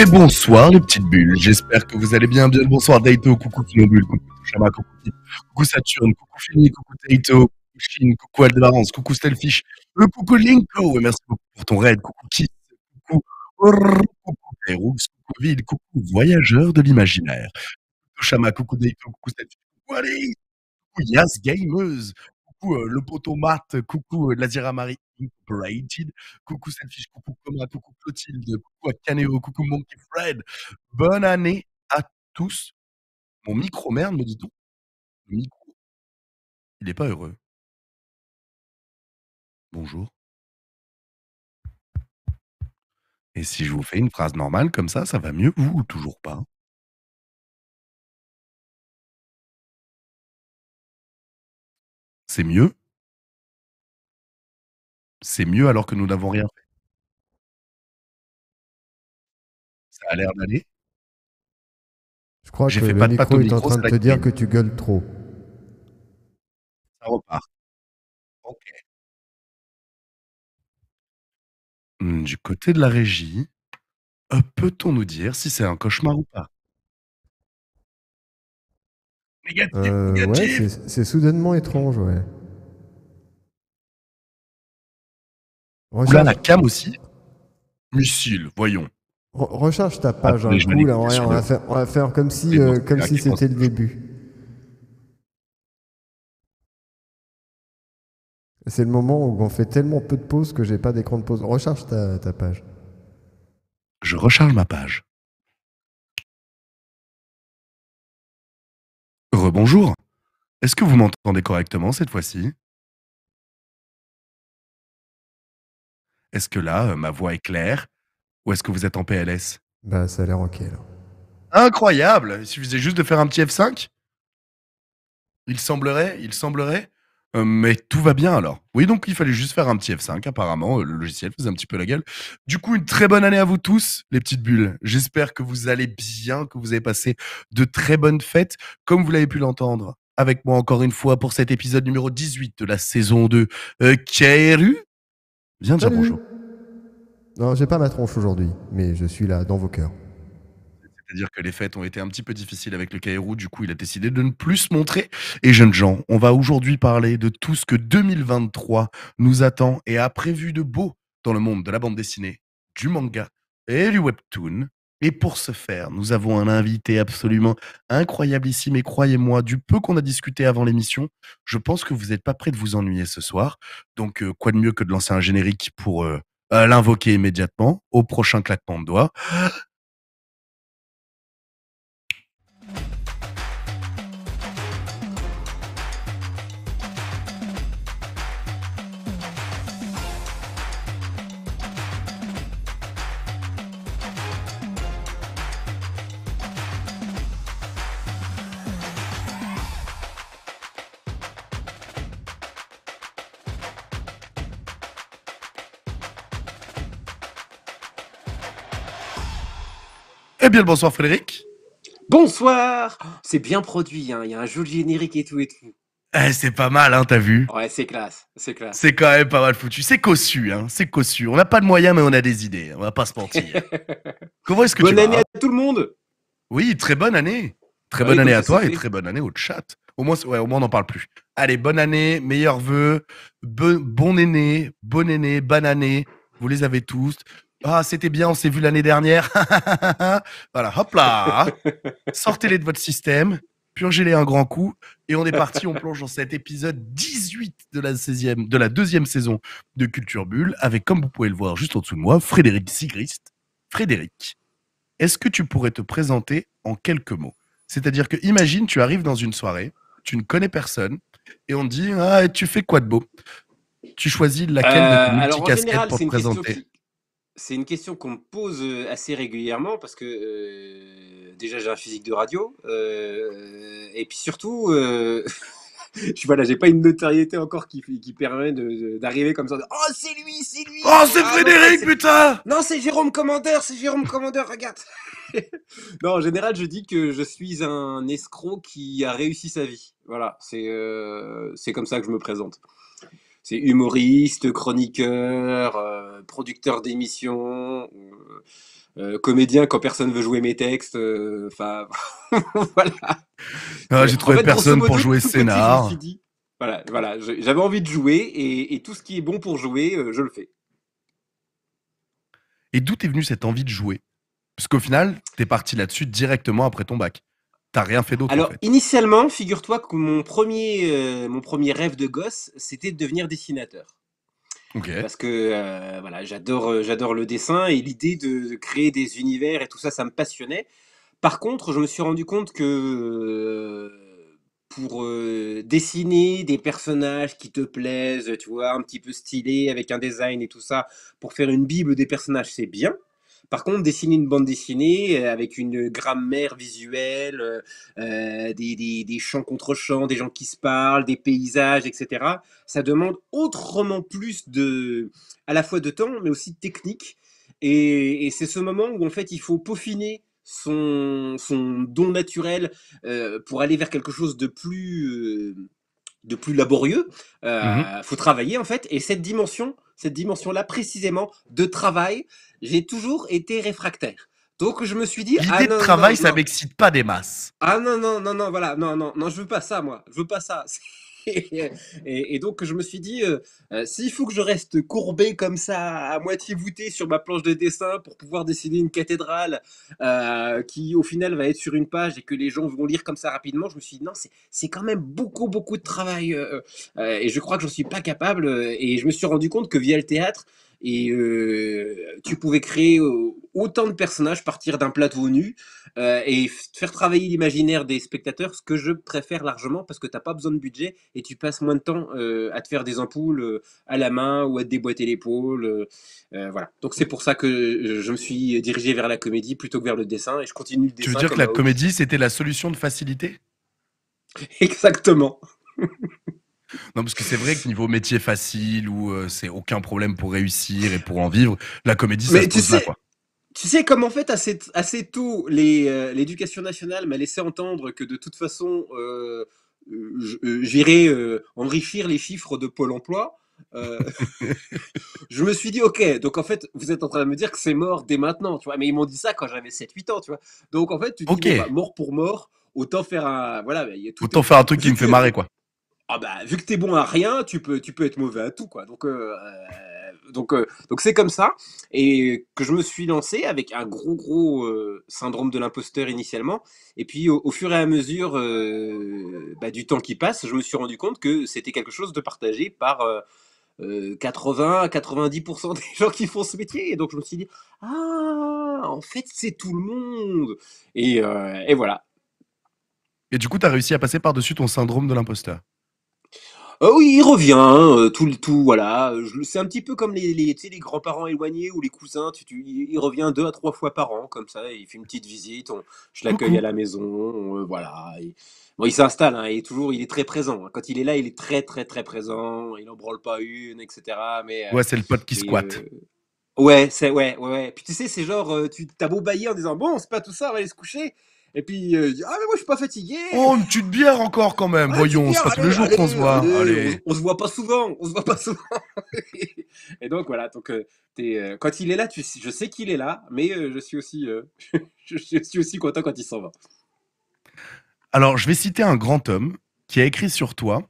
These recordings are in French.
Et bonsoir les petites bulles, j'espère que vous allez bien. Bien bonsoir Daito, coucou finobule. coucou Chama, coucou Pete, coucou Saturne, coucou Fini, coucou Daito, coucou Shin, coucou Aldebarance, coucou Stelfish, coucou Linko, et merci beaucoup pour ton raid, coucou Kiss, coucou coucou Kairux, coucou Vide, coucou Voyageur de l'imaginaire, coucou Chama, coucou Daito, coucou Stelfish, coucou Ali, coucou Yas Gameuse, coucou euh, le poteau coucou euh, Lazira Marie, Incorporated. Coucou Selfish, coucou Coma, coucou Clotilde, coucou canéo, Caneo, coucou Monkey Fred. Bonne année à tous. Mon micro merde, me dit-on. micro, il n'est pas heureux. Bonjour. Et si je vous fais une phrase normale comme ça, ça va mieux vous ou toujours pas C'est mieux c'est mieux alors que nous n'avons rien fait. Ça a l'air d'aller? Je crois que fait le pas de micro est en train de te dire que tu gueules trop. Ça repart. OK. Hum, du côté de la régie, euh, peut-on nous dire si c'est un cauchemar ou pas? Euh, c'est c'est soudainement étrange, ouais. Là, la cam aussi. Missile, voyons. Recharge ta page hein, hein, on, va faire, comme si euh, comme si c'était le début. C'est le moment où on fait tellement peu de pauses que j'ai pas d'écran de pause. Recharge ta, ta page. Je recharge ma page. Rebonjour. Est-ce que vous m'entendez correctement cette fois-ci Est-ce que là, euh, ma voix est claire Ou est-ce que vous êtes en PLS Bah, ça a l'air ok, là. Incroyable Il suffisait juste de faire un petit F5 Il semblerait, il semblerait. Euh, mais tout va bien alors. Oui, donc il fallait juste faire un petit F5, apparemment. Euh, le logiciel faisait un petit peu la gueule. Du coup, une très bonne année à vous tous, les petites bulles. J'espère que vous allez bien, que vous avez passé de très bonnes fêtes. Comme vous l'avez pu l'entendre, avec moi encore une fois pour cet épisode numéro 18 de la saison 2 euh, Viens dire bonjour. Non, j'ai pas ma tronche aujourd'hui, mais je suis là dans vos cœurs. C'est-à-dire que les fêtes ont été un petit peu difficiles avec le Cairo, du coup il a décidé de ne plus se montrer. Et jeunes gens, on va aujourd'hui parler de tout ce que 2023 nous attend et a prévu de beau dans le monde de la bande dessinée, du manga et du webtoon. Et pour ce faire, nous avons un invité absolument incroyable ici, mais croyez-moi, du peu qu'on a discuté avant l'émission, je pense que vous n'êtes pas prêt de vous ennuyer ce soir. Donc, euh, quoi de mieux que de lancer un générique pour euh, euh, l'invoquer immédiatement au prochain claquement de doigts. Eh bien, bonsoir Frédéric. Bonsoir C'est bien produit, hein. il y a un joli générique et tout et tout. Eh, c'est pas mal, hein, t'as vu Ouais, c'est classe, c'est classe. C'est quand même pas mal foutu. C'est cossu, hein, c'est cossu. On n'a pas de moyens, mais on a des idées, on va pas se mentir. Comment est-ce que bonne année à tout le monde Oui, très bonne année. Très ah bonne année à toi et très bonne année au chat. Au moins, ouais, au moins on n'en parle plus. Allez, bonne année, meilleurs vœux, bon aîné, bon aîné, bonne année. Vous les avez tous. Ah, c'était bien, on s'est vu l'année dernière. voilà, hop là. Sortez-les de votre système, purgez-les un grand coup. Et on est parti, on plonge dans cet épisode 18 de la, de la deuxième saison de Culture Bulle, avec, comme vous pouvez le voir juste en dessous de moi, Frédéric Sigrist. Frédéric, est-ce que tu pourrais te présenter en quelques mots C'est-à-dire que, imagine, tu arrives dans une soirée, tu ne connais personne, et on te dit ah, Tu fais quoi de beau Tu choisis laquelle de tes euh, multicasquettes pour te présenter c'est une question qu'on me pose euh, assez régulièrement parce que euh, déjà j'ai un physique de radio euh, et puis surtout, je voilà, j'ai pas une notoriété encore qui, permet d'arriver comme ça. oh c'est lui, c'est lui. Oh c'est ah, Frédéric putain. Non c'est Jérôme Commandeur, c'est Jérôme Commandeur, regarde. non en général je dis que je suis un escroc qui a réussi sa vie. Voilà, c'est c'est comme ça que je me présente c'est humoriste, chroniqueur, euh, producteur d'émissions, euh, euh, comédien quand personne veut jouer mes textes. Enfin, voilà. Ah, j'ai trouvé personne pour, jouer scénar. voilà, voilà. J'avais envie de jouer et, tout ce qui est bon pour jouer, je le fais. Et d'où est venue cette envie de jouer Parce qu'au final, es parti là-dessus directement après ton bac. T'as rien fait d'autre. Alors, initialement, figure-toi que mon premier, euh, mon premier rêve de gosse, c'était de devenir dessinateur. Parce que euh, voilà, j'adore, euh, j'adore le dessin et l'idée de, créer des univers et tout ça, ça me passionnait. Par contre, je me suis rendu compte que pour dessiner des personnages qui te plaisent, tu vois, un petit peu stylé avec un design et tout ça, pour faire une bible des personnages, c'est bien. Par contre, dessiner une bande dessinée euh, avec une grammaire visuelle, euh, euh, des, des, chants contre chants, des gens qui se parlent, des paysages, etc., ça demande autrement plus de, à la fois de temps, mais aussi de technique. Et, c'est ce moment où en fait il faut peaufiner son, son don naturel pour aller vers quelque chose de plus, de plus laborieux. Il mmh faut travailler en fait. Et cette dimension, cette dimension-là précisément de travail, j'ai toujours été réfractaire. Donc je me suis dit. L'idée ah de travail, ça ne ça m'excite pas des masses. Ah non, non, non, non, voilà, non, non, non, je veux pas ça, moi. Je veux pas ça. et, donc je me suis dit, euh, euh, s'il faut que je reste courbé comme ça, à moitié voûté sur ma planche de dessin pour pouvoir dessiner une cathédrale euh, qui au final va être sur une page et que les gens vont lire comme ça rapidement, je me suis dit, non, c'est quand même beaucoup, beaucoup de travail. et je crois que je suis pas capable. et je me suis rendu compte que via le théâtre, et euh, tu pouvais créer euh, autant de personnages partir d'un plateau nu euh, et faire travailler l'imaginaire des spectateurs, ce que je préfère largement parce que tu n'as pas besoin de budget et tu passes moins de temps à te faire des ampoules à la main ou à te déboîter l'épaule. voilà. Donc c'est pour ça que je me suis dirigé vers la comédie plutôt que vers le dessin et je continue le dessin. Tu veux dire que la comédie c'était la solution de facilité Exactement. Non, parce que c'est vrai que niveau métier facile, où euh, c'est aucun problème pour réussir et pour en vivre, la comédie, ça se tu pose sais, là, quoi. Tu sais, comme en fait, assez, assez tôt, l'éducation nationale m'a laissé entendre que de toute façon, euh, euh j'irais euh, enrichir les chiffres de Pôle emploi. je me suis dit, ok, donc en fait, vous êtes en train de me dire que c'est mort dès maintenant, tu vois. Mais ils m'ont dit ça quand j'avais 7-8 ans, tu vois. Donc en fait, tu te dis, bah, mort pour mort, autant faire un. Voilà, autant faire un truc qui me fait marrer, quoi. Ah bah, vu que tu es bon à rien, tu peux, tu peux être mauvais à tout, quoi. Donc, euh, euh, donc, euh, donc c'est comme ça. Et que je me suis lancé avec un gros, gros syndrome de l'imposteur initialement. Et puis, au, fur et à mesure bah, du temps qui passe, je me suis rendu compte que c'était quelque chose de partagé par 80 à 90% des gens qui font ce métier. Et donc, je me suis dit, ah, en fait, c'est tout le monde. Et, et voilà. Et du coup, tu as réussi à passer par-dessus ton syndrome de l'imposteur. Ah oui, il revient, hein, euh, tout le tout, voilà. C'est un petit peu comme les, les, les grands-parents éloignés ou les cousins. Tu, il revient deux à trois fois par an, comme ça. Il fait une petite visite. je l'accueille à la maison, euh, voilà. bon, il s'installe. Hein, il est toujours, il est très présent. Hein. Quand il est là, il est très très très présent. Il n'en branle pas une, etc. Mais, euh, Ouais, c'est le pote qui squatte. ouais, c'est ouais, ouais, Puis tu sais, c'est genre, tu t'as beau bailler en disant bon, c'est pas tout ça, on va aller se coucher. Et puis, euh, ah, mais moi, je suis pas fatigué. Oh, une petite bière encore quand même. Ah, Voyons, sera le jour qu'on se voit. Allez, On, se voit pas souvent. On se voit pas souvent. et donc, voilà. Donc, euh, euh, quand il est là, je sais qu'il est là, mais je suis aussi, je suis aussi content quand il s'en va. Alors, je vais citer un grand homme qui a écrit sur toi.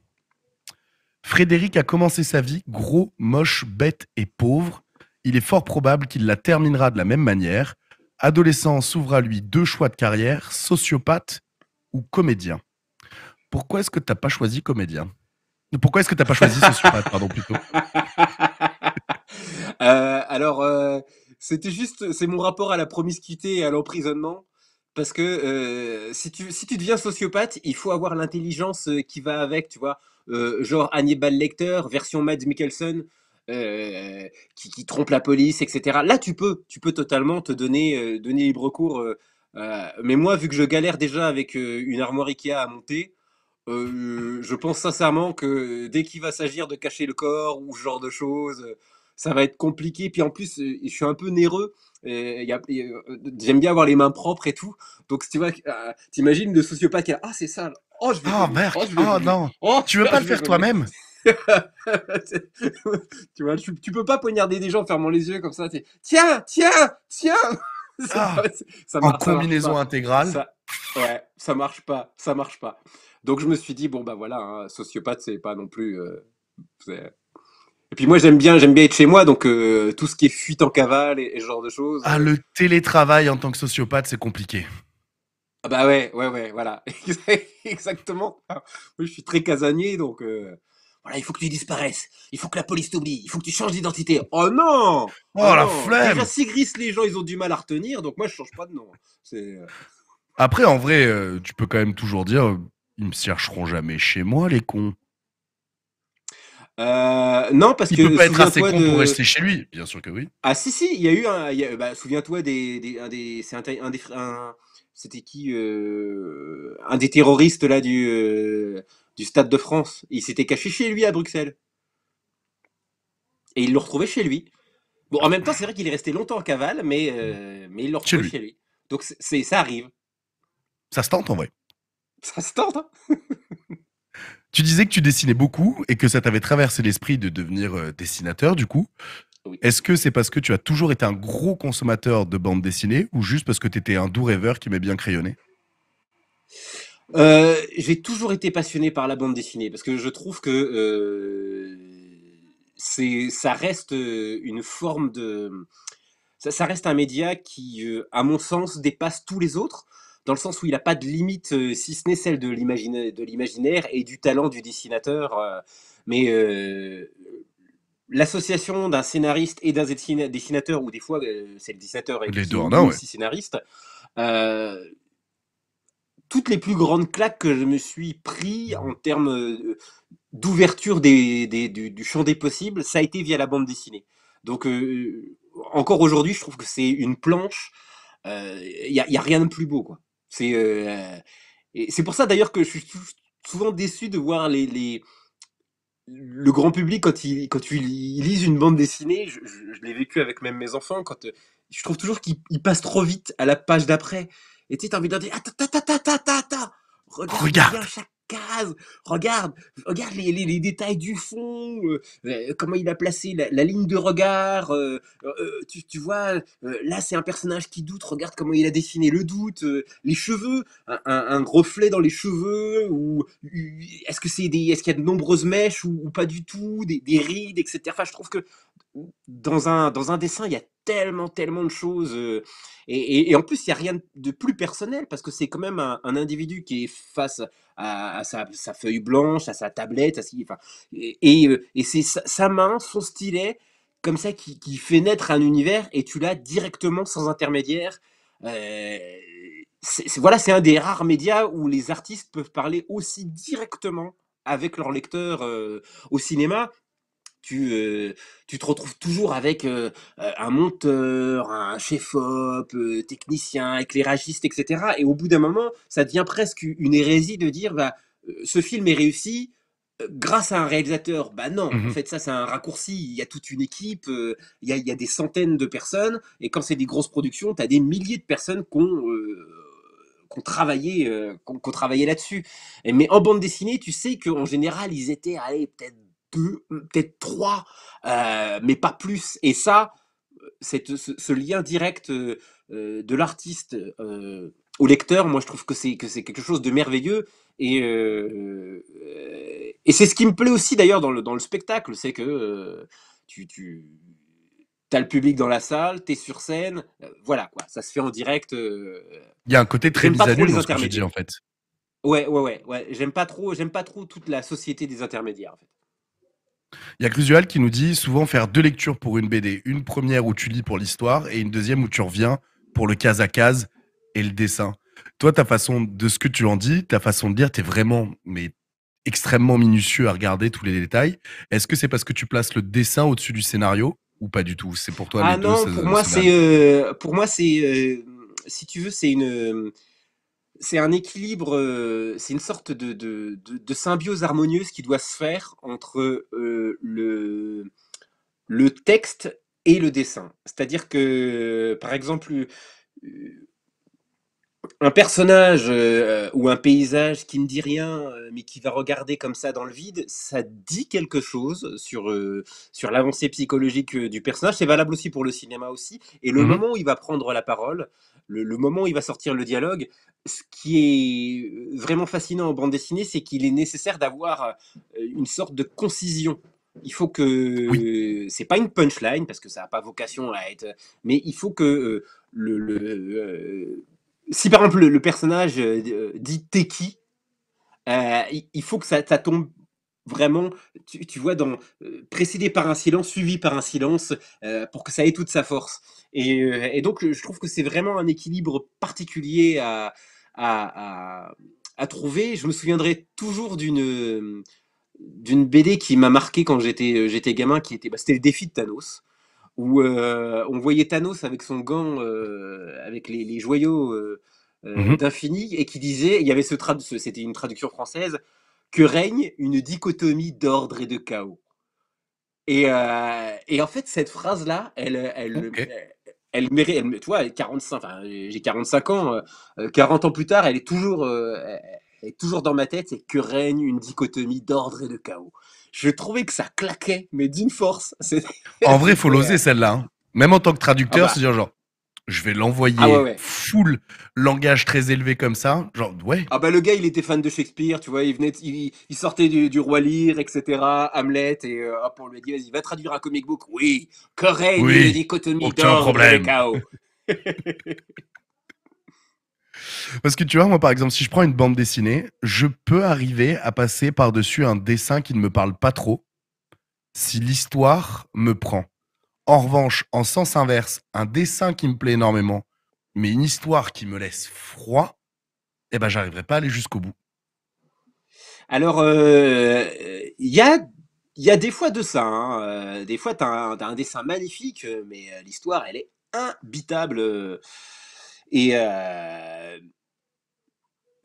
Frédéric a commencé sa vie gros, moche, bête et pauvre. Il est fort probable qu'il la terminera de la même manière. Adolescent s'ouvre à lui deux choix de carrière, sociopathe ou comédien. Pourquoi est-ce que t'as pas choisi comédien Pourquoi est-ce que t'as pas choisi sociopathe, pardon, plutôt euh, Alors, euh, c'était juste, c'est mon rapport à la promiscuité et à l'emprisonnement. Parce que euh, si, tu, si tu deviens sociopathe, il faut avoir l'intelligence qui va avec, tu vois. genre Hannibal Lecter, version Mads Mikkelsen, euh, qui, trompe la police, etc. Là, tu peux, tu peux totalement te donner, euh, donner libre cours. Euh, mais moi, vu que je galère déjà avec une armoire a à monter, je pense sincèrement que dès qu'il va s'agir de cacher le corps ou ce genre de choses, ça va être compliqué. Puis en plus, je suis un peu néreux. J'aime bien avoir les mains propres et tout. Donc, tu vois, t'imagines le sociopathe qui a Ah, c'est ça Oh, je ah, merde. Oh, ah, non. Oh, tu veux pas le faire toi-même tu vois, tu, peux pas poignarder des gens en fermant les yeux comme ça. tiens, tiens, tiens. Ah, ça, en combinaison intégrale. Ça, ouais, ça marche pas, ça marche pas. Donc je me suis dit bon bah voilà, hein, sociopathe c'est pas non plus. Euh, et puis moi j'aime bien, j'aime bien être chez moi, donc euh, tout ce qui est fuite en cavale et, ce genre de choses. Ah euh, le télétravail en tant que sociopathe c'est compliqué. Ah bah ouais, ouais, ouais, voilà, exactement. Moi je suis très casanier donc. Voilà, il faut que tu disparaisses. Il faut que la police t'oublie. Il faut que tu changes d'identité. Oh non oh, oh, la flemme Déjà, si gris, les gens, ils ont du mal à retenir. Donc moi, je change pas de nom. Euh, Après, en vrai, euh, tu peux quand même toujours dire euh, ils me chercheront jamais chez moi, les cons. non, parce que. Il peut pas être assez con pour rester chez lui, bien sûr que oui. Ah, si, si, il y a eu un. Bah, souviens-toi des, C'est un, des. Un, c'était qui Un des terroristes, là, du du Stade de France. Il s'était caché chez lui à Bruxelles. Et il le retrouvé chez lui. Bon, en même temps, c'est vrai qu'il est resté longtemps en cavale, mais, euh, mais il retrouvé chez lui. Donc c'est, ça arrive. Ça se tente en vrai. Ça se tente. Hein. tu disais que tu dessinais beaucoup et que ça t'avait traversé l'esprit de devenir euh, dessinateur du coup. Est-ce que c'est parce que tu as toujours été un gros consommateur de bandes dessinées ou juste parce que tu étais un doux rêveur qui aimait bien crayonné? Euh, j'ai toujours été passionné par la bande dessinée parce que je trouve que euh, c'est, ça reste euh, une forme de. Ça, reste un média qui, à mon sens, dépasse tous les autres, dans le sens où il n'a pas de limite, si ce n'est celle de l'imaginaire, de l'imaginaire et du talent du dessinateur. mais l'association d'un scénariste et d'un dessinateur, ou des fois c'est le dessinateur et le scénariste, euh, toutes les plus grandes claques que je me suis pris en termes euh, d'ouverture des, du, champ des possibles, ça a été via la bande dessinée. Donc euh, euh, encore aujourd'hui, je trouve que c'est une planche. Il n'y a, a, rien de plus beau, C'est pour ça d'ailleurs que je suis souvent déçu de voir les, le grand public quand il quand ils lisent une bande dessinée. Je, l'ai vécu avec même mes enfants. Quand je trouve toujours qu'ils passent trop vite à la page d'après. Et tu as envie de ta dire, ta oh, regarde, regarde. Bien chaque case, regarde, regarde les, les, détails du fond, euh, euh, comment il a placé la, ligne de regard, euh, tu, tu, vois, là c'est un personnage qui doute, regarde comment il a dessiné le doute, les cheveux, un, un, reflet dans les cheveux, ou est-ce que c'est des, est-ce qu'il y a de nombreuses mèches ou, pas du tout, des, des rides, etc. Enfin, je trouve que dans un, dans un dessin, il y a tellement, tellement de choses. Euh, et, en plus, il n'y a rien de plus personnel parce que c'est quand même un, individu qui est face à, sa, feuille blanche, à sa tablette, à, enfin, et, et euh, c'est sa, main, son stylet, comme ça, qui, fait naître un univers et tu l'as directement sans intermédiaire. Euh, voilà, c'est un des rares médias où les artistes peuvent parler aussi directement avec leur lecteur au cinéma tu, tu te retrouves toujours avec un monteur, un chef-op, technicien, éclairagiste, etc. Et au bout d'un moment, ça devient presque une hérésie de dire bah, ce film est réussi grâce à un réalisateur. Bah non, mmh en fait, ça, c'est un raccourci. Il y a toute une équipe, il y a, il, y a, des centaines de personnes. Et quand c'est des grosses productions, tu as des milliers de personnes qui ont travaillé là-dessus. Mais en bande dessinée, tu sais qu'en général, ils étaient allez, peut-être peut-être trois, mais pas plus. Et ça, cette, ce, lien direct de l'artiste au lecteur, moi je trouve que c'est que c'est quelque chose de merveilleux. Et, et c'est ce qui me plaît aussi d'ailleurs dans le, dans le spectacle, c'est que tu, tu T'as le public dans la salle, tu es sur scène, voilà quoi, ça se fait en direct. Il y a un côté très bizarre dans ce que tu dis en fait. Ouais, ouais, ouais, ouais. j'aime pas trop, j'aime pas trop toute la société des intermédiaires en fait. Il y a Crusual qui nous dit souvent faire deux lectures pour une BD. Une première où tu lis pour l'histoire et une deuxième où tu reviens pour le case à case et le dessin. Toi, ta façon de ce que tu en dis, ta façon de dire, tu es vraiment mais extrêmement minutieux à regarder tous les détails. Est-ce que c'est parce que tu places le dessin au-dessus du scénario ou pas du tout C'est pour toi ah non, moi, c'est euh, pour moi c'est euh, si tu veux, c'est une euh, c'est un équilibre, euh, c'est une sorte de, symbiose harmonieuse qui doit se faire entre euh, le, le texte et le dessin. C'est-à-dire que, par exemple, euh, un personnage ou un paysage qui ne dit rien, mais qui va regarder comme ça dans le vide, ça dit quelque chose sur, sur l'avancée psychologique du personnage. C'est valable aussi pour le cinéma aussi. Et le mmh moment où il va prendre la parole, le, moment où il va sortir le dialogue. Ce qui est vraiment fascinant en bande dessinée, c'est qu'il est nécessaire d'avoir euh, une sorte de concision. Il faut que c'est pas une punchline parce que ça n'a pas vocation à être, mais il faut que euh, le, euh, si par exemple le, personnage dit Teki, il faut que ça, tombe vraiment, tu, vois, dans, euh, précédé par un silence, suivi par un silence, euh, pour que ça ait toute sa force. Et, euh, donc, je trouve que c'est vraiment un équilibre particulier à, à, à, trouver. Je me souviendrai toujours d'une d'une BD qui m'a marqué quand j'étais j'étais gamin, qui était, bah, c'était le défi de Thanos. Où on voyait Thanos avec son gant, avec les, les joyaux mmh d'infini, et qui disait, il y avait ce c'était une traduction française, que règne une dichotomie d'ordre et de chaos. Et, euh, en fait, cette phrase-là, elle, elle, elle, elle, tu vois, j'ai 45 ans, 40 euh, ans plus tard, elle est toujours, euh, est toujours dans ma tête, c'est que règne une dichotomie d'ordre et de chaos. Je trouvais que ça claquait, mais d'une force. En vrai, il faut l'oser celle-là. Hein. Même en tant que traducteur, ah bah. c'est genre, je vais l'envoyer ah full langage très élevé comme ça. Genre, ouais. Ah bah le gars, il était fan de Shakespeare, tu vois, il venait, il, sortait du, du, roi Lear, etc., Hamlet, et pour euh, hop, on lui a dit, vas-y, va traduire un comic book. Oui, correct, oui, dichotomie aucun chaos. Parce que tu vois, moi par exemple, si je prends une bande dessinée, je peux arriver à passer par-dessus un dessin qui ne me parle pas trop si l'histoire me prend. En revanche, en sens inverse, un dessin qui me plaît énormément, mais une histoire qui me laisse froid, eh ben, j'arriverai pas à aller jusqu'au bout. Alors, euh, il y, a, des fois de ça. Hein. Euh, des fois, tu as, un dessin magnifique, mais euh, l'histoire, elle est imbitable. Et.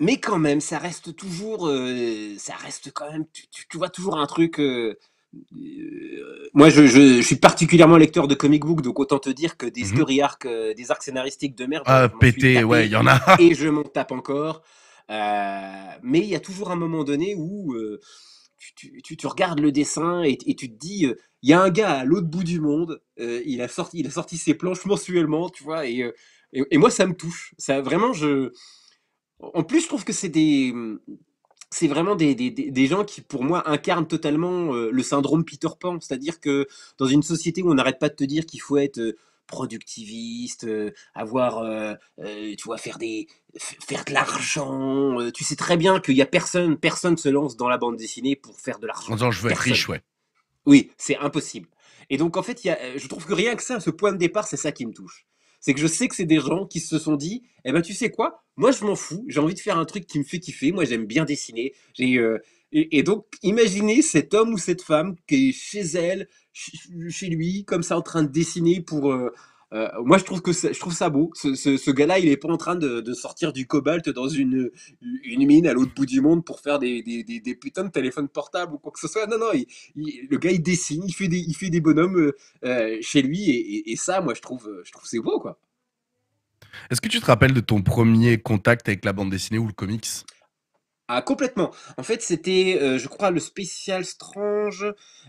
mais quand même, ça reste toujours, ça reste quand même, tu, vois toujours un truc, euh, moi, je, suis particulièrement lecteur de comic book, donc autant te dire que des mhm. arcs, euh, des arcs scénaristiques de merde. Ah, pété, ouais, il y en a. et je m'en tape encore. Euh, mais il y a toujours un moment donné où tu, regardes le dessin et, tu te dis, il y a un gars à l'autre bout du monde, il, a sorti, il a sorti ses planches mensuellement, tu vois, et, et, et moi, ça me touche. Ça, vraiment, je. En plus, je trouve que c'est des c'est vraiment des, gens qui, pour moi, incarnent totalement euh, le syndrome Peter Pan. C'est-à-dire que dans une société où on n'arrête pas de te dire qu'il faut être euh, productiviste, euh, avoir, tu vois, faire des, faire de l'argent. tu sais très bien qu'il y a personne, personne se lance dans la bande dessinée pour faire de l'argent. En je veux être riche, ouais. Oui, c'est impossible. Et donc en fait, je trouve que rien que ça, ce point de départ, c'est ça qui me touche c'est que je sais que c'est des gens qui se sont dit, eh ben tu sais quoi, moi je m'en fous, j'ai envie de faire un truc qui me fait kiffer, moi j'aime bien dessiner, j'ai euh, et, donc imaginez cet homme ou cette femme qui est chez elle, chez lui, comme ça en train de dessiner pour euh, euh, moi, je trouve que ça, je trouve ça beau. Ce, gars-là, il est pas en train de, sortir du cobalt dans une, une mine à l'autre bout du monde pour faire des, des, des, putains de téléphones portables ou quoi que ce soit. Non, non, le gars, il dessine, il fait des, il fait des bonhommes euh, euh, chez lui, et, ça, moi, je trouve, je trouve c'est beau, quoi. Est-ce que tu te rappelles de ton premier contact avec la bande dessinée ou le comics ah, complètement. En fait, c'était, je crois, le spécial Strange.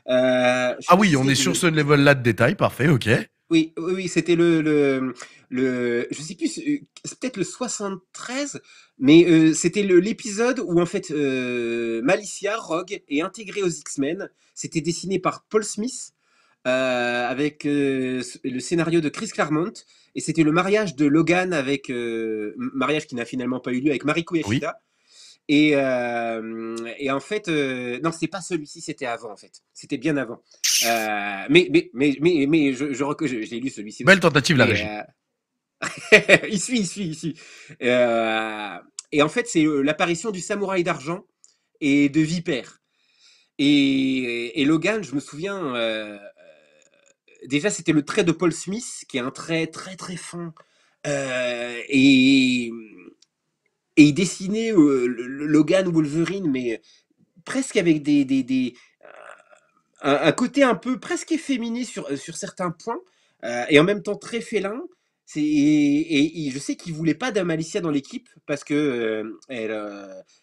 ah oui, on est sur ce level-là de détail, parfait, ok. Oui, oui, c'était le, le, je sais plus, euh, c'est peut-être le 73, mais euh, c'était l'épisode où en fait euh, Malicia, Rogue, est intégrée aux X-Men. C'était dessiné par Paul Smith avec le scénario de Chris Claremont, et c'était le mariage de Logan avec, mariage qui n'a finalement pas eu lieu avec Mariko Oui, et, en fait, non, c'est pas celui-ci, c'était avant, en fait. C'était bien avant. Euh, mais, mais, mais, mais, je, je, lu celui-ci. Belle tentative, la régie. Euh, il suit, il suit, il suit. Euh, et en fait, c'est l'apparition du samouraï d'argent et de vipère. Et, et, Logan, je me souviens, déjà, c'était le trait de Paul Smith, qui est un trait très, très fin. et et il dessinait euh, Logan Wolverine, mais presque avec des, des, euh, un, côté un peu presque efféminé sur, euh, sur certains points, et en même temps très félin. Et, et, je sais qu'il voulait pas d'Amalicia dans l'équipe parce que elle,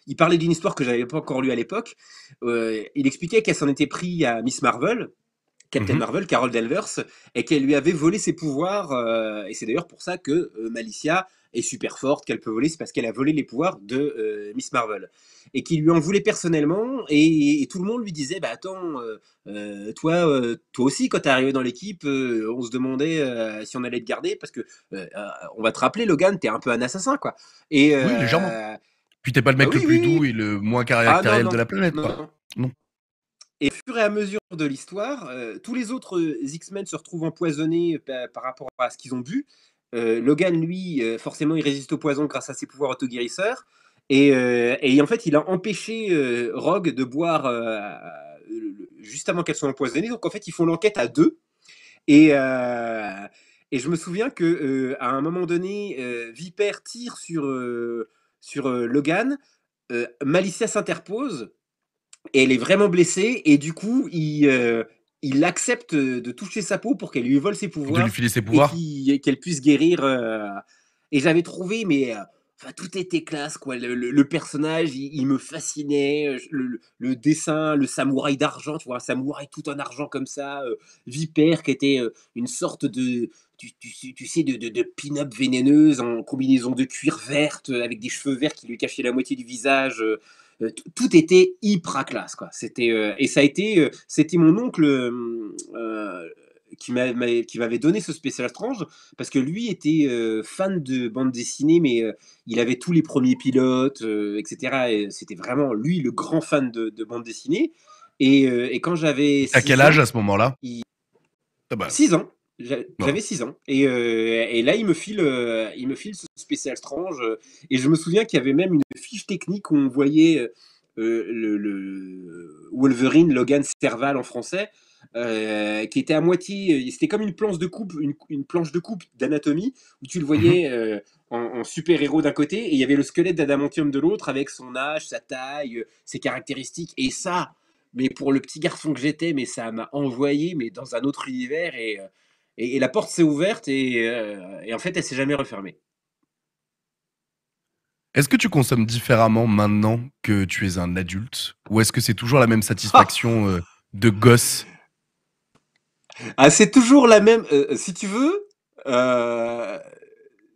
il parlait d'une histoire que j'avais pas encore lue à l'époque. il expliquait qu'elle s'en était pris à Miss Marvel, Captain mm-hmm. Marvel, Carol Danvers, et qu'elle lui avait volé ses pouvoirs. et c'est d'ailleurs pour ça que Malicia est super forte, qu'elle peut voler, c'est parce qu'elle a volé les pouvoirs de euh, Miss Marvel. Et qui lui en voulait personnellement, et, tout le monde lui disait, bah attends, euh, euh, toi, toi aussi, quand t'es arrivé dans l'équipe, on se demandait si on allait te garder, parce que, on va te rappeler, Logan, t'es un peu un assassin, quoi. Et, oui, légèrement. Puis t'es pas le bah mec le plus doux et le moins caractériel ah, de la planète, non, non. Et au fur et à mesure de l'histoire, tous les autres X-Men se retrouvent empoisonnés par, par rapport à ce qu'ils ont bu. Euh, Logan, lui, euh, forcément, il résiste au poison grâce à ses pouvoirs autoguérisseurs. Et, euh, et en fait, il a empêché Rogue de boire juste avant qu'elle soit empoisonnée. Donc en fait, ils font l'enquête à deux. Et, je me souviens que à un moment donné, Viper tire sur, sur Logan. Malicia s'interpose. Et elle est vraiment blessée. Et du coup, il, il accepte de toucher sa peau pour qu'elle lui vole ses pouvoirs. De Et qu'elle puisse guérir. Euh, et j'avais trouvé, mais. Euh, tout était classe, quoi. Le, personnage, il, me fascinait. Euh, le, dessin, le samouraï d'argent, tu vois, un samouraï tout en argent comme ça. Vipère, qui était une sorte de, tu, sais, de, de, pin-up vénéneuse en combinaison de cuir verte, avec des cheveux verts qui lui cachaient la moitié du visage. Euh, tout était hyper classe, quoi. C'était euh, et ça a été, euh, c'était mon oncle qui m'avait donné ce spécial Strange, parce que lui était fan de bande dessinée, mais il avait tous les premiers pilotes, etc. c'était vraiment lui le grand fan de, bande dessinée. Et, quand j'avais. À quel âge à ce moment-là 6 ah bah. ans. J'avais 6 ans. Euh, et, là, il me, file, euh, il me file ce spécial strange. Euh, et je me souviens qu'il y avait même une fiche technique où on voyait le, Wolverine, Logan Serval en français, qui était à moitié. C'était comme une planche de coupe, une, planche de coupe d'anatomie, où tu le mhm. voyais en, super-héros d'un côté, et il y avait le squelette d'adamantium de l'autre, avec son âge, sa taille, ses caractéristiques. Et ça, mais pour le petit garçon que j'étais, mais ça m'a envoyé mais dans un autre univers. Et et, la porte s'est ouverte euh, et, en fait, elle s'est jamais refermée. Est-ce que tu consommes différemment maintenant que tu es un adulte Ou est-ce que c'est toujours la même satisfaction euh, de gosse ah, C'est toujours la même. Euh, si tu veux,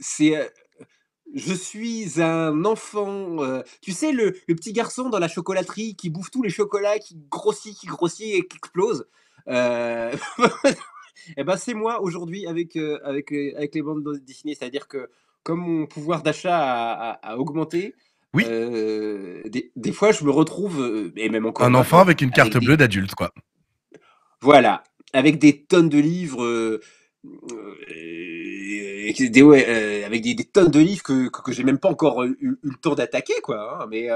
c'est je suis un enfant. tu sais, le, petit garçon dans la chocolaterie qui bouffe tous les chocolats, qui grossit, qui grossit et qui explose. Eh ben, c'est moi aujourd'hui avec, euh, avec, euh, avec les bandes dessinées. C'est-à-dire que comme mon pouvoir d'achat a, augmenté, oui. Euh, des, fois je me retrouve, et même encore. Un enfant avec une carte bleue d'adulte, quoi. Voilà, avec des tonnes de livres. avec des, tonnes de livres que, que, n'ai j'ai même pas encore eu, le temps d'attaquer, quoi. Hein. mais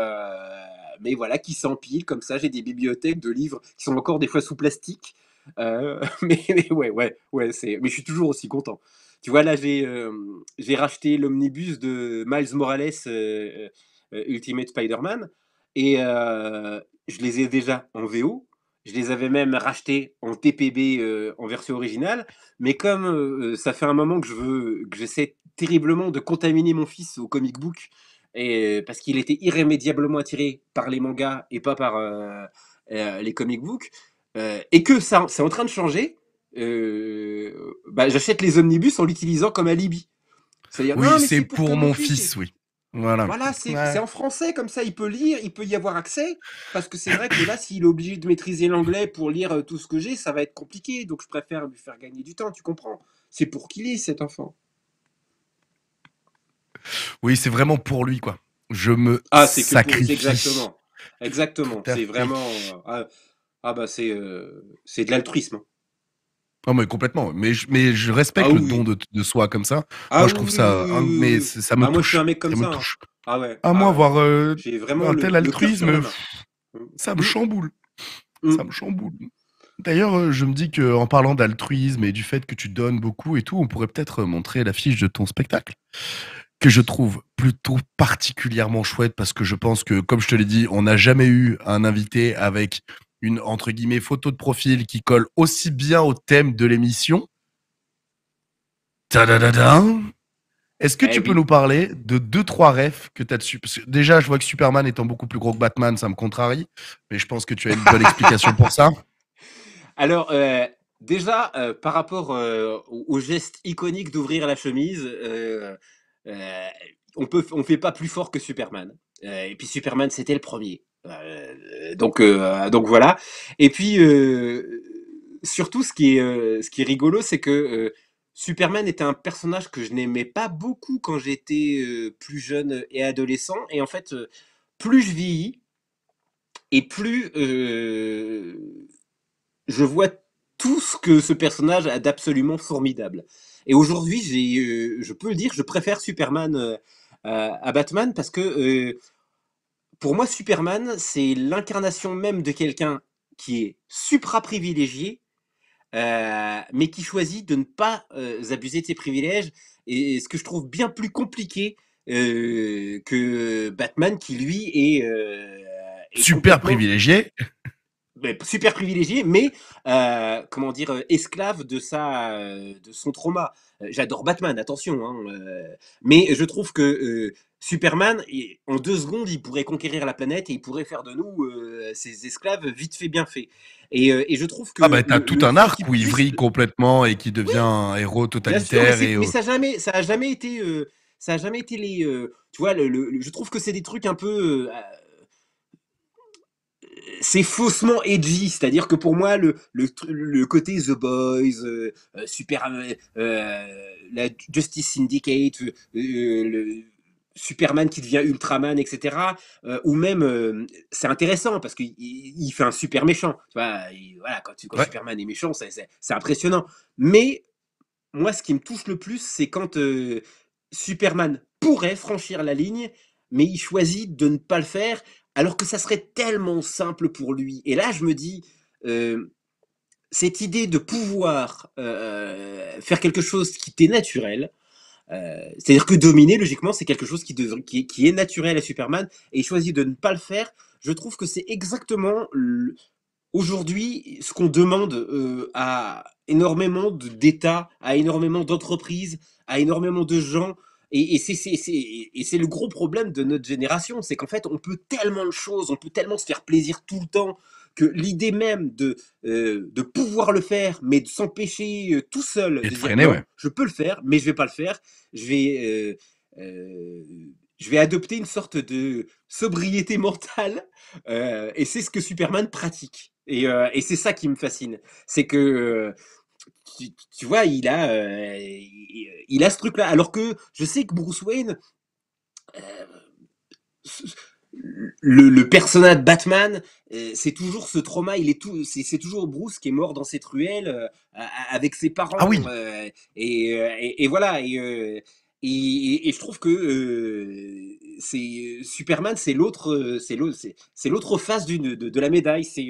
mais voilà, qui s'empilent comme ça. J'ai des bibliothèques de livres qui sont encore des fois sous plastique. Euh, mais, ouais, ouais, ouais, c'est. Mais je suis toujours aussi content. Tu vois, là, j'ai euh, j'ai racheté l'omnibus de Miles Morales euh, Ultimate Spider-Man et je les ai déjà en VO. Je les avais même racheté en TPB en version originale. Mais comme ça fait un moment que je veux, que j'essaie terriblement de contaminer mon fils au comic book. Et, parce qu'il était irrémédiablement attiré par les mangas et pas par les comic books. Euh, et que ça, c'est en train de changer, euh, bah, j'achète les omnibus en l'utilisant comme alibi. cest oui, c'est pour, mon fils, oui. Voilà, voilà c'est en français, comme ça il peut lire, il peut y avoir accès, parce que c'est vrai que là, s'il est obligé de maîtriser l'anglais pour lire euh, tout ce que j'ai, ça va être compliqué, donc je préfère lui faire gagner du temps, tu comprends C'est pour qu'il lise cet enfant. Oui, c'est vraiment pour lui, quoi. Je me ah, c'est sacrifie. Exactement. Exactement. C'est vraiment. Ah, ah bah c'est euh, de l'altruisme. Hein. Ah mais complètement. Mais je, mais je respecte ah le don de, soi comme ça. Ah moi, je trouve ça. mais ça me touche. Bah, moi, je suis un mec comme ça. Hein. Ah, ah moi, avoir euh, un tel altruisme, mm. ça me mm. chamboule. Mm. Ça me chamboule. D'ailleurs, euh, je me dis qu'en parlant d'altruisme et du fait que tu donnes beaucoup et tout, on pourrait peut-être montrer l'affiche de ton spectacle que je trouve plutôt particulièrement chouette parce que je pense que, comme je te l'ai dit, on n'a jamais eu un invité avec une entre guillemets photo de profil qui colle aussi bien au thème de l'émission. Est-ce que eh tu peux nous parler de deux trois refs que tu as dessus déjà, je vois que Superman étant beaucoup plus gros que Batman, ça me contrarie, mais je pense que tu as une bonne explication pour ça. Alors euh, déjà, euh, par rapport euh, au geste iconique d'ouvrir la chemise, on ne on fait pas plus fort que Superman. et puis Superman, c'était le premier. Euh, donc, euh, donc voilà. Et puis, euh, surtout, ce qui est, ce qui est rigolo, c'est que Superman était un personnage que je n'aimais pas beaucoup quand j'étais plus jeune et adolescent. Et en fait, plus je vieillis et plus je vois tout ce que ce personnage a d'absolument formidable. Et aujourd'hui, j'ai, je peux le dire, je préfère Superman à Batman parce que pour moi, Superman, c'est l'incarnation même de quelqu'un qui est supra-privilégié, euh, mais qui choisit de ne pas euh, abuser de ses privilèges. Et, ce que je trouve bien plus compliqué euh, que Batman, qui lui est. super privilégié super privilégié, mais comment dire esclave de sa de son trauma. J'adore Batman, attention, hein, mais je trouve que Superman, en deux secondes, il pourrait conquérir la planète et il pourrait faire de nous euh, ses esclaves vite fait, bien fait. Et, euh, je trouve que. Ah, bah, t'as tout un arc où il brille complètement et qui devient un héros totalitaire. mais, ça n'a jamais, a jamais été. Euh, ça a jamais été les. tu vois, je trouve que c'est des trucs un peu c'est faussement edgy, c'est-à-dire que pour moi, le, côté The Boys, Super, la Justice Syndicate, le, Superman qui devient Ultraman, etc. Euh, ou même, euh, c'est intéressant parce qu'il il fait un super méchant. Tu vois, voilà, quand, Superman est méchant, c'est impressionnant. Mais moi, ce qui me touche le plus, c'est quand euh, Superman pourrait franchir la ligne, mais il choisit de ne pas le faire, alors que ça serait tellement simple pour lui. Et là, je me dis, cette idée de pouvoir faire quelque chose qui t'est naturel, euh, c'est-à-dire que dominer, logiquement, c'est quelque chose qui, est naturel à Superman, et il choisit de ne pas le faire. Je trouve que c'est exactement aujourd'hui ce qu'on demande euh, à énormément d'États, à énormément d'entreprises, à énormément de gens. et c'est le gros problème de notre génération, c'est qu'en fait, on peut tellement de choses, on peut tellement se faire plaisir tout le temps, que l'idée même de, euh, de pouvoir le faire, mais de s'empêcher euh, tout seul, de, je peux le faire, mais je vais pas le faire, je vais, euh, je vais adopter une sorte de sobriété mentale, et c'est ce que Superman pratique. Et, et c'est ça qui me fascine, c'est que tu, tu, vois, il a, il a ce truc-là, alors que je sais que Bruce Wayne le, personnage de Batman, euh, c'est toujours ce trauma. Il est tout, c'est, toujours Bruce qui est mort dans cette ruelle euh, avec ses parents. Ah oui. Euh, et, voilà. Et, et, je trouve que c'est Superman, c'est l'autre, c'est l'autre face d'une de, la médaille. C'est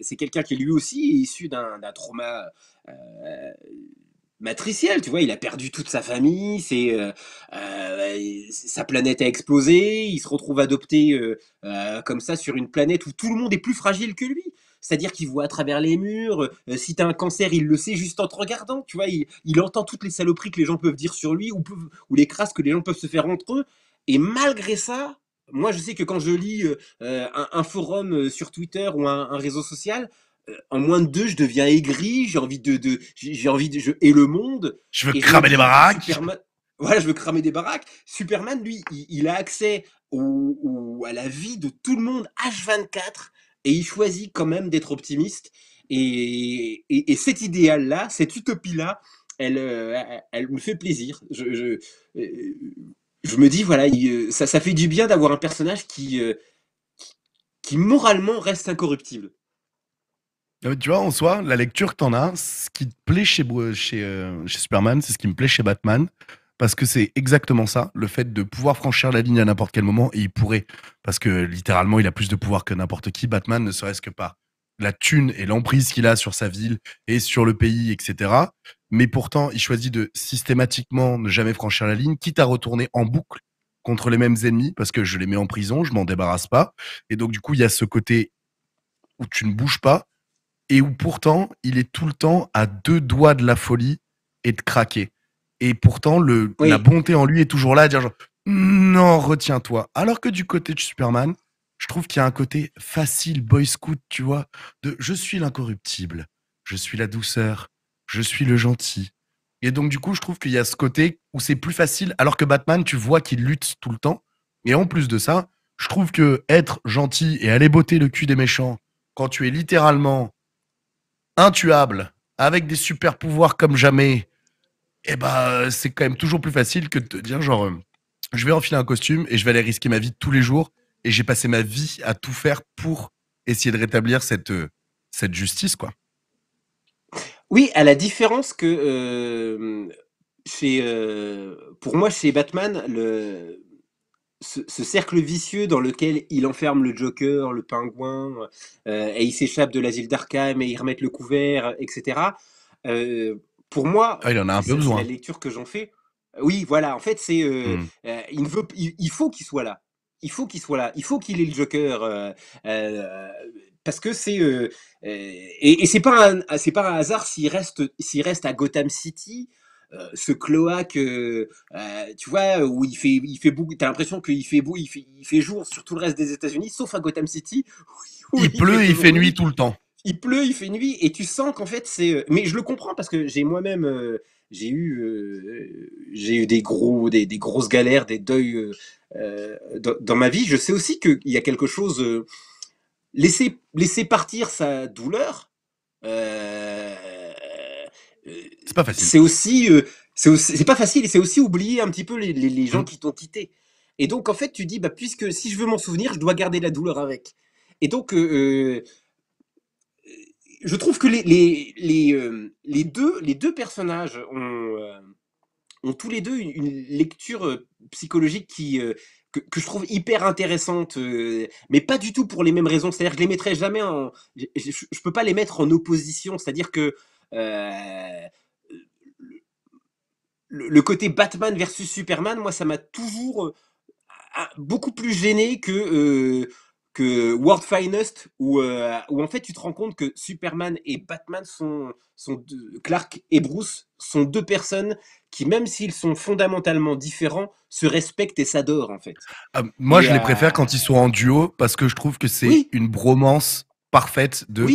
c'est quelqu'un qui est lui aussi issu d'un trauma matriciel, tu vois, il a perdu toute sa famille, c'est euh, euh, sa planète a explosé, il se retrouve adopté euh, comme ça sur une planète où tout le monde est plus fragile que lui. C'est-à-dire qu'il voit à travers les murs, si t'as un cancer, il le sait juste en te regardant, tu vois, il, entend toutes les saloperies que les gens peuvent dire sur lui ou, les crasses que les gens peuvent se faire entre eux. Et malgré ça, moi je sais que quand je lis un, forum sur Twitter ou un réseau social, euh, en moins de deux, je deviens aigri, j'ai envie de, de j'ai envie de, je hais le monde. Je veux cramer des baraques. voilà, je veux cramer des baraques. Superman, lui, il, a accès à la vie de tout le monde H24 et il choisit quand même d'être optimiste. Et, et, cet idéal-là, cette utopie-là, euh, elle, elle, me fait plaisir. Je, euh, me dis, voilà, ça, ça fait du bien d'avoir un personnage qui, qui moralement reste incorruptible. Euh, tu vois, en soi, la lecture que t'en as, ce qui te plaît chez, chez, euh, chez Superman, c'est ce qui me plaît chez Batman. Parce que c'est exactement ça, le fait de pouvoir franchir la ligne à n'importe quel moment, et il pourrait. Parce que littéralement, il a plus de pouvoir que n'importe qui. Batman, ne serait-ce que par la thune et l'emprise qu'il a sur sa ville et sur le pays, etc. Mais pourtant, il choisit de systématiquement ne jamais franchir la ligne, quitte à retourner en boucle contre les mêmes ennemis, parce que je les mets en prison, je m'en débarrasse pas. Et donc, du coup, il y a ce côté où tu ne bouges pas, et où pourtant il est tout le temps à deux doigts de la folie et de craquer. Et pourtant, la bonté en lui est toujours là à dire non, retiens-toi. Alors que du côté de Superman, je trouve qu'il y a un côté facile, boy scout, tu vois, de je suis l'incorruptible, je suis la douceur, je suis le gentil. Et donc, du coup, je trouve qu'il y a ce côté où c'est plus facile, alors que Batman, tu vois qu'il lutte tout le temps. Et en plus de ça, je trouve que être gentil et aller botter le cul des méchants, quand tu es littéralement intuable, avec des super pouvoirs comme jamais, eh ben, euh, c'est quand même toujours plus facile que de te dire genre, euh, je vais enfiler un costume et je vais aller risquer ma vie tous les jours. Et j'ai passé ma vie à tout faire pour essayer de rétablir cette, euh, cette justice, quoi. Oui, à la différence que euh, pour moi, c'est Batman, le, ce, cercle vicieux dans lequel il enferme le Joker, le pingouin, euh, et il s'échappe de l'asile d'Arkham et il remet le couvert, etc. Euh, pour moi, ah, il en a un besoin. La lecture que j'en fais, oui, voilà. En fait, c'est euh, hmm. il il, faut qu'il soit là. Il faut qu'il soit là. Il faut qu'il ait le Joker parce que c'est et, et c'est pas pas un hasard s'il reste s'il reste à Gotham City euh, ce cloaque, euh, euh, tu vois, où il fait, il fait beau, t'as l'impression qu'il fait beau, il fait, il fait jour sur tout le reste des États-Unis, sauf à Gotham City. il, pleut, il fait nuit tout le temps. Il pleut, il fait nuit, et tu sens qu'en fait c'est. Mais je le comprends parce que j'ai moi-même, j'ai eu, j'ai eu des gros, des, grosses galères, des deuils dans, ma vie. Je sais aussi qu'il y a quelque chose. laisser, laisser partir sa douleur. Euh, c'est pas facile. Euh, c'est aussi, c'est pas facile et c'est aussi oublier un petit peu les, les, gens mm. qui t'ont quitté. Et donc en fait, tu dis, bah puisque si je veux m'en souvenir, je dois garder la douleur avec. Et donc, euh, euh, je trouve que les, les, les, les, deux, les deux personnages ont, ont tous les deux une lecture psychologique qui, que, je trouve hyper intéressante, mais pas du tout pour les mêmes raisons. C'est-à-dire que je les mettrais jamais en. Je, ne je, peux pas les mettre en opposition. C'est-à-dire que euh, le côté Batman versus Superman, moi, ça m'a toujours euh, beaucoup plus gêné que euh, que World Finest, où, en fait tu te rends compte que Superman et Batman sont, sont deux, Clark et Bruce sont deux personnes qui, même s'ils sont fondamentalement différents, se respectent et s'adorent en fait. Ah, moi, je les préfère quand ils sont en duo parce que je trouve que c'est une bromance parfaite de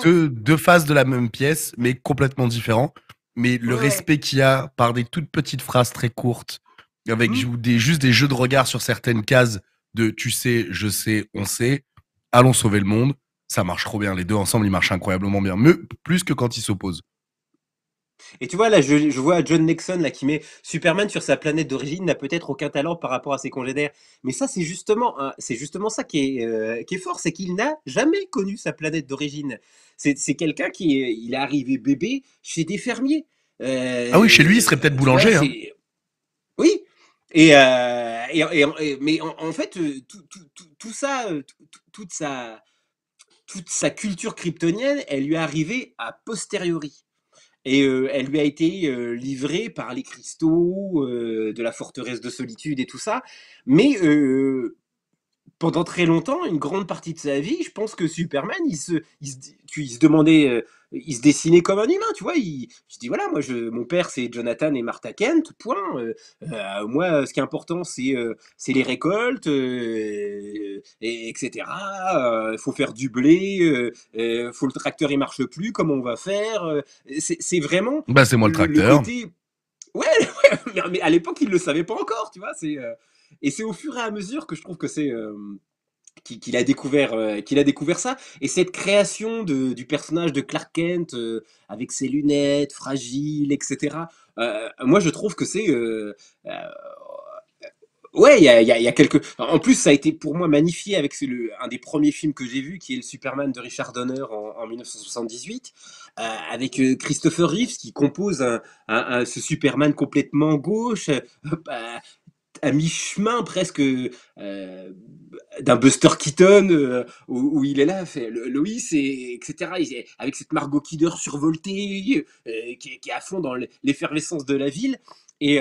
Deux, deux, phases de la même pièce, mais complètement différents. Mais le respect qu'il y a par des toutes petites phrases très courtes, avec mmh. juste des jeux de regard sur certaines cases de tu sais, je sais, on sait, allons sauver le monde, ça marche trop bien. Les deux ensemble, ils marchent incroyablement bien. plus que quand ils s'opposent. Et tu vois, là, je, vois John Nixon là, qui met Superman sur sa planète d'origine n'a peut-être aucun talent par rapport à ses congénères. Mais ça, c'est justement, justement ça euh, qui est, fort, c'est qu'il n'a jamais connu sa planète d'origine. C'est, quelqu'un qui est, il est arrivé bébé chez des fermiers. Euh, ah oui, chez lui, il serait peut-être boulanger. Hein. Oui, euh, et, mais en, fait, tout, ça, toute sa, toute sa culture kryptonienne, elle lui est arrivée a posteriori. Et euh, elle lui a été euh, livrée par les cristaux euh, de la forteresse de solitude et tout ça. Mais pendant très longtemps, une grande partie de sa vie, je pense que Superman, il il se demandait il se dessinait comme un humain, tu vois. je dis voilà, moi, je, mon père, c'est Jonathan et Martha Kent, point. Euh, euh, moi, ce qui est important, c'est euh, les récoltes, etc. Il faut faire du blé, faut le tracteur, il marche plus, comment on va faire C'est vraiment. Bah, c'est moi le, tracteur. ouais, mais à l'époque, il le savait pas encore, tu vois. et c'est au fur et à mesure que je trouve que c'est qu'il a découvert euh, qu'il découvert ça et cette création de, du personnage de Clark Kent euh, avec ses lunettes fragiles etc euh, moi je trouve que c'est ouais il y a, quelques en plus ça a été pour moi magnifié avec un des premiers films que j'ai vu qui est le Superman de Richard Donner en, 1978 avec Christopher Reeves qui compose ce Superman complètement gauche à mi-chemin presque euh, d'un Buster Keaton euh, où, il est là, fait Loïs, et, etc. avec cette Margot Kidder survoltée euh, qui, est à fond dans l'effervescence de la ville. Et,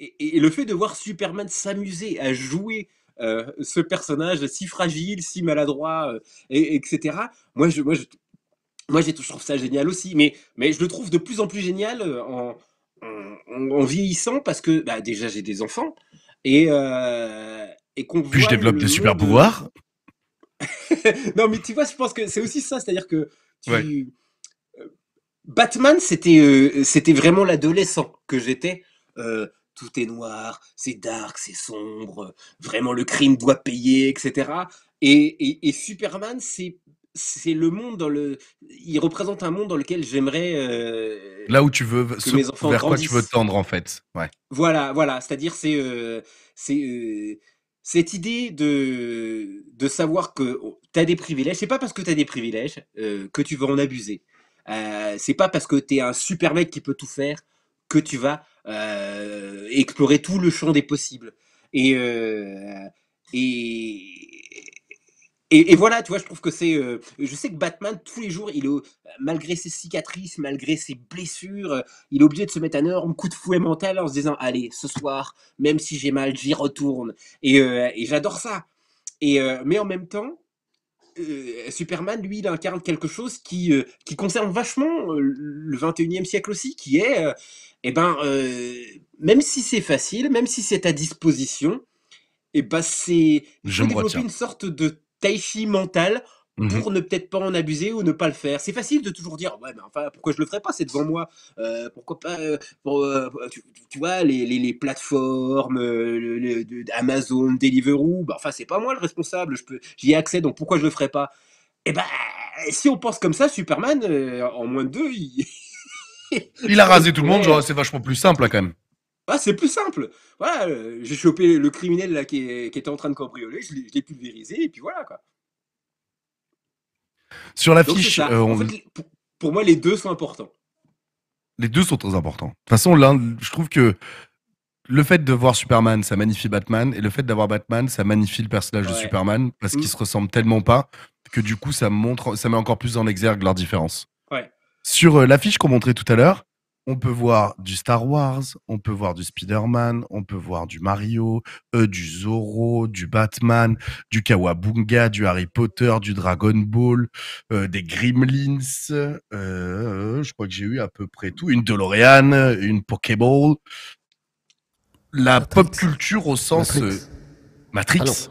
et, le fait de voir Superman s'amuser à jouer ce personnage si fragile, si maladroit, etc. Moi, je, moi, moi, trouve ça génial aussi, mais, mais je le trouve de plus en plus génial en, en, vieillissant parce que bah, déjà j'ai des enfants et, euh, et qu'on Puis je développe des super pouvoirs. non, mais tu vois, je pense que c'est aussi ça, c'est-à-dire que tu... Euh, Batman, c'était euh, c'était vraiment l'adolescent que j'étais. tout est noir, c'est dark, c'est sombre, vraiment le crime doit payer, etc. et, et Superman, c'est c'est le monde dans le. Il représente un monde dans lequel j'aimerais. Euh, Là où tu veux, que vers quoi tu veux tendre en fait. Ouais. Voilà, voilà. C'est-à-dire, c'est. Euh, euh, cette idée de, de savoir que oh, tu as des privilèges, c'est pas parce que tu as des privilèges que tu veux en abuser. c'est pas parce que tu es un super mec qui peut tout faire que tu vas explorer tout le champ des possibles. Et, et, et, voilà, tu vois, je trouve que c'est. Euh, je sais que Batman, tous les jours, il malgré ses cicatrices, malgré ses blessures, euh, il est obligé de se mettre un énorme coup de fouet mental en se disant Allez, ce soir, même si j'ai mal, j'y retourne. Et, euh, et j'adore ça. Et, mais en même temps, Superman, lui, il incarne quelque chose qui, qui concerne vachement le 21e siècle aussi, qui est Eh ben, même si c'est facile, même si c'est à disposition, et eh ben, c'est. Je développer une sorte de tai mental mmh pour ne peut-être pas en abuser ou ne pas le faire. C'est facile de toujours dire ouais enfin pourquoi je le ferais pas c'est devant moi euh, pourquoi pas euh, euh, tu, vois les, les, les plateformes Amazon Deliveroo bah, enfin c'est pas moi le responsable je peux j'y ai accès donc pourquoi je le ferais pas et eh ben si on pense comme ça Superman en moins de deux il, a rasé tout le monde genre c'est vachement plus simple quand même. Ah, c'est plus simple. Voilà, euh, j'ai chopé le criminel là, qui, était en train de cambrioler, je l'ai pulvérisé, et puis voilà. Quoi. Sur l'affiche... Euh, pour, moi, les deux sont importants. Les deux sont très importants. De toute façon, je trouve que le fait de voir Superman, ça magnifie Batman, et le fait d'avoir Batman, ça magnifie le personnage de Superman, parce mm. qu'ils se ressemblent tellement pas que du coup, ça, montre, ça met encore plus en exergue leur différence. Sur euh, l'affiche qu'on montrait tout à l'heure, on peut voir du Star Wars, on peut voir du Spider-Man, on peut voir du Mario, euh, du Zoro, du Batman, du Kawabunga, du Harry Potter, du Dragon Ball, euh, des Gremlins. Euh, je crois que j'ai eu à peu près tout. Une DeLorean, une Pokéball. La pop culture au sens Matrix.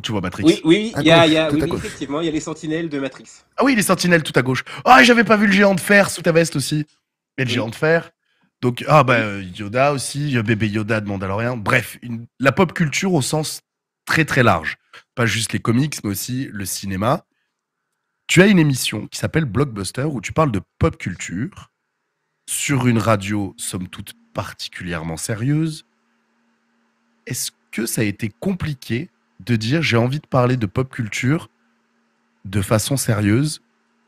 tu vois Matrix. Oui, oui, y a, effectivement, il y a les sentinelles de Matrix. Ah oui, les sentinelles tout à gauche. Ah, j'avais pas vu le géant de fer sous ta veste aussi et le géant de fer. Donc, ah bah, euh, Yoda aussi, euh, bébé Yoda de Mandalorian. Bref, la pop culture au sens très très large. Pas juste les comics, mais aussi le cinéma. Tu as une émission qui s'appelle Blockbuster où tu parles de pop culture sur une radio, somme toute particulièrement sérieuse. Est-ce que ça a été compliqué de dire j'ai envie de parler de pop culture de façon sérieuse,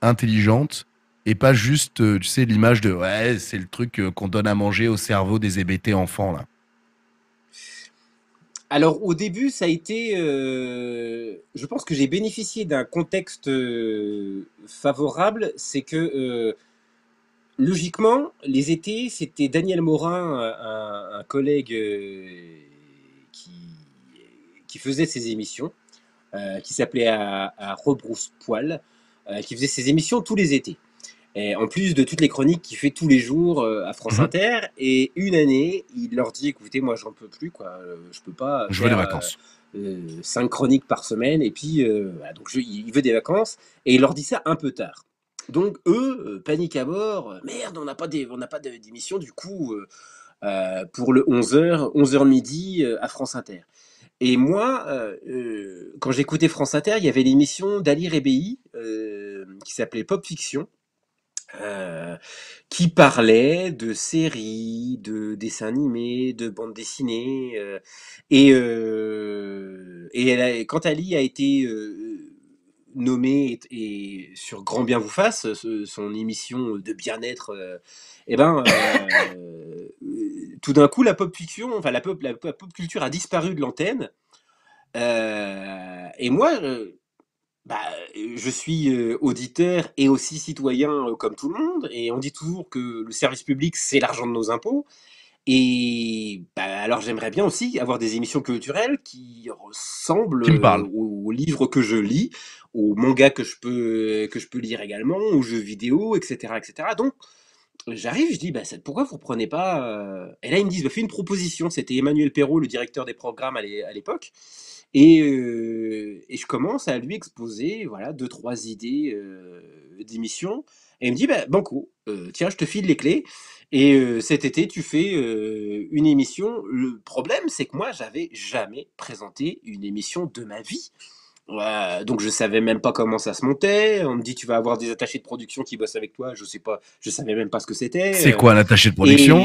intelligente et pas juste, euh, tu sais, l'image de ouais, c'est le truc euh, qu'on donne à manger au cerveau des hébétés enfants là. Alors au début, ça a été, euh, je pense que j'ai bénéficié d'un contexte favorable, c'est que logiquement, les étés, c'était Daniel Morin, un, collègue qui, faisait ses émissions, qui s'appelait à, à Rebrousse Poil, qui faisait ses émissions tous les étés en plus de toutes les chroniques qu'il fait tous les jours euh, à France mhm. Inter, et une année, il leur dit écoutez, moi j'en peux plus, quoi, euh, je peux pas. Je veux des vacances. Euh, cinq chroniques par semaine, et puis voilà, donc il veut des vacances, et il leur dit ça un peu tard. Donc eux, panique à bord, merde, on n'a pas d'émission, du coup, pour le 11h, 11h midi à France Inter. Et moi, quand j'écoutais France Inter, il y avait l'émission d'Ali Rebéi qui s'appelait Pop Fiction euh, qui parlait de séries, de dessins animés, de bandes dessinées. Euh, et euh, et quand Ali a été nommé et, sur Grand Bien vous fasse, son émission de bien-être, eh ben, tout d'un coup, la pop fiction, culture a disparu de l'antenne. et moi, bah, euh, je suis euh, auditeur et aussi citoyen euh, comme tout le monde, et on dit toujours que le service public, c'est l'argent de nos impôts. Et bah, alors j'aimerais bien aussi avoir des émissions culturelles qui ressemblent aux, livres que je lis, aux mangas que je peux, que je peux lire également, aux jeux vidéo, etc. etc. Donc j'arrive, je dis bah, pourquoi vous ne prenez pas... Et là ils me disent, bah, fais une proposition, c'était Emmanuel Perrault, le directeur des programmes à l'époque. Euh, et, je commence à lui exposer voilà deux trois idées euh, d'émission et il me dit ben, banco euh, tiens je te file les clés et cet été tu fais une émission le problème c'est que moi j'avais jamais présenté une émission de ma vie donc je savais même pas comment ça se montait. On me dit tu vas avoir des attachés de production qui bossent avec toi. Je sais pas, je savais même pas ce que c'était. C'est quoi l'attaché de production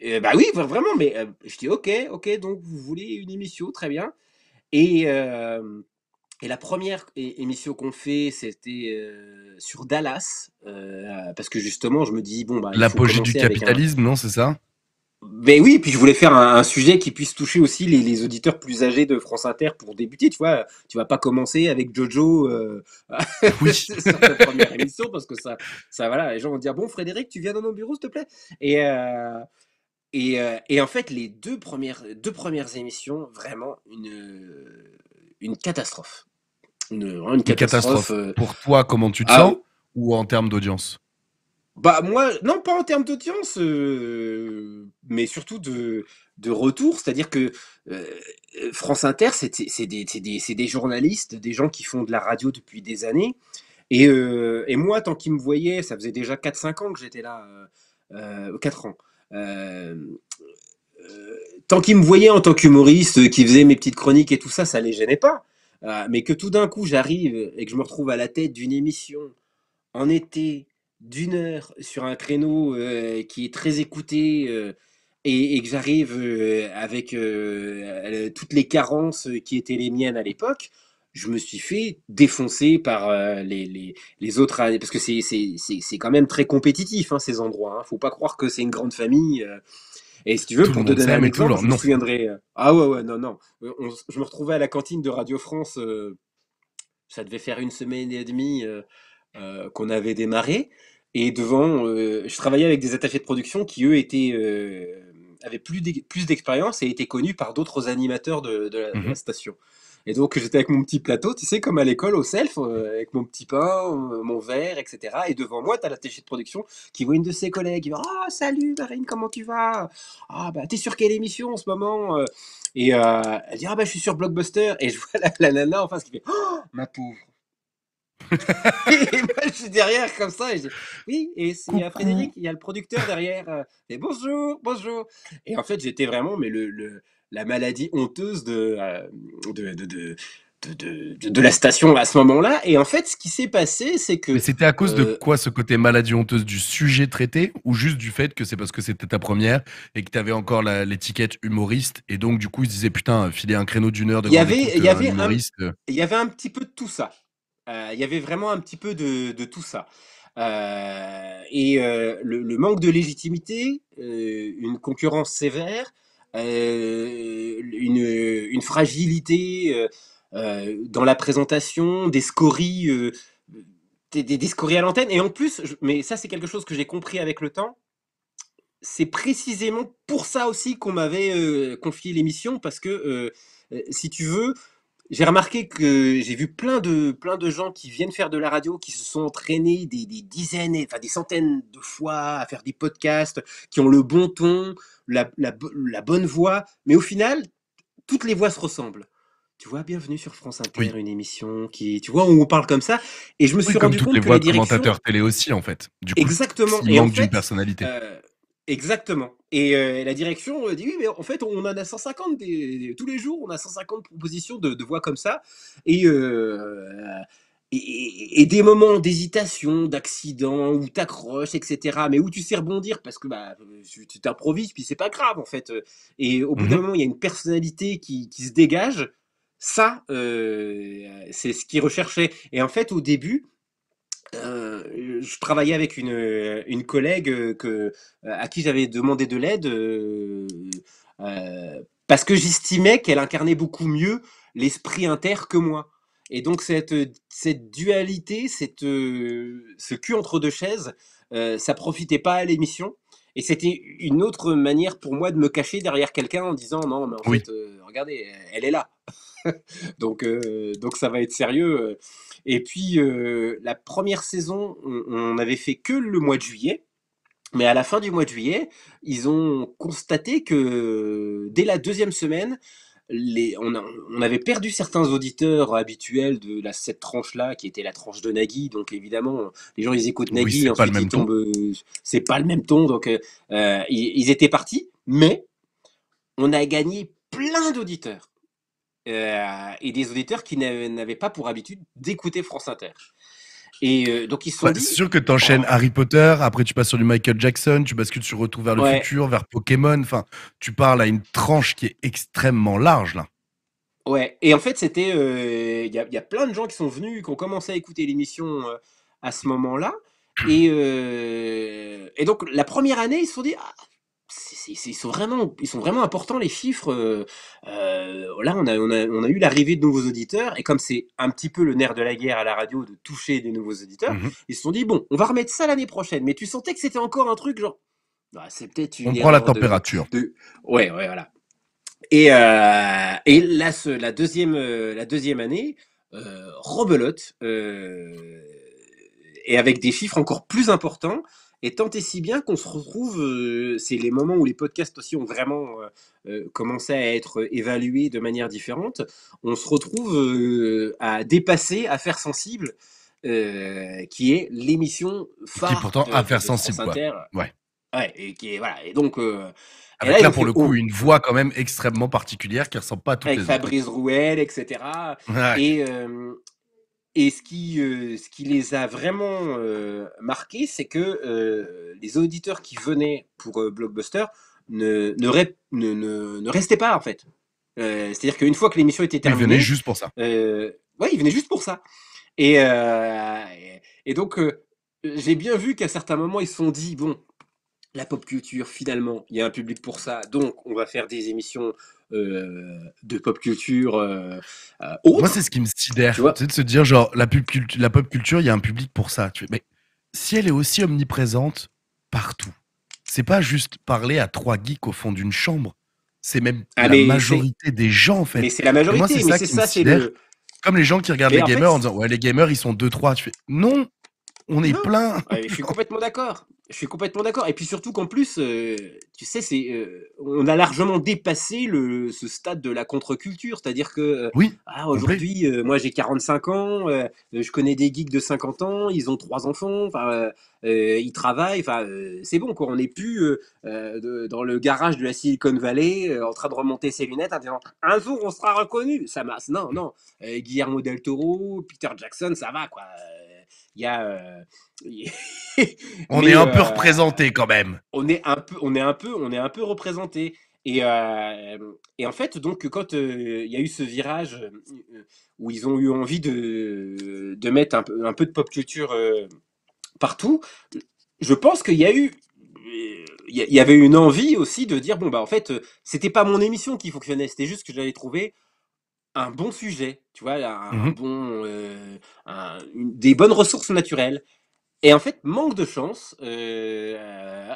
Ben Bah oui, vraiment. Mais je dis ok, ok. Donc vous voulez une émission, très bien. Et, la première émission qu'on fait, c'était sur Dallas, parce que justement, je me dis, bon, bah, l'apogée du capitalisme, non, c'est ça mais ben oui, puis je voulais faire un, sujet qui puisse toucher aussi les, auditeurs plus âgés de France Inter pour débuter. Tu vois, tu vas pas commencer avec Jojo euh, sur ta première émission parce que ça, ça voilà, les gens vont dire bon Frédéric, tu viens dans nos bureaux s'il te plaît. Et euh, et, en fait, les deux premières, deux premières émissions, vraiment une, euh, une catastrophe. Une, catastrophe. Euh, Pour toi, comment tu te ah sens Ou en termes d'audience bah moi, non pas en termes d'audience, mais surtout de, retour. C'est-à-dire que France Inter, c'est des, journalistes, des gens qui font de la radio depuis des années. Et, et moi, tant qu'ils me voyaient, ça faisait déjà 4-5 ans que j'étais là, 4 ans euh, tant qu'ils me voyaient en tant qu'humoriste, euh, qui faisait mes petites chroniques et tout ça, ça les gênait pas. Euh, mais que tout d'un coup, j'arrive et que je me retrouve à la tête d'une émission en été d'une heure sur un créneau qui est très écouté. Et, que j'arrive avec toutes les carences qui étaient les miennes à l'époque, je me suis fait défoncer par euh, les, les, autres euh, parce que c'est c'est quand même très compétitif hein, ces endroits. ne hein. Faut pas croire que c'est une grande famille. Euh. Et si tu veux, pour te donner un exemple, je me souviendrai. ah ouais ouais non non, je me retrouvais à la cantine de Radio France. ça devait faire une semaine et demie qu'on avait démarré. Et devant, je travaillais avec des attachés de production qui eux étaient avaient plus d'expérience et étaient connus par d'autres animateurs de, de la mmh station. Et donc, j'étais avec mon petit plateau, tu sais, comme à l'école, au self, euh, avec mon petit pain, euh, mon verre, etc. Et devant moi, tu as la l'attaché de production qui voit une de ses collègues. Il va Ah, salut Marine, comment tu vas Ah, bah, t'es sur quelle émission en ce moment euh?» Et elle dit Ah, bah, je suis sur Blockbuster. Et je vois la, nana en face qui fait Oh, ma pauvre. et moi, je suis derrière comme ça. Et je dis, oui, et il y a Frédéric, il y a le producteur derrière. Et bonjour, bonjour. Et en fait, j'étais vraiment mais le, la maladie honteuse euh, de, de, de, de de, de, la station à ce moment-là. Et en fait, ce qui s'est passé, c'est que. c'était à cause de euh, quoi ce côté maladie honteuse du sujet traité ou juste du fait que c'est parce que c'était ta première et que tu avais encore l'étiquette humoriste et donc du coup ils se disaient putain, filer un créneau d'une heure de. Il y avait, euh. il y avait un, petit peu de tout ça. il y avait vraiment un petit peu de, de tout ça. et le, le, manque de légitimité, une concurrence sévère, euh, une, fragilité euh, euh, dans la présentation, des scories, des, des, scories à l'antenne. Et en plus, mais ça c'est quelque chose que j'ai compris avec le temps, c'est précisément pour ça aussi qu'on m'avait confié l'émission, parce que, si tu veux, j'ai remarqué que j'ai vu plein de, plein de gens qui viennent faire de la radio, qui se sont entraînés des, dizaines, enfin des centaines de fois à faire des podcasts, qui ont le bon ton, la, la, bonne voix, mais au final, toutes les voix se ressemblent. Tu vois, bienvenue sur France Inter, une émission qui, tu vois, où on parle comme ça. Et je me suis comme rendu toutes compte les voix que les directions... commentateurs télé aussi, en fait. Du Exactement. Il manque d'une personnalité. Euh, Exactement. Et euh, la direction euh, dit oui, mais en fait, on en a 150 tous les jours, on a 150 propositions de, voix comme ça. Euh, et, et, des moments d'hésitation, d'accident, où accroches, etc. Mais où tu sais rebondir parce que bah, tu t'improvises, puis c'est pas grave en fait. Et au bout d'un mhm. moment, il y a une personnalité qui, se dégage. Ça, c'est ce qu'ils recherchaient. Et en fait, au début, euh, je travaillais avec une, collègue euh, euh, à qui j'avais demandé de l'aide parce que j'estimais qu'elle incarnait beaucoup mieux l'esprit inter que moi. Et donc cette, dualité, ce cul entre deux chaises, ça profitait pas à l'émission. Et c'était une autre manière pour moi de me cacher derrière quelqu'un en disant non, mais en fait, euh, regardez, elle est là. donc, euh, donc ça va être sérieux. Euh. Et puis, la première saison, on, n'avait fait que le mois de juillet. Mais à la fin du mois de juillet, ils ont constaté que dès la deuxième semaine, on, avait perdu certains auditeurs habituels de la, cette tranche-là, qui était la tranche de Nagui. Donc évidemment, les gens ils écoutent Nagui, c'est pas le même ton. Euh, c'est pas le même ton. Donc euh, euh, ils, étaient partis, mais on a gagné plein d'auditeurs et des auditeurs qui n'avaient pas pour habitude d'écouter France Inter. Et euh, donc ils sont. Bah, c'est sûr que tu enchaînes Harry Potter, après tu passes sur du Michael Jackson, tu bascules sur Retour vers le futur, vers Pokémon. Enfin, tu parles à une tranche qui est extrêmement large là. Ouais, et en fait, c'était. Euh, il y, a plein de gens qui sont venus, qui ont commencé à écouter l'émission euh, à ce moment-là. Hmm. Et, et, donc, la première année, ils se sont dit ah, ils sont vraiment, ils sont vraiment importants les chiffres. Euh, euh, là, on a, on a, eu l'arrivée de nouveaux auditeurs et comme c'est un petit peu le nerf de la guerre à la radio de toucher des nouveaux auditeurs, mhm. ils se sont dit bon, on va remettre ça l'année prochaine. Mais tu sentais que c'était encore un truc genre, bah, c'est peut-être une. On prend la température. Ouais, ouais, voilà. Et, euh, là, la deuxième, la deuxième année, euh, rebelote. et avec des chiffres encore plus importants. Et tant et si bien qu'on se retrouve, euh, c'est les moments où les podcasts aussi ont vraiment euh, euh, commencé à être évalués de manière différente, on se retrouve à dépasser Affaires Sensibles, qui est l'émission phare. Qui pourtant de, Affaires Sensibles, quoi. Ouais. ouais. et qui est, voilà. Et donc. Avec là, pour le coup, une voix quand même extrêmement particulière qui ressemble pas à toutes Avec les Fabrice Rouel, etc. Et, et ce qui, euh, ce qui les a vraiment euh, marqués, c'est que euh, les auditeurs qui venaient pour Blockbuster ne ne, restaient pas, en fait. C'est-à-dire qu'une fois que l'émission était terminée. Ils venaient juste pour ça. Oui, ils venaient juste pour ça. Et, et donc, j'ai bien vu qu'à certains moments, ils se sont dit bon, la pop culture, finalement, il y a un public pour ça. Donc, on va faire des émissions euh, de pop culture. Euh, euh Moi, c'est ce qui me sidère. C'est de se dire, genre, la, pop culture, il y a un public pour ça. Tu Mais si elle est aussi omniprésente partout, c'est pas juste parler à trois geeks au fond d'une chambre. C'est même ah, la majorité des gens, en fait. Mais c'est la majorité. c'est ça, c'est le... Comme les gens qui regardent les gamers en disant, ouais, les gamers, ils sont deux, trois. Tu non, on est plein. Ah, je suis complètement d'accord. Je suis complètement d'accord. Et puis surtout qu'en plus, euh, tu sais, c'est, euh, on a largement dépassé le, ce stade de la contre-culture. C'est-à-dire que euh, oui, ah, aujourd'hui, moi j'ai 45 ans, je connais des geeks de 50 ans, ils ont trois enfants, ils travaillent, enfin, c'est bon, quoi. On n'est plus dans le garage de la Silicon Valley en train de remonter ses lunettes en disant un jour on sera reconnu. Ça masse. Non, non. Guillermo del Toro, Peter Jackson, ça va, quoi. Euh, on est un euh, peu représenté quand même. On est un peu, on est un peu, on est un peu représenté. Et, euh, et en fait, donc, quand il y a eu ce virage où ils ont eu envie de, de mettre un, un peu de pop culture partout, je pense qu'il y a eu il y avait une envie aussi de dire bon bah en fait c'était pas mon émission qui fonctionnait c'était juste que j'avais trouvé un bon sujet, tu vois, un, mmh bon, euh, des bonnes ressources naturelles. Et en fait, manque de chance, euh, euh,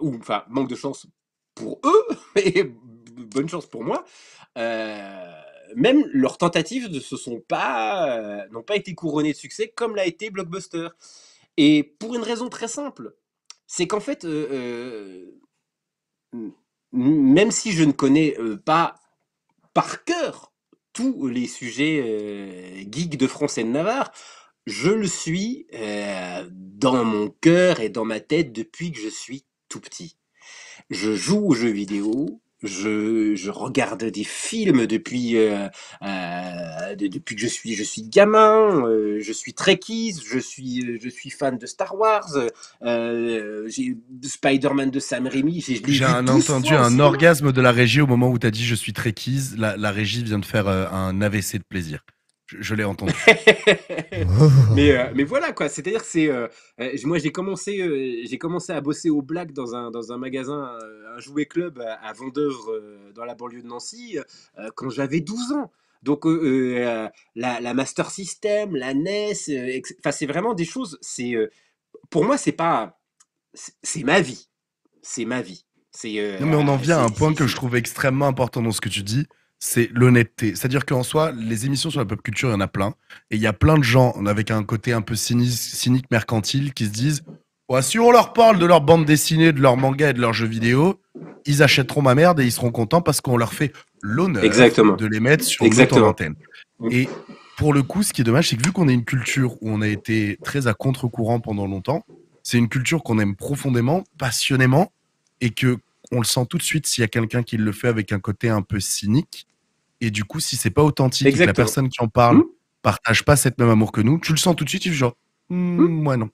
ou enfin, manque de chance pour eux, et bonne chance pour moi, même leurs tentatives ne se sont pas, n'ont pas été couronnées de succès comme l'a été Blockbuster. Et pour une raison très simple, c'est qu'en fait, même si je ne connais pas par cœur tous les sujets euh, geeks de France et de Navarre. Je le suis euh, dans mon cœur et dans ma tête depuis que je suis tout petit. Je joue aux jeux vidéo, je, regarde des films depuis, euh, euh, depuis que je suis, je suis gamin, euh, je suis trekkies, je suis, je suis fan de Star Wars, j'ai Spider-Man de Sam Raimi. J'ai entendu un orgasme de la régie au moment où tu as dit je suis trekkies. La, la régie vient de faire un AVC de plaisir. Je, l'ai entendu. mais, euh, mais voilà quoi. C'est-à-dire c'est euh, euh, moi j'ai commencé j'ai commencé à bosser au black dans un dans un magasin un jouet club à, à dans la banlieue de Nancy quand j'avais 12 ans. Donc la, Master System, la NES, enfin c'est vraiment des choses. C'est pour moi c'est pas c'est ma vie, c'est ma vie. C'est. non mais on en vient à un point que je trouve extrêmement important dans ce que tu dis c'est l'honnêteté. C'est-à-dire qu'en soi, les émissions sur la pop culture, il y en a plein. Et il y a plein de gens avec un côté un peu cynique, mercantile, qui se disent ouais, si on leur parle de leurs bandes dessinées, de leur manga et de leurs jeux vidéo, ils achèteront ma merde et ils seront contents parce qu'on leur fait l'honneur de les mettre sur notre antenne. Et pour le coup, ce qui est dommage, c'est que vu qu'on est une culture où on a été très à contre-courant pendant longtemps, c'est une culture qu'on aime profondément, passionnément, et que on le sent tout de suite s'il y a quelqu'un qui le fait avec un côté un peu cynique. Et du coup, si c'est pas authentique, et que la personne qui en parle hmm partage pas cette même amour que nous, tu le sens tout de suite, tu genre, hmm, hmm moi non,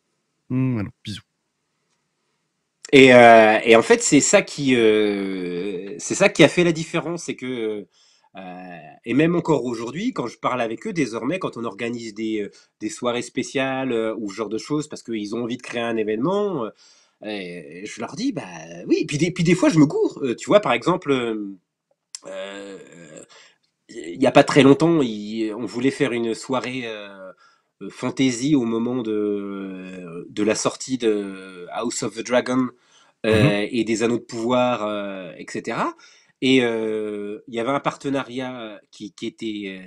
non, bisous. Euh, et, en fait, c'est ça qui, euh, c'est ça qui a fait la différence, c'est que euh, et même encore aujourd'hui, quand je parle avec eux, désormais, quand on organise des, des soirées spéciales ou ce genre de choses, parce qu'ils ont envie de créer un événement, je leur dis, bah oui, et puis des, des fois je me cours. Euh, tu vois, par exemple, euh, euh, il n'y a pas très longtemps, on voulait faire une soirée fantasy au moment de, de la sortie de House of the Dragon mm-hmm. et des Anneaux de Pouvoir, etc. Et il y avait un partenariat qui, qui était.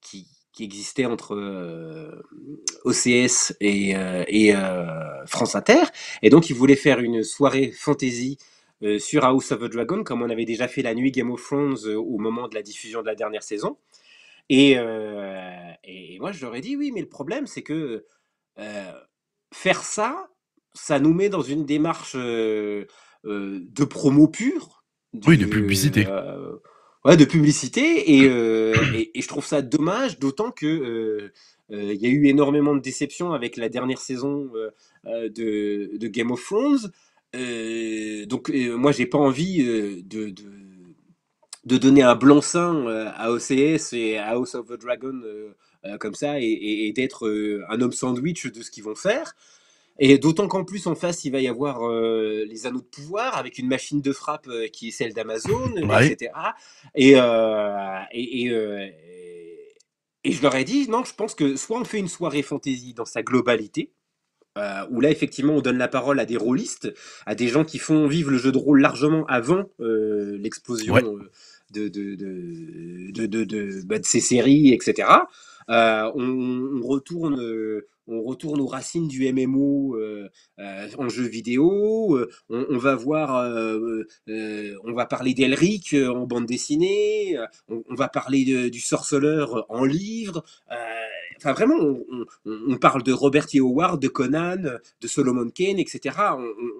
qui, qui existait entre euh, OCS et, euh, euh, France Inter. Et donc, ils voulaient faire une soirée fantasy sur House of the Dragon, comme on avait déjà fait la nuit Game of Thrones au moment de la diffusion de la dernière saison. Et, moi, je leur ai dit, oui, mais le problème, c'est que faire ça, ça nous met dans une démarche de promo pure. oui, de publicité ouais, de publicité. Euh, et, je trouve ça dommage, d'autant que euh, euh, il y a eu énormément de déceptions avec la dernière saison de, Game of Thrones. donc moi, j'ai pas envie de, de, donner un blanc-seing à OCS et à House of the Dragon comme ça et, et d'être un homme sandwich de ce qu'ils vont faire. Et d'autant qu'en plus, en face, il va y avoir euh, les anneaux de pouvoir avec une machine de frappe euh, qui est celle d'Amazon, etc. Euh, et, et, et, je leur ai dit, non, je pense que soit on fait une soirée fantasy dans sa globalité, où là effectivement on donne la parole à des rôlistes, à des gens qui font vivre le jeu de rôle largement avant l'explosion de, de, de, bah, ces séries, etc. Euh, euh, on, retourne, aux racines du MMO euh, en jeu vidéo. On, va voir, on va parler d'Elric en bande dessinée. On, va parler du sorceleur en livre. Enfin, vraiment, on, parle de Robert E. Howard, de Conan, de Solomon Kane, etc.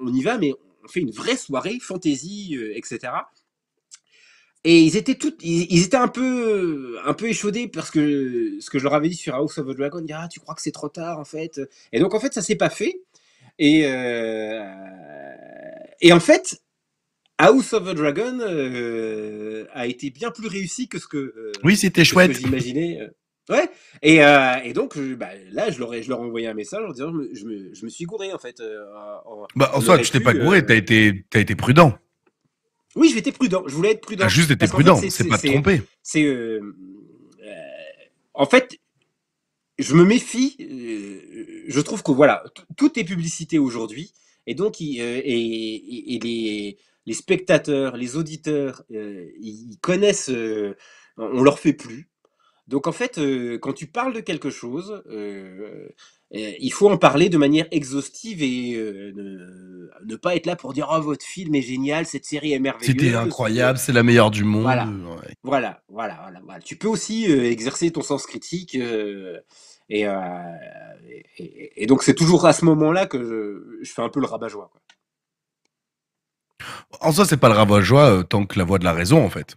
On, y va, mais on fait une vraie soirée fantasy, etc. Et ils étaient tout, ils, étaient un peu, un peu échaudés parce que ce que je leur avais dit sur House of the Dragon, ils ah, tu crois que c'est trop tard en fait. Et donc en fait, ça s'est pas fait. Et euh, et en fait, House of the Dragon euh, a été bien plus réussi que ce que. Euh, oui, c'était chouette. J'imaginais. Ouais. Et, donc bah, là, je leur ai, je leur envoyé un message en disant, je me, suis gouré en fait. En, bah en, tu t'es pas gouré, tu t'as été, as été prudent. Oui, j'étais prudent. Je voulais être prudent. Ah, juste d'être prudent, c'est pas de tromper. C'est euh, euh, en fait, je me méfie. Euh, je trouve que voilà, tout est publicité aujourd'hui, et donc et, les, les, spectateurs, les auditeurs, ils connaissent. on leur fait plus. Donc en fait, quand tu parles de quelque chose, euh, il faut en parler de manière exhaustive et euh, ne, pas être là pour dire oh votre film est génial, cette série est merveilleuse. C'était incroyable, c'est la meilleure du monde. Voilà, voilà, voilà, Tu peux aussi euh, exercer ton sens critique. Et, donc c'est toujours à ce moment-là que je, fais un peu le rabat-joie. En soi, c'est pas le rabat-joie tant que la voix de la raison, en fait.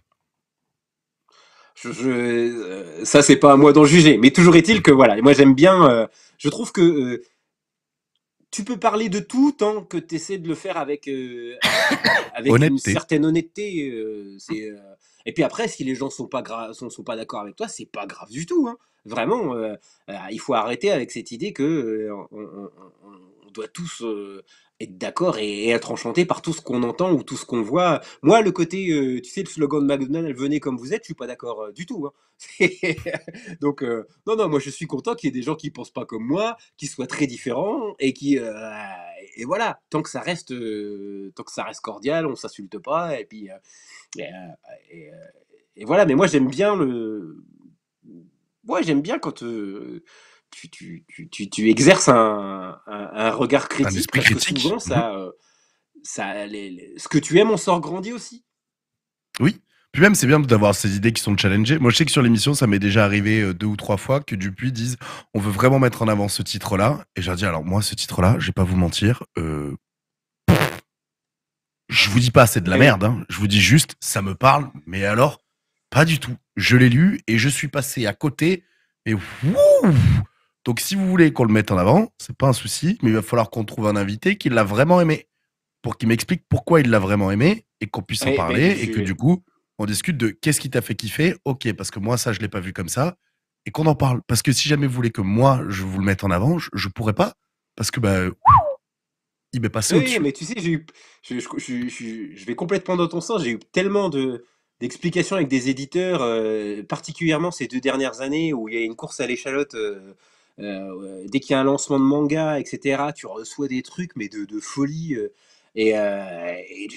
Je, ce n'est ça, c'est pas à moi d'en juger. Mais toujours est-il que voilà, moi j'aime bien je trouve que euh, tu peux parler de tout tant que tu essaies de le faire avec, euh, avec une certaine honnêteté. Euh, et puis après, si les gens sont pas sont, sont pas d'accord avec toi, c'est pas grave du tout. Hein. Vraiment, il faut arrêter avec cette idée qu'on doit tous être d'accord et, être enchanté par tout ce qu'on entend ou tout ce qu'on voit. Moi, le côté, euh, tu sais, le slogan de McDonald's, venez comme vous êtes, je suis pas d'accord euh, du tout. Hein. Donc, euh, non, non, moi, je suis content qu'il y ait des gens qui pensent pas comme moi, qui soient très différents et qui, et voilà, tant que ça reste, tant que ça reste cordial, on s'insulte pas et puis, et, voilà. Mais moi, j'aime bien le, moi, j'aime bien quand tu, tu, tu, tu, exerces un, un, regard critique, parce que souvent, ça, mhm. euh, ça, ce que tu aimes on sort grandi aussi. Oui. Puis même, c'est bien d'avoir ces idées qui sont challengées. Moi, je sais que sur l'émission, ça m'est déjà arrivé euh, deux ou trois fois que Dupuis dise on veut vraiment mettre en avant ce titre-là. Et j'ai dit alors, moi, ce titre-là, je vais pas vous mentir, euh... je vous dis pas, c'est de la eh merde. Hein. Je vous dis juste, ça me parle, mais alors, pas du tout. Je l'ai lu et je suis passé à côté, mais wouh donc, si vous voulez qu'on le mette en avant, c'est pas un souci, mais il va falloir qu'on trouve un invité qui l'a vraiment aimé pour qu'il m'explique pourquoi il l'a vraiment aimé et qu'on puisse en parler et que du coup, on discute de qu'est-ce qui t'a fait kiffer. Ok, parce que moi, ça, je l'ai pas vu comme ça et qu'on en parle. Parce que si jamais vous voulez que moi, je vous le mette en avant, je, ne pourrais pas parce que bah, il m'est passé oui, mais tu sais, je, vais complètement dans ton sens. J'ai eu tellement de d'explications avec des éditeurs, euh, particulièrement ces deux dernières années où il y a une course à l'échalote. Euh, euh, dès qu'il y a un lancement de manga, etc., tu reçois des trucs, mais de, folie. Euh, et, euh,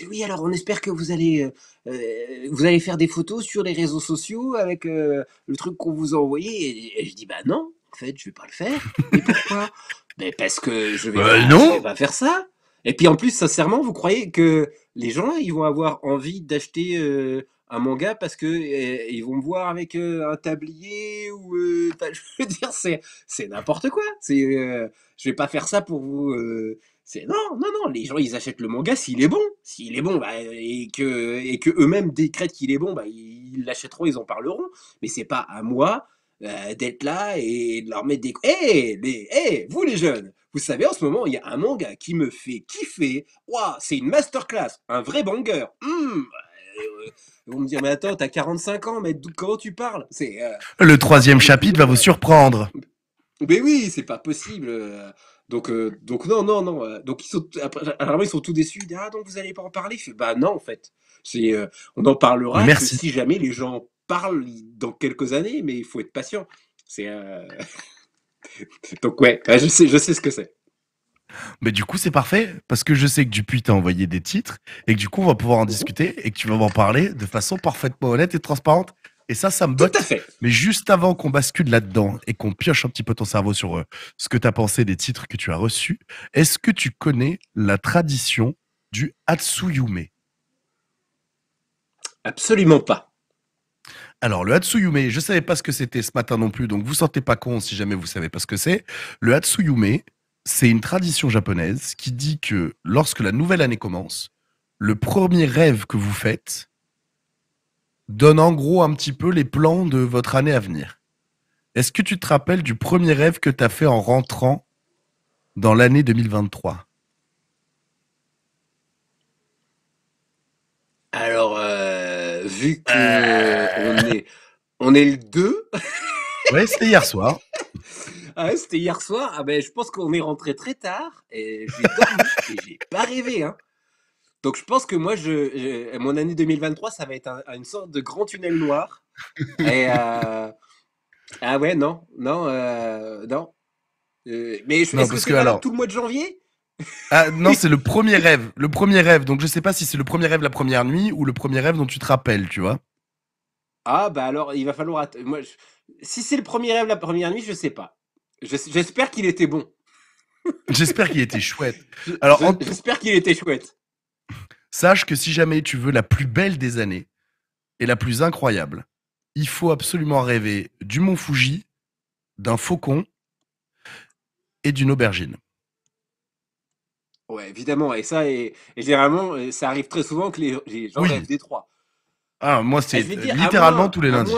oui, alors on espère que vous allez, vous allez faire des photos sur les réseaux sociaux avec le truc qu'on vous a envoyé. Et, je dis, bah non, en fait, je vais pas le faire. Et pourquoi Parce que je vais, bah Je vais pas faire ça. Et puis en plus, sincèrement, vous croyez que les gens, ils vont avoir envie d'acheter un manga parce que eh, ils vont me voir avec euh, un tablier ou euh, je veux dire c'est c'est n'importe quoi c'est euh, je vais pas faire ça pour vous c'est non non non les gens ils achètent le manga s'il est bon s'il est bon bah, et que et que eux-mêmes décrètent qu'il est bon bah ils l'achèteront ils en parleront mais c'est pas à moi d'être là et de leur mettre des hé eh, les hey, eh, vous les jeunes vous savez, en ce moment, il y a un manga qui me fait kiffer. Waouh, c'est une masterclass, un vrai banger. Mmh ils euh, vont me dire, mais attends, t'as 45 ans, mais comment tu parles C'est euh, Le troisième chapitre va vous surprendre. Mais oui, c'est pas possible. Euh, donc, donc non, non, non. Donc ils sont, alors, ils sont tout déçus. Ils disent, ah donc vous allez pas en parler. bah non en fait. C'est, on en parlera Que si jamais les gens parlent dans quelques années, mais il faut être patient. C'est donc ouais, je sais, je sais ce que c'est. Mais bah, du coup, c'est parfait, parce que je sais que Dupuis t'a envoyé des titres, et que du coup, on va pouvoir en mhm. discuter, et que tu vas m'en parler de façon parfaitement honnête et transparente. Et ça, ça me botte. Tout à fait. Mais juste avant qu'on bascule là-dedans et qu'on pioche un petit peu ton cerveau sur euh, ce que tu as pensé des titres que tu as reçus, est-ce que tu connais la tradition du Hatsuyume Absolument pas. Alors, le Hatsuyume, je ne savais pas ce que c'était ce matin non plus, donc vous ne sentez pas con si jamais vous savez pas ce que c'est. Le Hatsuyume, c'est une tradition japonaise qui dit que lorsque la nouvelle année commence, le premier rêve que vous faites donne en gros un petit peu les plans de votre année à venir. Est-ce que tu te rappelles du premier rêve que tu as fait en rentrant dans l'année 2023 Alors, euh, vu qu'on euh. on, est, on est le 2. ouais, c'était hier soir. Ah, c'était hier soir. Ah ben, je pense qu'on est rentré très tard et j'ai dormi et j'ai pas rêvé. Hein. Donc je pense que moi, je, mon année 2023, ça va être une sorte de grand tunnel noir. Et euh, ah ouais, non, non, euh, non. Euh, mais je, pense que, alors... tout le mois de janvier. Ah non, c'est le premier rêve, le premier rêve. Donc je sais pas si c'est le premier rêve la première nuit ou le premier rêve dont tu te rappelles, tu vois. Ah bah alors il va falloir. Moi, si c'est le premier rêve la première nuit, je sais pas. J'espère qu'il était bon. J'espère qu'il était chouette. Alors, J'espère qu'il était chouette. Sache que si jamais tu veux la plus belle des années et la plus incroyable, il faut absolument rêver du mont Fuji, d'un faucon et d'une aubergine. Ouais, évidemment. Et ça, et, généralement, euh, ça arrive très souvent que les, gens rêvent des trois. Ah, moi, c'est eh, littéralement tous les lundis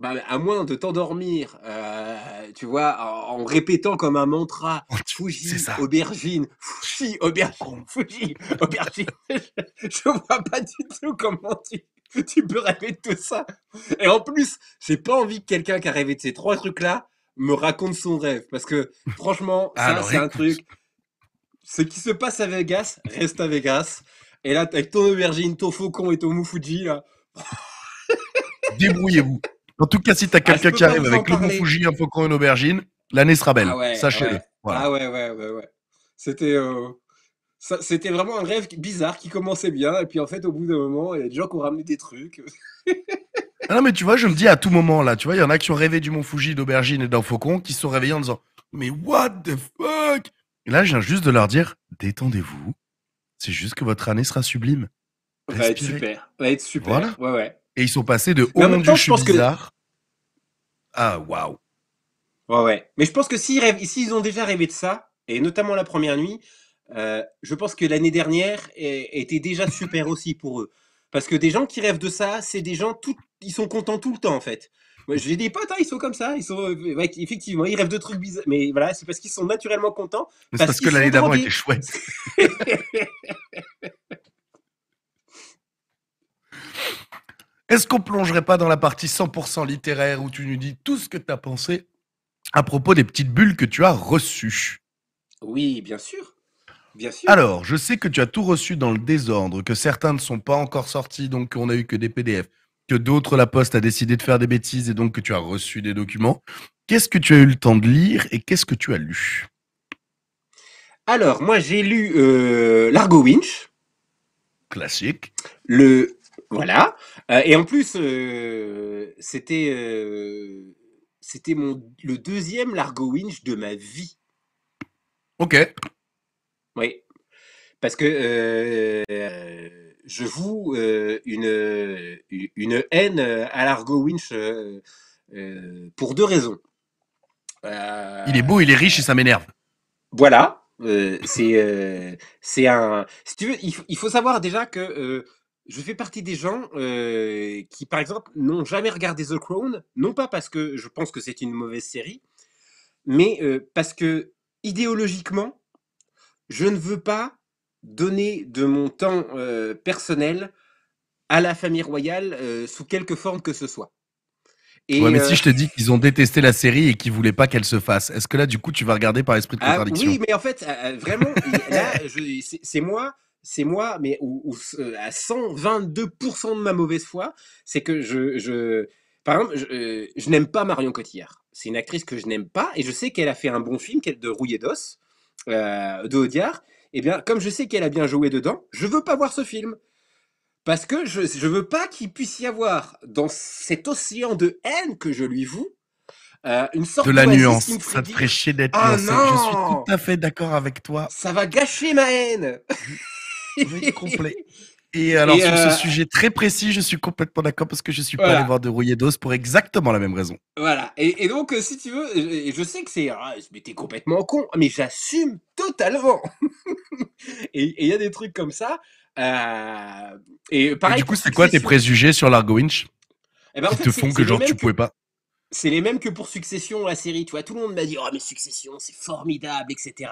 bah, à moins de t'endormir, euh, tu vois, en, répétant comme un mantra, Fuji, aubergine, Fuji, aubergine, Fuji, aubergine. je vois pas du tout comment tu, peux rêver de tout ça. Et en plus, j'ai pas envie que quelqu'un qui a rêvé de ces trois trucs-là me raconte son rêve. Parce que franchement, ah, ça, c'est un truc. Ce qui se passe à Vegas reste à Vegas. Et là, avec ton aubergine, ton faucon et ton Mufuji, là. Débrouillez-vous. En tout cas, si t'as ah, quelqu'un qui arrive avec le mont Fuji, un faucon et une aubergine, l'année sera belle. Ah sachez Ah ouais, ouais, ouais, ouais. C'était. Euh, c'était vraiment un rêve bizarre qui commençait bien, et puis en fait, au bout d'un moment, il y a des gens qui ont ramené des trucs. Ah non, mais tu vois, je me dis à tout moment, là, tu vois, il y en a qui ont rêvé du Mont Fuji, d'aubergine et d'un faucon, qui se sont réveillés en disant Mais what the fuck Et là, je viens juste de leur dire Détendez-vous, c'est juste que votre année sera sublime. Ça Va être super, va être super. Voilà. Ouais, ouais. Et ils sont passés de Oh mon je bizarre. Ah, waouh. Ouais, ouais. Mais je pense que s'ils rêvent, s'ils ont déjà rêvé de ça, et notamment la première nuit, euh, je pense que l'année dernière était déjà super aussi pour eux. Parce que des gens qui rêvent de ça, c'est des gens, tout... ils sont contents tout le temps en fait. Moi, j'ai des potes, hein, ils sont comme ça, ils sont euh, effectivement, ils rêvent de trucs bizarres, mais voilà, c'est parce qu'ils sont naturellement contents. Mais parce, que l'année d'avant était chouette. Est-ce qu'on plongerait pas dans la partie 100% littéraire où tu nous dis tout ce que tu as pensé à propos des petites bulles que tu as reçues Oui, bien sûr. Bien sûr. Alors, je sais que tu as tout reçu dans le désordre, que certains ne sont pas encore sortis, donc on a eu que des PDF, que d'autres, la Poste a décidé de faire des bêtises et donc que tu as reçu des documents. Qu'est-ce que tu as eu le temps de lire et qu'est-ce que tu as lu Alors, moi, j'ai lu euh, L'Argo Winch. Classique. Le voilà. Euh, et en plus, euh, c'était euh, le deuxième Largo Winch de ma vie. Ok. Oui. Parce que je vous une, une haine à Largo Winch pour deux raisons. Il est beau, il est riche et ça m'énerve. Voilà. c'est c'est un. il, il faut savoir déjà que je fais partie des gens euh, qui, par exemple, n'ont jamais regardé The Crown, non pas parce que je pense que c'est une mauvaise série, mais euh, parce que idéologiquement, je ne veux pas donner de mon temps euh, personnel à la famille royale sous quelque forme que ce soit. Et mais si je te dis qu'ils ont détesté la série et qu'ils voulaient pas qu'elle se fasse, est-ce que là, du coup, tu vas regarder par esprit de ah contradiction Oui, mais en fait, vraiment, là, c'est moi c'est moi, mais où à 122% de ma mauvaise foi, c'est que je, je, par exemple, euh, je, n'aime pas Marion Cotillard. C'est une actrice que je n'aime pas, et je sais qu'elle a fait un bon film, qu'elle de Rouillé d'os, euh, de Audiard. Eh bien, comme je sais qu'elle a bien joué dedans, je veux pas voir ce film. Parce que je ne veux pas qu'il puisse y avoir, dans cet océan de haine que je lui voue, euh, une sorte de la nuance. Ça te ferait chier d'être ah Je suis tout à fait d'accord avec toi. Ça va gâcher ma haine complet. Et alors, sur ce euh, sujet très précis, je suis complètement d'accord parce que je suis pas allé voir de d'os pour exactement la même raison. Voilà. Et, donc, euh, si tu veux, je, sais que c'est. Ah, mais t'es complètement con, mais j'assume totalement. et il y a des trucs comme ça. Euh, et pareil. du coup, c'est quoi tes préjugés sur Largo Winch eh ben, Qui te font que, genre, tu pouvais pas c'est les mêmes que pour Succession, la série. Tu vois, tout le monde m'a dit Oh, mais Succession, c'est formidable, etc.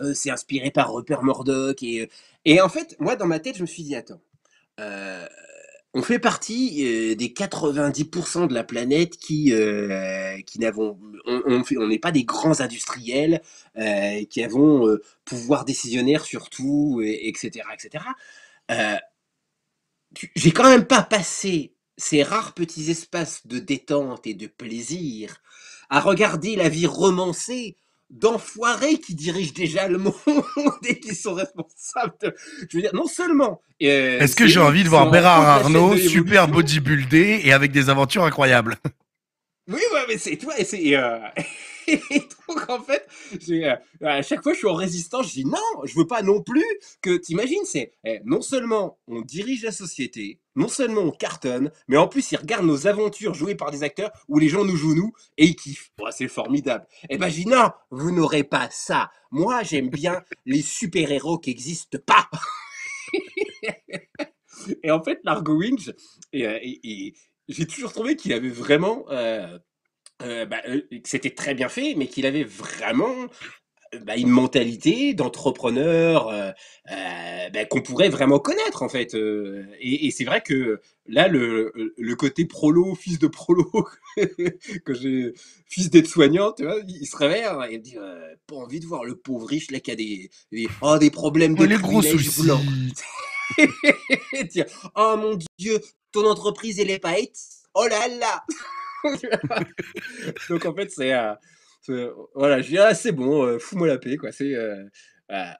Euh, c'est inspiré par Rupert Murdoch. Et, euh, et en fait, moi, dans ma tête, je me suis dit Attends, euh, on fait partie des 90% de la planète qui, qui n'avons. On n'est on pas des grands industriels qui avons pouvoir décisionnaire sur tout, et, etc. etc. J'ai quand même pas passé ces rares petits espaces de détente et de plaisir, à regarder la vie romancée d'enfoirés qui dirigent déjà le monde et qui sont responsables de... Je veux dire, non seulement... Euh, Est-ce que j'ai envie de voir Bérard Arnault, super bodybuildé et avec des aventures incroyables oui, mais c'est toi, et c'est. Euh, donc, en fait, euh, à chaque fois, je suis en résistance. Je dis non, je veux pas non plus que. T'imagines, c'est eh, non seulement on dirige la société, non seulement on cartonne, mais en plus, ils regardent nos aventures jouées par des acteurs où les gens nous jouent nous et ils kiffent. c'est formidable. Et eh ben, je dis non, vous n'aurez pas ça. Moi, j'aime bien les super-héros qui n'existent pas. et en fait, Largo Winch, et, euh, j'ai toujours trouvé qu'il avait vraiment. Euh, euh, bah, euh, c'était très bien fait, mais qu'il avait vraiment bah, une mentalité d'entrepreneur bah, qu'on pourrait vraiment connaître en fait. et, c'est vrai que là, le, le, côté prolo, fils de prolo, que j'ai, fils d'aide-soignant, tu vois, il se réveille et hein, me dit pas envie de voir le pauvre riche là qui a des, des, oh, des problèmes oh, de les gros soucis. oh mon dieu, ton entreprise, et les pas Oh là là Donc en fait, c'est. Euh, voilà, je dis, c'est bon, euh, fous-moi la paix, quoi. C'est, euh,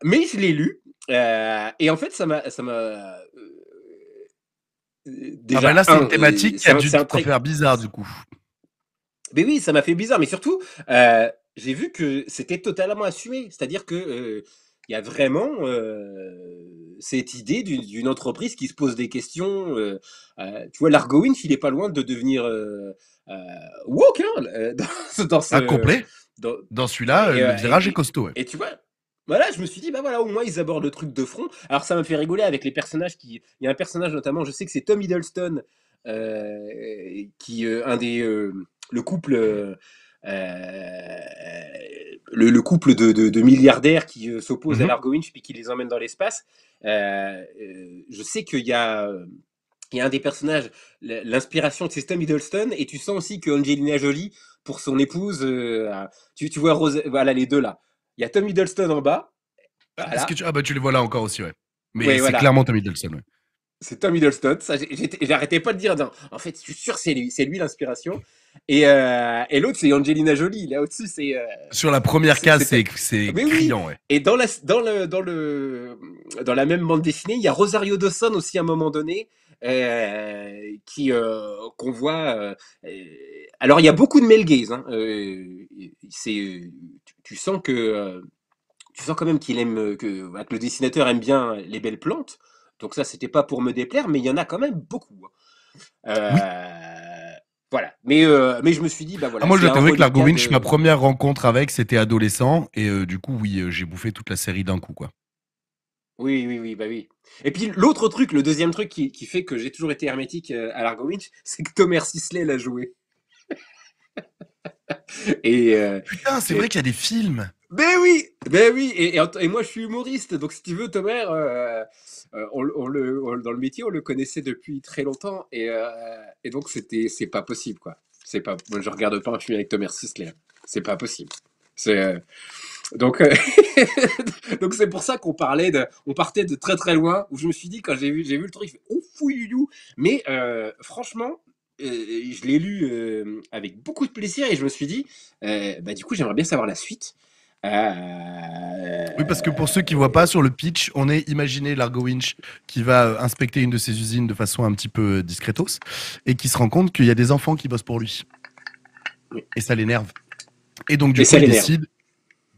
mais je l'ai lu. et en fait, ça m'a. Ça m'a ah déjà, bah là, c'est une thématique qui a dû te faire bizarre, du coup. Mais oui, ça m'a fait bizarre. Mais surtout, j'ai vu que c'était totalement assumé. C'est-à-dire que. il y a vraiment cette idée d'une entreprise qui se pose des questions. Euh, euh, tu vois, l'argoïne, Winch, il est pas loin de devenir euh, woke hein, dans, ce, ah, Dans, celui-là, le virage est costaud. Et tu vois, voilà, je me suis dit, bah voilà, au moins ils abordent le truc de front. Alors ça m'a fait rigoler avec les personnages qui. Il y a un personnage notamment, je sais que c'est Tom Hiddleston, qui, un des. le couple euh, le, le, couple de, milliardaires qui euh, s'opposent à mhm. Largo Winch puis qui les emmène dans l'espace. Euh, je sais qu'il y a il y a un des personnages, l'inspiration de Tom Hiddleston, et tu sens aussi que Angelina Jolie, pour son épouse, tu, vois Rose, voilà les deux là. Il y a Tom Hiddleston en bas. Ah, que tu, ah bah tu les vois là encore aussi, ouais. Mais c'est clairement Tom Hiddleston, ouais. C'est Tom Hiddleston, ça, j'arrêtais pas de dire, en fait, je suis sûr c'est lui, c'est lui l'inspiration. Euh, et, l'autre, c'est Angelina Jolie. Là au-dessus, c'est. Euh, Sur la première case, c'est criant. Et dans la, dans, le, dans, le, dans la même bande dessinée, il y a Rosario Dawson aussi à un moment donné. Euh, qui qu'on voit alors il y a beaucoup de male gaze hein, c'est tu, sens que tu sens quand même qu'il aime bah, que, le dessinateur aime bien les belles plantes donc ça c'était pas pour me déplaire mais il y en a quand même beaucoup hein. euh, voilà. Mais, euh, mais je me suis dit, bah voilà. Ah, moi, je trouvé que Largo ma première rencontre avec, c'était adolescent. Et euh, du coup, oui, euh, j'ai bouffé toute la série d'un coup, quoi. Oui, oui, oui, bah oui. Et puis l'autre truc, le deuxième truc qui, fait que j'ai toujours été hermétique à Largo Winch, c'est que Tomer Sisley l'a joué. et, Putain, c'est vrai qu'il y a des films. Ben oui, ben oui, et, et, moi je suis humoriste, donc si tu veux, Thomas, euh, euh, on, le, dans le métier, on le connaissait depuis très longtemps, et, euh, donc c'était, c'est pas possible, quoi. C'est pas, je regarde pas un film avec Thomas Sisley, c'est pas possible. C'est donc donc c'est pour ça qu'on parlait on partait de très très loin. Où je me suis dit quand j'ai vu, j'ai vu le truc, on oh, fouille Mais franchement, je l'ai lu avec beaucoup de plaisir et je me suis dit, bah du coup j'aimerais bien savoir la suite. Euh, oui, parce que pour ceux qui ne voient pas sur le pitch, on est imaginé Largo Winch qui va euh, inspecter une de ses usines de façon un petit peu euh, discretos et qui se rend compte qu'il y a des enfants qui bossent pour lui. Et ça l'énerve. Et donc, du coup, il décide,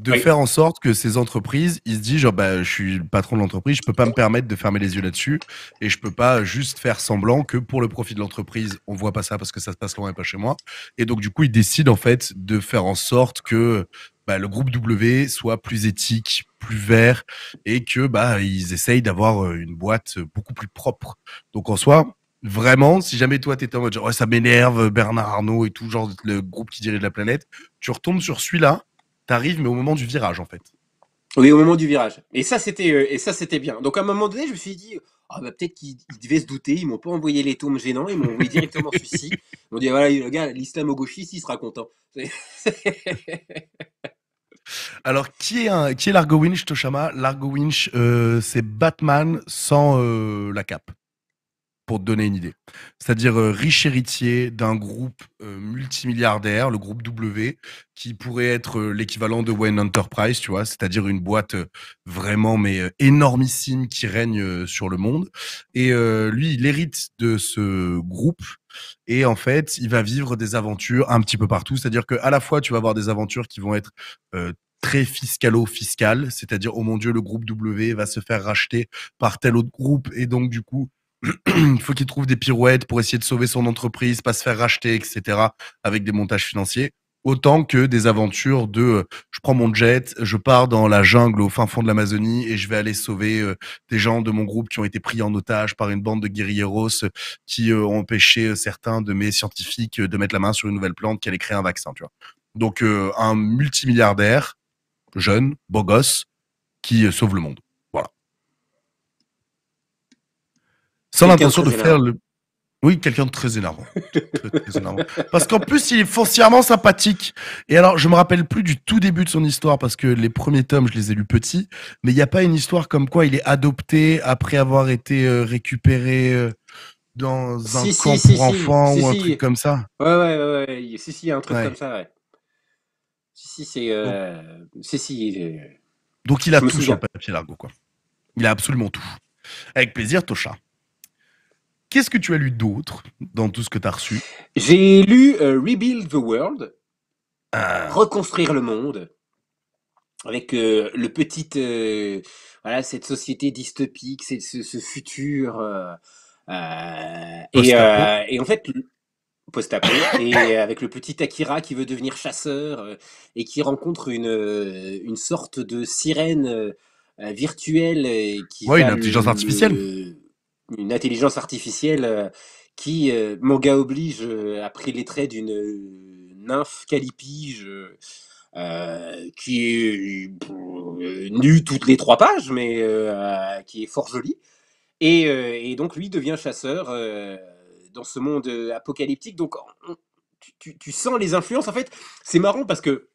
de faire en sorte que ces entreprises, ils se disent, genre, bah, je suis le patron de l'entreprise, je peux pas me permettre de fermer les yeux là-dessus, et je peux pas juste faire semblant que pour le profit de l'entreprise, on voit pas ça parce que ça se passe loin et pas chez moi. Et donc, du coup, ils décident, en fait, de faire en sorte que bah, le groupe W soit plus éthique, plus vert, et que bah, ils essayent d'avoir euh, une boîte beaucoup plus propre. Donc, en soi, vraiment, si jamais toi tu étais en mode genre, ça m'énerve, Bernard Arnault et tout, genre le groupe qui dirige la planète, tu retombes sur celui-là arrive mais au moment du virage, en fait. Oui, au moment du virage. Et ça, c'était, euh, et ça, c'était bien. Donc, à un moment donné, je me suis dit, ah, bah, peut-être qu'ils devaient se douter, ils m'ont pas envoyé les tomes gênants, ils m'ont envoyé directement celui-ci. Ils m'ont dit, ah, voilà, le gars, l'islamo-gauchiste, il sera content. Alors, qui est, qui est Largo Winch, Toshama Largo Winch, euh, c'est Batman sans euh, la cape pour te donner une idée. C'est-à-dire euh, riche héritier d'un groupe euh, multimilliardaire, le groupe W, qui pourrait être euh, l'équivalent de Wayne Enterprise, tu vois, c'est-à-dire une boîte vraiment mais énormissime qui règne sur le monde. Et lui, il hérite de ce groupe et en fait, il va vivre des aventures un petit peu partout. C'est-à-dire qu'à la fois, tu vas avoir des aventures qui vont être très fiscalo fiscales cest c'est-à-dire, oh mon Dieu, le groupe W va se faire racheter par tel autre groupe, et donc, du coup, il faut qu'il trouve des pirouettes pour essayer de sauver son entreprise, pas se faire racheter, etc., avec des montages financiers, autant que des aventures de euh, je prends mon jet, je pars dans la jungle au fin fond de l'Amazonie et je vais aller sauver euh, des gens de mon groupe qui ont été pris en otage par une bande de guérilleros euh, qui ont empêché certains de mes scientifiques de mettre la main sur une nouvelle plante qui allait créer un vaccin, tu vois. Donc un multimilliardaire, jeune, beau gosse, qui sauve le monde. Sans l'intention de faire le. Oui, quelqu'un de très énervant. très, énervant. Parce qu'en plus, il est foncièrement sympathique. Et alors, je me rappelle plus du tout début de son histoire parce que les premiers tomes, je les ai lus petits. Mais il n'y a pas une histoire comme quoi il est adopté après avoir été euh, récupéré euh, dans un camp pour enfants ou un truc comme ça. Ouais, ouais, ouais, ouais. Si, si, un truc comme ça, ouais. Si, si, c'est. Euh, si, si. Donc, il a tout sur papier largo, quoi. Il a absolument tout. Avec plaisir, Tocha. Qu'est-ce que tu as lu d'autre dans tout ce que tu as reçu J'ai lu euh, Rebuild the World, ah. Reconstruire le monde, avec euh, le petit, euh, voilà, cette société dystopique, c'est ce, futur. Et, et, en fait, post-apo, et avec le petit Akira qui veut devenir chasseur et qui rencontre une, une sorte de sirène virtuelle. qui ouais, une intelligence artificielle une intelligence artificielle euh, qui, euh, manga oblige, a euh, pris les traits d'une nymphe calipige. qui est nue toutes les trois pages, mais qui est fort jolie Et, donc lui devient chasseur dans ce monde apocalyptique. Donc tu, tu, sens les influences. En fait, c'est marrant parce que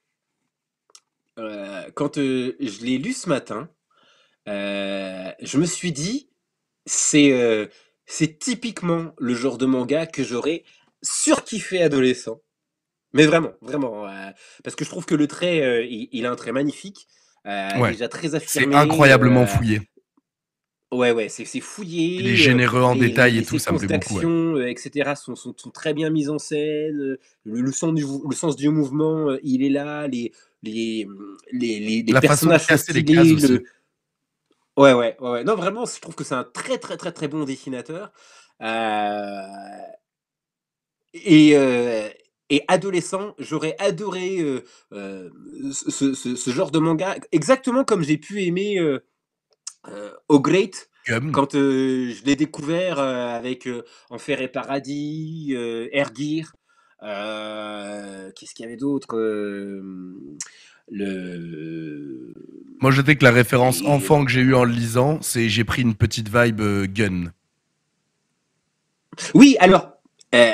quand je l'ai lu ce matin, je me suis dit, c'est euh, c'est typiquement le genre de manga que j'aurais surkiffé adolescent. Mais vraiment, vraiment. Euh, parce que je trouve que le trait, euh, il, a un trait magnifique, euh, déjà très affirmé. C'est incroyablement fouillé. Ouais, ouais, c'est c'est fouillé. Il est généreux en détail et tout, ça me plaît beaucoup. etc., sont, sont, très bien mises en scène. Le, sens, du, le sens du mouvement, il est là. Les, les, les, les, personnages Ouais, ouais, ouais, Non, vraiment, je trouve que c'est un très, très, très, très bon dessinateur. Euh, euh, et, adolescent, j'aurais adoré euh, ce, genre de manga, exactement comme j'ai pu aimer euh, Great quand je l'ai découvert avec Enfer et Paradis, Ergir Qu'est-ce qu'il y avait d'autre le. Moi, je dis que la référence enfant que j'ai eue en le lisant, c'est j'ai pris une petite vibe euh, gun. Oui, alors. Euh,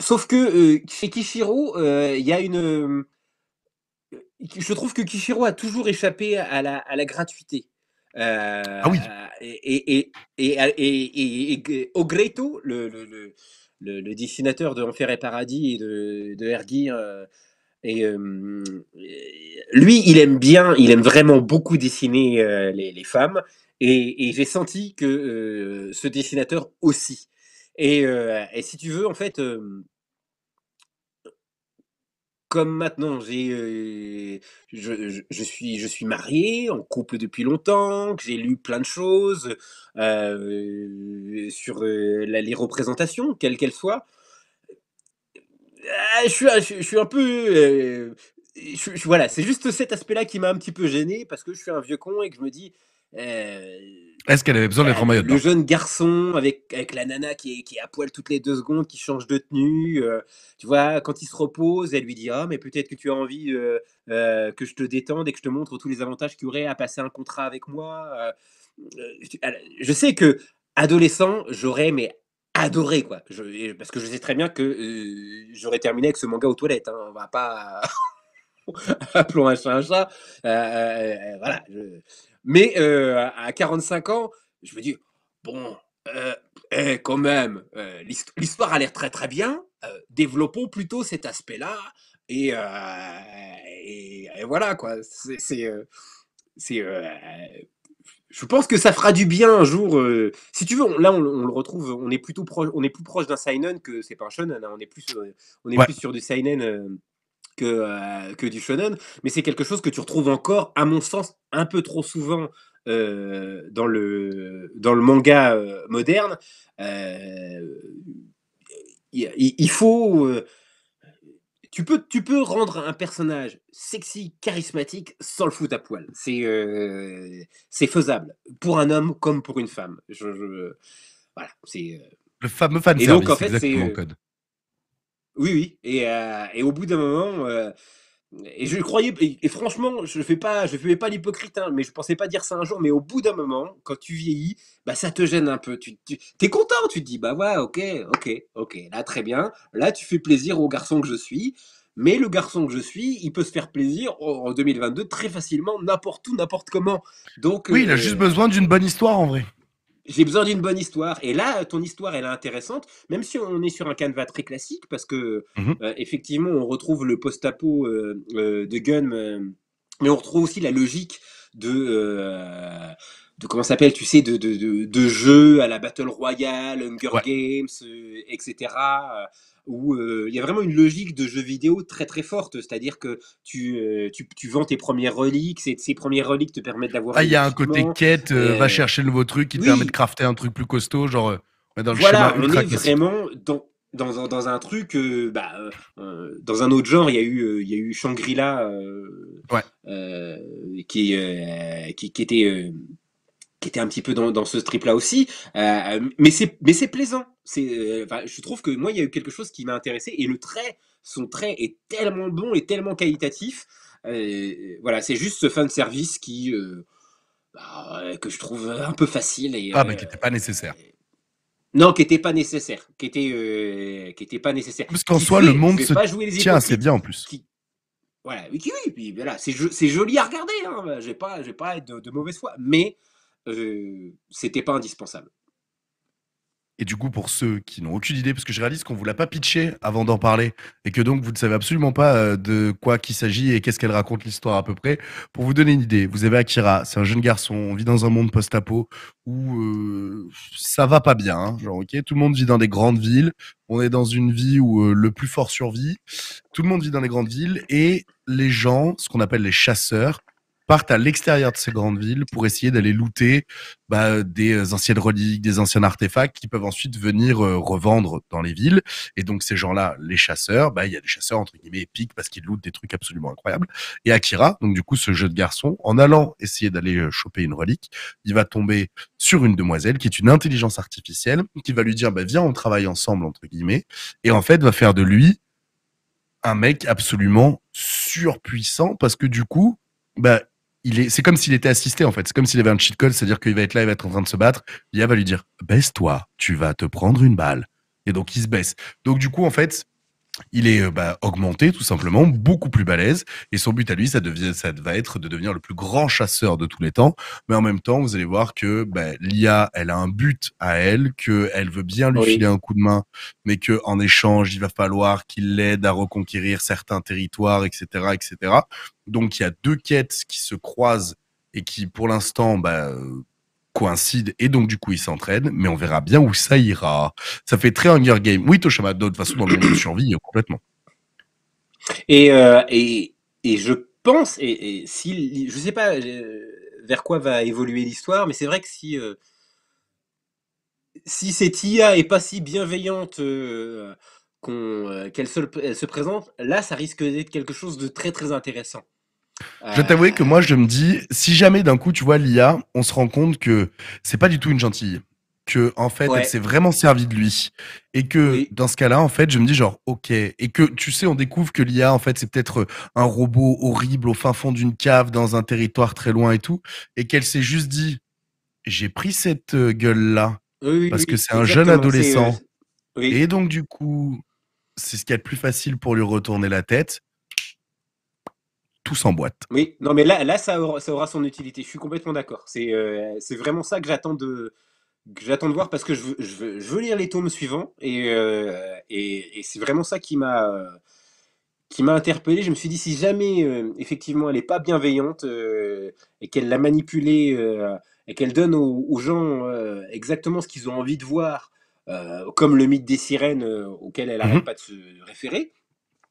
sauf que euh, chez Kishiro, il y a une. je trouve que Kishiro a toujours échappé à la, à la gratuité. ah oui. Et, et, Ogreto, le, le, le, le, dessinateur de Enfer et Paradis et de, de et, lui, il aime bien, il aime vraiment beaucoup dessiner euh, les, femmes. Et, j'ai senti que ce dessinateur aussi. Et, si tu veux, en fait, comme maintenant, j'ai, je, suis, je suis marié, en couple depuis longtemps, j'ai lu plein de choses sur la, les représentations, quelles qu'elles soient. Ah, je, suis, je, suis un peu. Euh, voilà, c'est juste cet aspect-là qui m'a un petit peu gêné parce que je suis un vieux con et que je me dis. Euh, Est-ce qu'elle avait besoin d'être en maillot Le jeune garçon avec, la nana qui est, qui à poil toutes les deux secondes, qui change de tenue. Euh, tu vois, quand il se repose, elle lui dit Ah, mais peut-être que tu as envie que je te détende et que je te montre tous les avantages qu'il y aurait à passer un contrat avec moi. je sais que, adolescent, j'aurais mais adoré quoi. Je, parce que je sais très bien que euh, j'aurais terminé avec ce manga aux toilettes. Hein. On va pas appelons un chat un chat. Euh, euh, voilà. Mais à 45 ans, je me dis bon, eh, quand même, l'histoire a l'air très très bien. développons plutôt cet aspect-là et, voilà quoi. C'est c'est je pense que ça fera du bien un jour. Euh, si tu veux, là, on, le retrouve. On est plutôt On est plus proche d'un seinen que c'est pas un shonen. Hein, on est plus, on est plus sur du seinen. Euh, que, euh, que du shonen, mais c'est quelque chose que tu retrouves encore, à mon sens, un peu trop souvent dans, le, dans le manga moderne. il, faut tu peux, tu peux rendre un personnage sexy, charismatique, sans le foutre à poil. C'est euh, faisable, pour un homme comme pour une femme. voilà, c'est... Euh, le fameux fan service, donc, en fait, c'est. Euh, oui, oui. Et, au bout d'un moment, et je croyais, et, franchement, je ne fais pas, je pas l'hypocrite, hein, mais je pensais pas dire ça un jour, mais au bout d'un moment, quand tu vieillis, bah, ça te gêne un peu. Tu, es content, tu te dis, bah ouais, ok, ok, ok, là très bien, là tu fais plaisir au garçon que je suis, mais le garçon que je suis, il peut se faire plaisir en 2022 très facilement, n'importe où, n'importe comment. Donc, oui, il a euh, juste besoin d'une bonne histoire en vrai j'ai besoin d'une bonne histoire. Et là, ton histoire, elle est intéressante, même si on est sur un canevas très classique, parce que mhm. euh, effectivement, on retrouve le post-apo euh, euh, de Gunn, mais on retrouve aussi la logique de de comment s'appelle, tu sais, de, de, de, jeux à la Battle Royale, Hunger Games, etc où il y a vraiment une logique de jeu vidéo très très forte, c'est-à-dire que tu, tu, vends tes premières reliques, ces, premières reliques te permettent d'avoir... Ah, il y a un côté quête, va chercher le nouveau truc qui te permet de crafter un truc plus costaud, genre... Dans voilà, on est vraiment dans, un, truc, bah, euh, dans un autre genre, il y a eu, eu Shangri-La, euh, qui, qui, était qui était un petit peu dans, ce strip là aussi euh, mais c'est mais c'est plaisant c'est euh, je trouve que moi il y a eu quelque chose qui m'a intéressé et le trait son trait est tellement bon et tellement qualitatif euh, voilà c'est juste ce de service qui bah, que je trouve un peu facile et ah mais qui n'était pas nécessaire non qui n'était pas nécessaire qui était qui était pas nécessaire parce qu'en soi le monde se tiens c'est bien en plus voilà, oui, oui, voilà, c'est joli à regarder, hein, j'ai pas, j'ai pas être de, mauvaise foi, mais euh, c'était pas indispensable. Et du coup, pour ceux qui n'ont aucune idée, parce que je réalise qu'on vous l'a pas pitché avant d'en parler, et que donc vous ne savez absolument pas euh, de quoi qu'il s'agit et qu'est-ce qu'elle raconte l'histoire à peu près, pour vous donner une idée, vous avez Akira, c'est un jeune garçon, on vit dans un monde post-apo où euh, ça va pas bien, hein, genre ok, tout le monde vit dans des grandes villes, on est dans une vie où le plus fort survit, tout le monde vit dans les grandes villes, et les gens, ce qu'on appelle les chasseurs, partent à l'extérieur de ces grandes villes pour essayer d'aller looter bah, des euh, anciennes reliques, des anciens artefacts qui peuvent ensuite venir euh, revendre dans les villes. Et donc ces gens-là, les chasseurs, bah, il y a des chasseurs entre guillemets épiques parce qu'ils lootent des trucs absolument incroyables. Et Akira, donc du coup ce jeu de garçon, en allant essayer d'aller euh, choper une relique, il va tomber sur une demoiselle qui est une intelligence artificielle qui va lui dire bah, viens on travaille ensemble entre guillemets et en fait va faire de lui un mec absolument surpuissant parce que du coup bah, c'est comme s'il était assisté en fait. C'est comme s'il avait un cheat code, c'est-à-dire qu'il va être là, il va être en train de se battre. L'IA va lui dire baisse-toi, tu vas te prendre une balle. Et donc il se baisse. Donc du coup en fait, il est euh, bah, augmenté tout simplement, beaucoup plus balèze. Et son but à lui, ça, ça va être de devenir le plus grand chasseur de tous les temps. Mais en même temps, vous allez voir que bah, l'IA, elle a un but à elle, qu'elle veut bien lui filer un coup de main, mais que en échange, il va falloir qu'il l'aide à reconquérir certains territoires, etc., etc. Donc il y a deux quêtes qui se croisent et qui, pour l'instant, bah, coïncident et donc du coup ils s'entraînent, mais on verra bien où ça ira. Ça fait très Hunger Game. Oui, Toshima, d'autres façon, dans le monde de survie, euh, complètement. Et, euh, et, et, je pense, et, et si, je sais pas euh, vers quoi va évoluer l'histoire, mais c'est vrai que si, si cette IA est pas si bienveillante qu'elle se présente, là ça risque d'être quelque chose de très très intéressant. Je euh, t'avouer que moi, je me dis, si jamais d'un coup, tu vois, l'IA, on se rend compte que c'est pas du tout une gentille, que en fait, elle s'est vraiment servie de lui, et que dans ce cas-là, en fait, je me dis genre, ok, et que tu sais, on découvre que l'IA, en fait, c'est peut-être euh, un robot horrible au fin fond d'une cave dans un territoire très loin et tout, et qu'elle s'est juste dit, j'ai pris cette euh, gueule-là parce que c'est un jeune adolescent, et donc du coup, c'est ce qu'il y a de plus facile pour lui retourner la tête en s'emboîte. Oui, non, mais là, là ça, aura, ça aura son utilité. Je suis complètement d'accord. C'est euh, vraiment ça que j'attends de, j'attends de voir parce que je veux, lire les tomes suivants euh, et, et, c'est vraiment ça qui m'a qui m'a interpellé. Je me suis dit si jamais euh, effectivement elle n'est pas bienveillante et qu'elle l'a manipulée et qu'elle donne aux, gens exactement ce qu'ils ont envie de voir, comme le mythe des sirènes auquel elle n'arrête mhm. pas de se référer,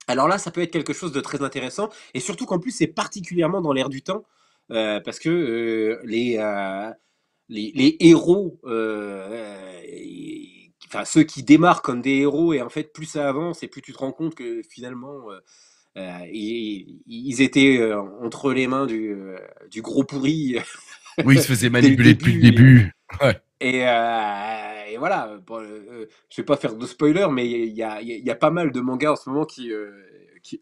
alors là, ça peut être quelque chose de très intéressant, et surtout qu'en plus, c'est particulièrement dans l'ère du temps, euh, parce que euh, euh, les, les, héros, enfin ceux qui démarrent comme des héros, et en fait, plus ça avance, et plus tu te rends compte que finalement, ils, étaient entre les mains du, du gros pourri. oui, ils se faisaient manipuler depuis le début. Euh, et, voilà, je euh, ne euh, je vais pas faire de spoiler, mais il y, a, pas mal de mangas en ce moment qui,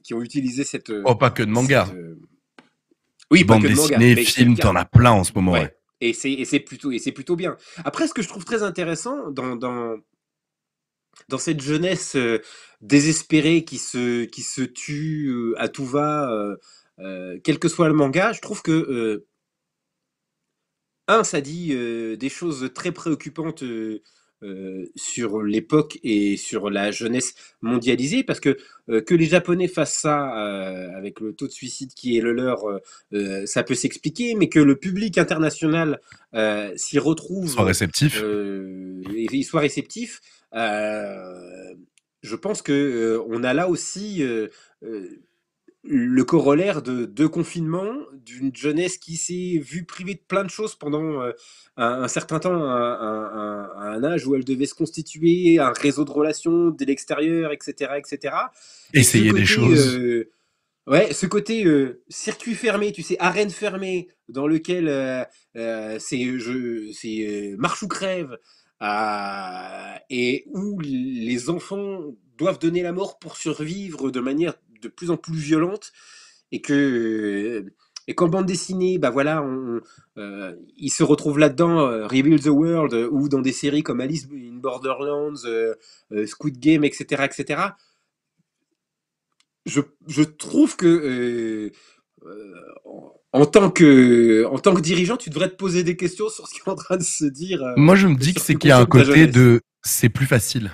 qui, ont utilisé cette. Oh, pas que de mangas. oui, bande dessinée, film, t'en as plein en ce moment. Et c'est plutôt et c'est plutôt bien. Après, ce que je trouve très intéressant dans dans, dans cette jeunesse désespérée qui se qui se tue à tout va, quel que soit le manga, je trouve que ça dit euh, des choses très préoccupantes euh, euh, sur l'époque et sur la jeunesse mondialisée, parce que que les Japonais fassent ça avec le taux de suicide qui est le leur, ça peut s'expliquer, mais que le public international s'y retrouve, réceptif, et soit réceptif. je pense que on a là aussi le corollaire de deux confinements, d'une jeunesse qui s'est vue privée de plein de choses pendant euh, un, certain temps, à un, âge où elle devait se constituer un réseau de relations de l'extérieur, etc., etc. Essayer des choses. Euh, ouais, ce côté euh, circuit fermé, tu sais, arène fermée, dans lequel c'est marche ou crève. et où les enfants doivent donner la mort pour survivre de manière de plus en plus violente et que euh, et qu'en bande dessinée, bah voilà, on, euh, il se retrouve là-dedans, euh, Rebuild the World, ou dans des séries comme Alice in Borderlands, Squid Game, etc., etc. Je, trouve que en tant que en tant que dirigeant, tu devrais te poser des questions sur ce qui est en train de se dire. Moi, je me dis que c'est qu'il y a un côté de c'est plus facile.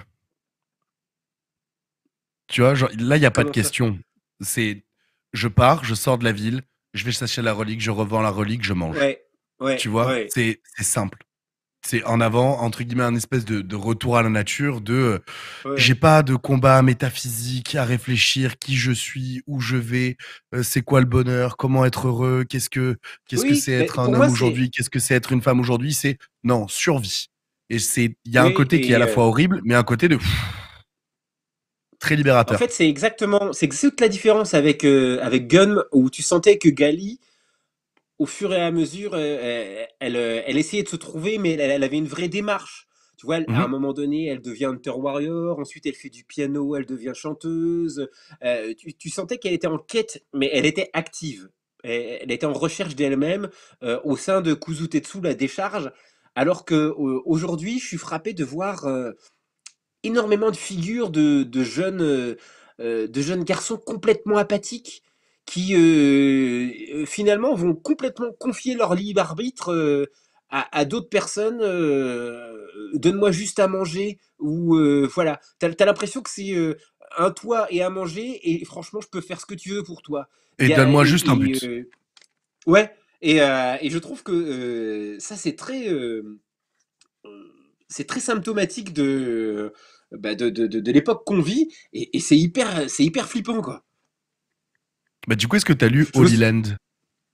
Tu vois, là, il n'y a pas de question. C'est je pars, je sors de la ville, je vais chercher la relique, je revends la relique, je mange. tu vois, c'est simple. C'est en avant, entre guillemets, un espèce de, retour à la nature, de euh, j'ai pas de combat métaphysique à réfléchir, qui je suis, où je vais, euh, c'est quoi le bonheur, comment être heureux, qu'est-ce que qu'est-ce que c'est être un homme aujourd'hui, qu'est-ce que c'est être une femme aujourd'hui, c'est non, survie. Et c'est il y a un côté qui est à la fois euh horrible, mais un côté de Très libérateur. En fait, c'est exactement, c'est toute la différence avec, euh, avec Gun, où tu sentais que Gali, au fur et à mesure, euh, euh, elle, essayait de se trouver, mais elle, avait une vraie démarche. Tu vois, à un mhm. moment donné, elle devient Hunter Warrior, ensuite elle fait du piano, elle devient chanteuse. tu, sentais qu'elle était en quête, mais elle était active. Elle, était en recherche d'elle-même au sein de Kuzutetsu, la décharge. Alors que aujourd'hui, je suis frappé de voir énormément de figures de, de jeunes, euh, euh, de jeunes garçons complètement apathiques qui euh, finalement vont complètement confier leur libre arbitre à, d'autres personnes. Donne-moi juste à manger ou voilà. T'as as, l'impression que c'est un toit et à manger et franchement je peux faire ce que tu veux pour toi. Et donne-moi juste un but. ouais. Et, et, je trouve que ça c'est très c'est très symptomatique euh, bah, de, de, l'époque qu'on vit, et, c'est hyper, c'est hyper flippant, quoi. Bah, du coup, est-ce que tu as lu Holy Land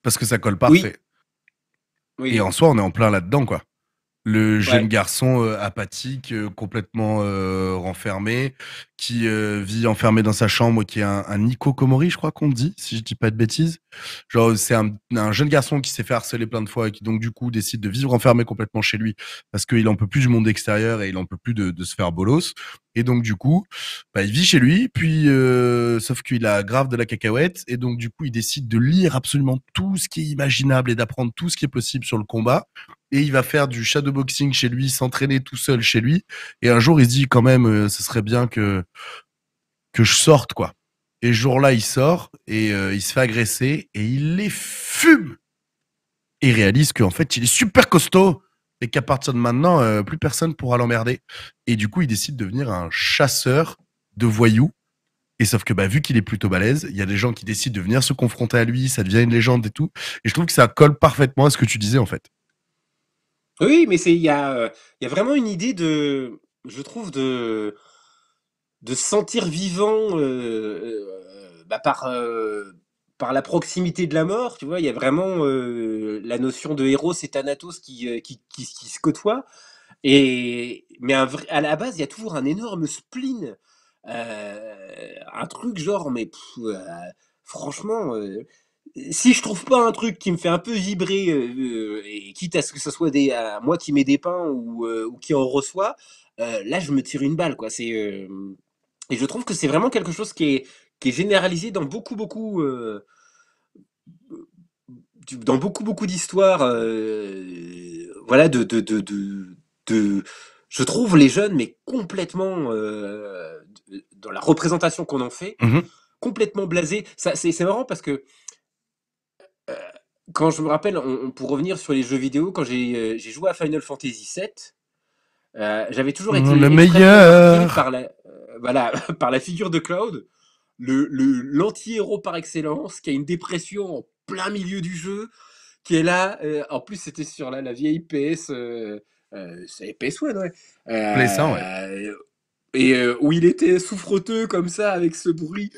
Parce que ça colle parfait. Et en soi, on est en plein là-dedans, quoi. Le jeune garçon euh, apathique, euh, complètement euh, renfermé, qui vit enfermé dans sa chambre, qui est un, un Nico Komori, je crois qu'on dit, si je dis pas de bêtises. Genre, c'est un, jeune garçon qui s'est fait harceler plein de fois et qui donc du coup décide de vivre enfermé complètement chez lui parce qu'il en peut plus du monde extérieur et il en peut plus de, de se faire bolos. Et donc du coup, bah, il vit chez lui, puis sauf qu'il a grave de la cacahuète et donc du coup il décide de lire absolument tout ce qui est imaginable et d'apprendre tout ce qui est possible sur le combat et il va faire du shadowboxing chez lui, s'entraîner tout seul chez lui. Et un jour, il se dit quand même, euh, ce serait bien que, que je sorte, quoi. Et jour-là, il sort et euh, il se fait agresser et il les fume. Et réalise qu'en fait, il est super costaud et qu'à partir de maintenant, euh, plus personne pourra l'emmerder. Et du coup, il décide de devenir un chasseur de voyous. Et sauf que bah, vu qu'il est plutôt balèze, il y a des gens qui décident de venir se confronter à lui, ça devient une légende et tout. Et je trouve que ça colle parfaitement à ce que tu disais en fait. Oui, mais c'est il y a, il y a vraiment une idée de je trouve de de sentir vivant, bah, par, par la proximité de la mort, tu vois? Il y a vraiment, la notion de héros, c'est Thanatos qui, qui qui se côtoie. et mais à la base, il y a toujours un énorme spleen, un truc genre mais, franchement, si je trouve pas un truc qui me fait un peu vibrer, euh, euh, et quitte à ce que ce soit des, à moi qui mets des pains ou, euh, qui en reçoit, là je me tire une balle. Quoi. C'est, et je trouve que c'est vraiment quelque chose qui est, qui est généralisé dans beaucoup, beaucoup, dans beaucoup, beaucoup d'histoires. voilà, de de, de, de, Je trouve les jeunes, mais complètement dans la représentation qu'on en fait, mmh complètement blasés. Ça, c'est, c'est marrant parce que quand je me rappelle, on pour revenir sur les jeux vidéo, quand j'ai, euh, joué à Final Fantasy VII, euh, j'avais toujours mmh, été le été meilleur! par la, euh, voilà, par la figure de Cloud, le l'anti-héros par excellence, qui a une dépression en plein milieu du jeu, qui est là, en plus c'était sur la la vieille PS, euh, la c'est ps One, ouais, Euh, ouais et euh, où il était souffreteux comme ça avec ce bruit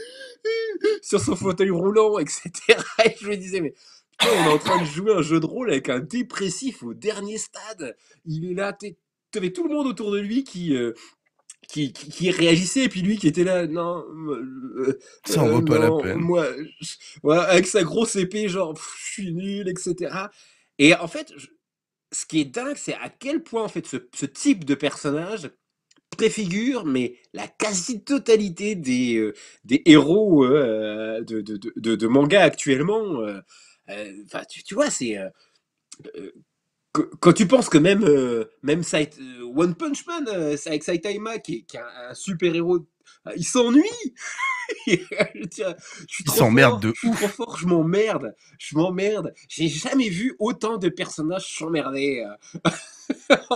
sur son fauteuil roulant, etc. Et je me disais, mais putain, on est en train de jouer un jeu de rôle avec un dépressif au dernier stade. Il est là, t'avais tout le monde autour de lui euh, qui, qui, qui, réagissait, et puis lui qui était là, non, euh, ça en vaut pas la peine. Moi, avec sa grosse épée, genre, je suis nul, etc. Et en fait, ce qui est dingue, c'est à quel point en fait ce type de personnage préfigure, mais la quasi-totalité des, euh, des héros euh, de, de, de, manga actuellement. Euh, tu, tu, vois, c'est. quand tu penses que même, même One Punch Man, c'est avec Saitama, qui est, qui est un super-héros ah, il s'ennuie. Euh, je de je suis trop fort, je m'emmerde, je m'emmerde. J'ai jamais vu autant de personnages s'emmerder euh,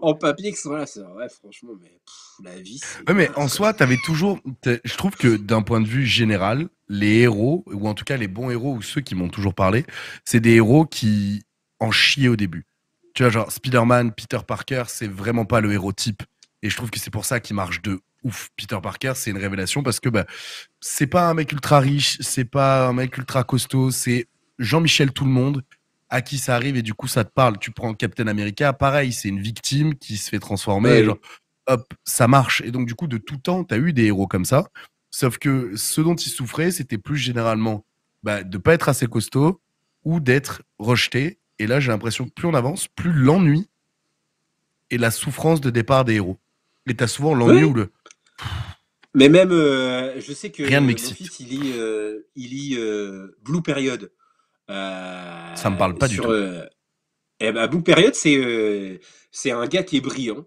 en, papier que ça. là. franchement, mais la vie. Ouais, mais en soi, t'avais toujours. Je trouve que d'un point de vue général, les héros, ou en tout cas les bons héros, ou ceux qui m'ont toujours parlé, c'est des héros qui en chient au début. Tu vois, genre Spider-Man, Peter Parker, c'est vraiment pas le héros type. Et je trouve que c'est pour ça qu'il marche de ouf, Peter Parker, c'est une révélation parce que bah, c'est pas un mec ultra riche, c'est pas un mec ultra costaud, c'est Jean-Michel tout le monde à qui ça arrive et du coup ça te parle. Tu prends Captain America, pareil, c'est une victime qui se fait transformer, genre, hop, ça marche. Et donc du coup, de tout temps, t'as eu des héros comme ça, sauf que ce dont ils souffraient, c'était plus généralement bah, de pas être assez costaud ou d'être rejeté. Et là, j'ai l'impression que plus on avance, plus l'ennui et la souffrance de départ des héros. Et t'as souvent l'ennui ou le mais même, euh, je sais que mon fils, il lit, euh, il euh, Blue Period. ça me parle pas du tout. Eh ben, Blue Period, c'est c'est un gars qui est brillant.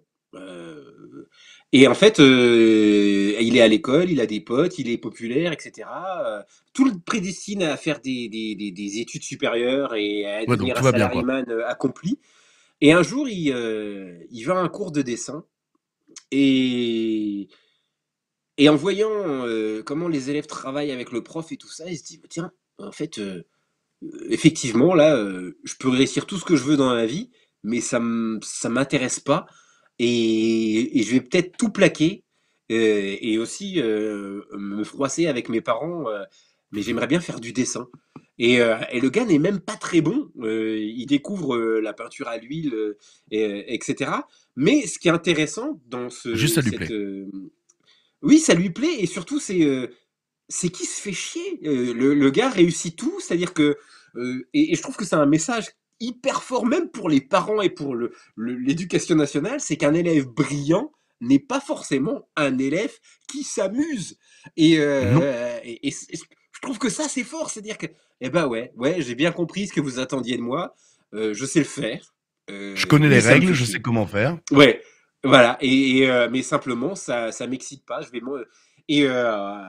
et en fait, il est à l'école, il a des potes, il est populaire, etc. tout le prédestine à faire des, des, études supérieures et à devenir un homme accompli. Et un jour, il, il va à un cours de dessin et et en voyant euh, comment les élèves travaillent avec le prof et tout ça, il se dit, tiens, en fait, euh, euh, effectivement, là, je peux réussir tout ce que je veux dans la vie, mais ça ne m'intéresse pas. Et, je vais peut-être tout plaquer et aussi me froisser avec mes parents, mais j'aimerais bien faire du dessin. Et, le gars n'est même pas très bon. il découvre la peinture à l'huile, etc. Mais ce qui est intéressant dans ce. Juste ça cette, oui, ça lui plaît et surtout c'est euh, qui se fait chier. Euh, le, gars réussit tout, c'est-à-dire que euh, et, je trouve que c'est un message hyper fort même pour les parents et pour le, l'éducation nationale, c'est qu'un élève brillant n'est pas forcément un élève qui s'amuse. Et, je trouve que ça c'est fort, c'est-à-dire que eh ben ouais, ouais, j'ai bien compris ce que vous attendiez de moi, je sais le faire. je connais les règles, je sais comment faire. Ouais. Voilà, et, euh, mais simplement, ça ça m'excite pas. Je vais euh,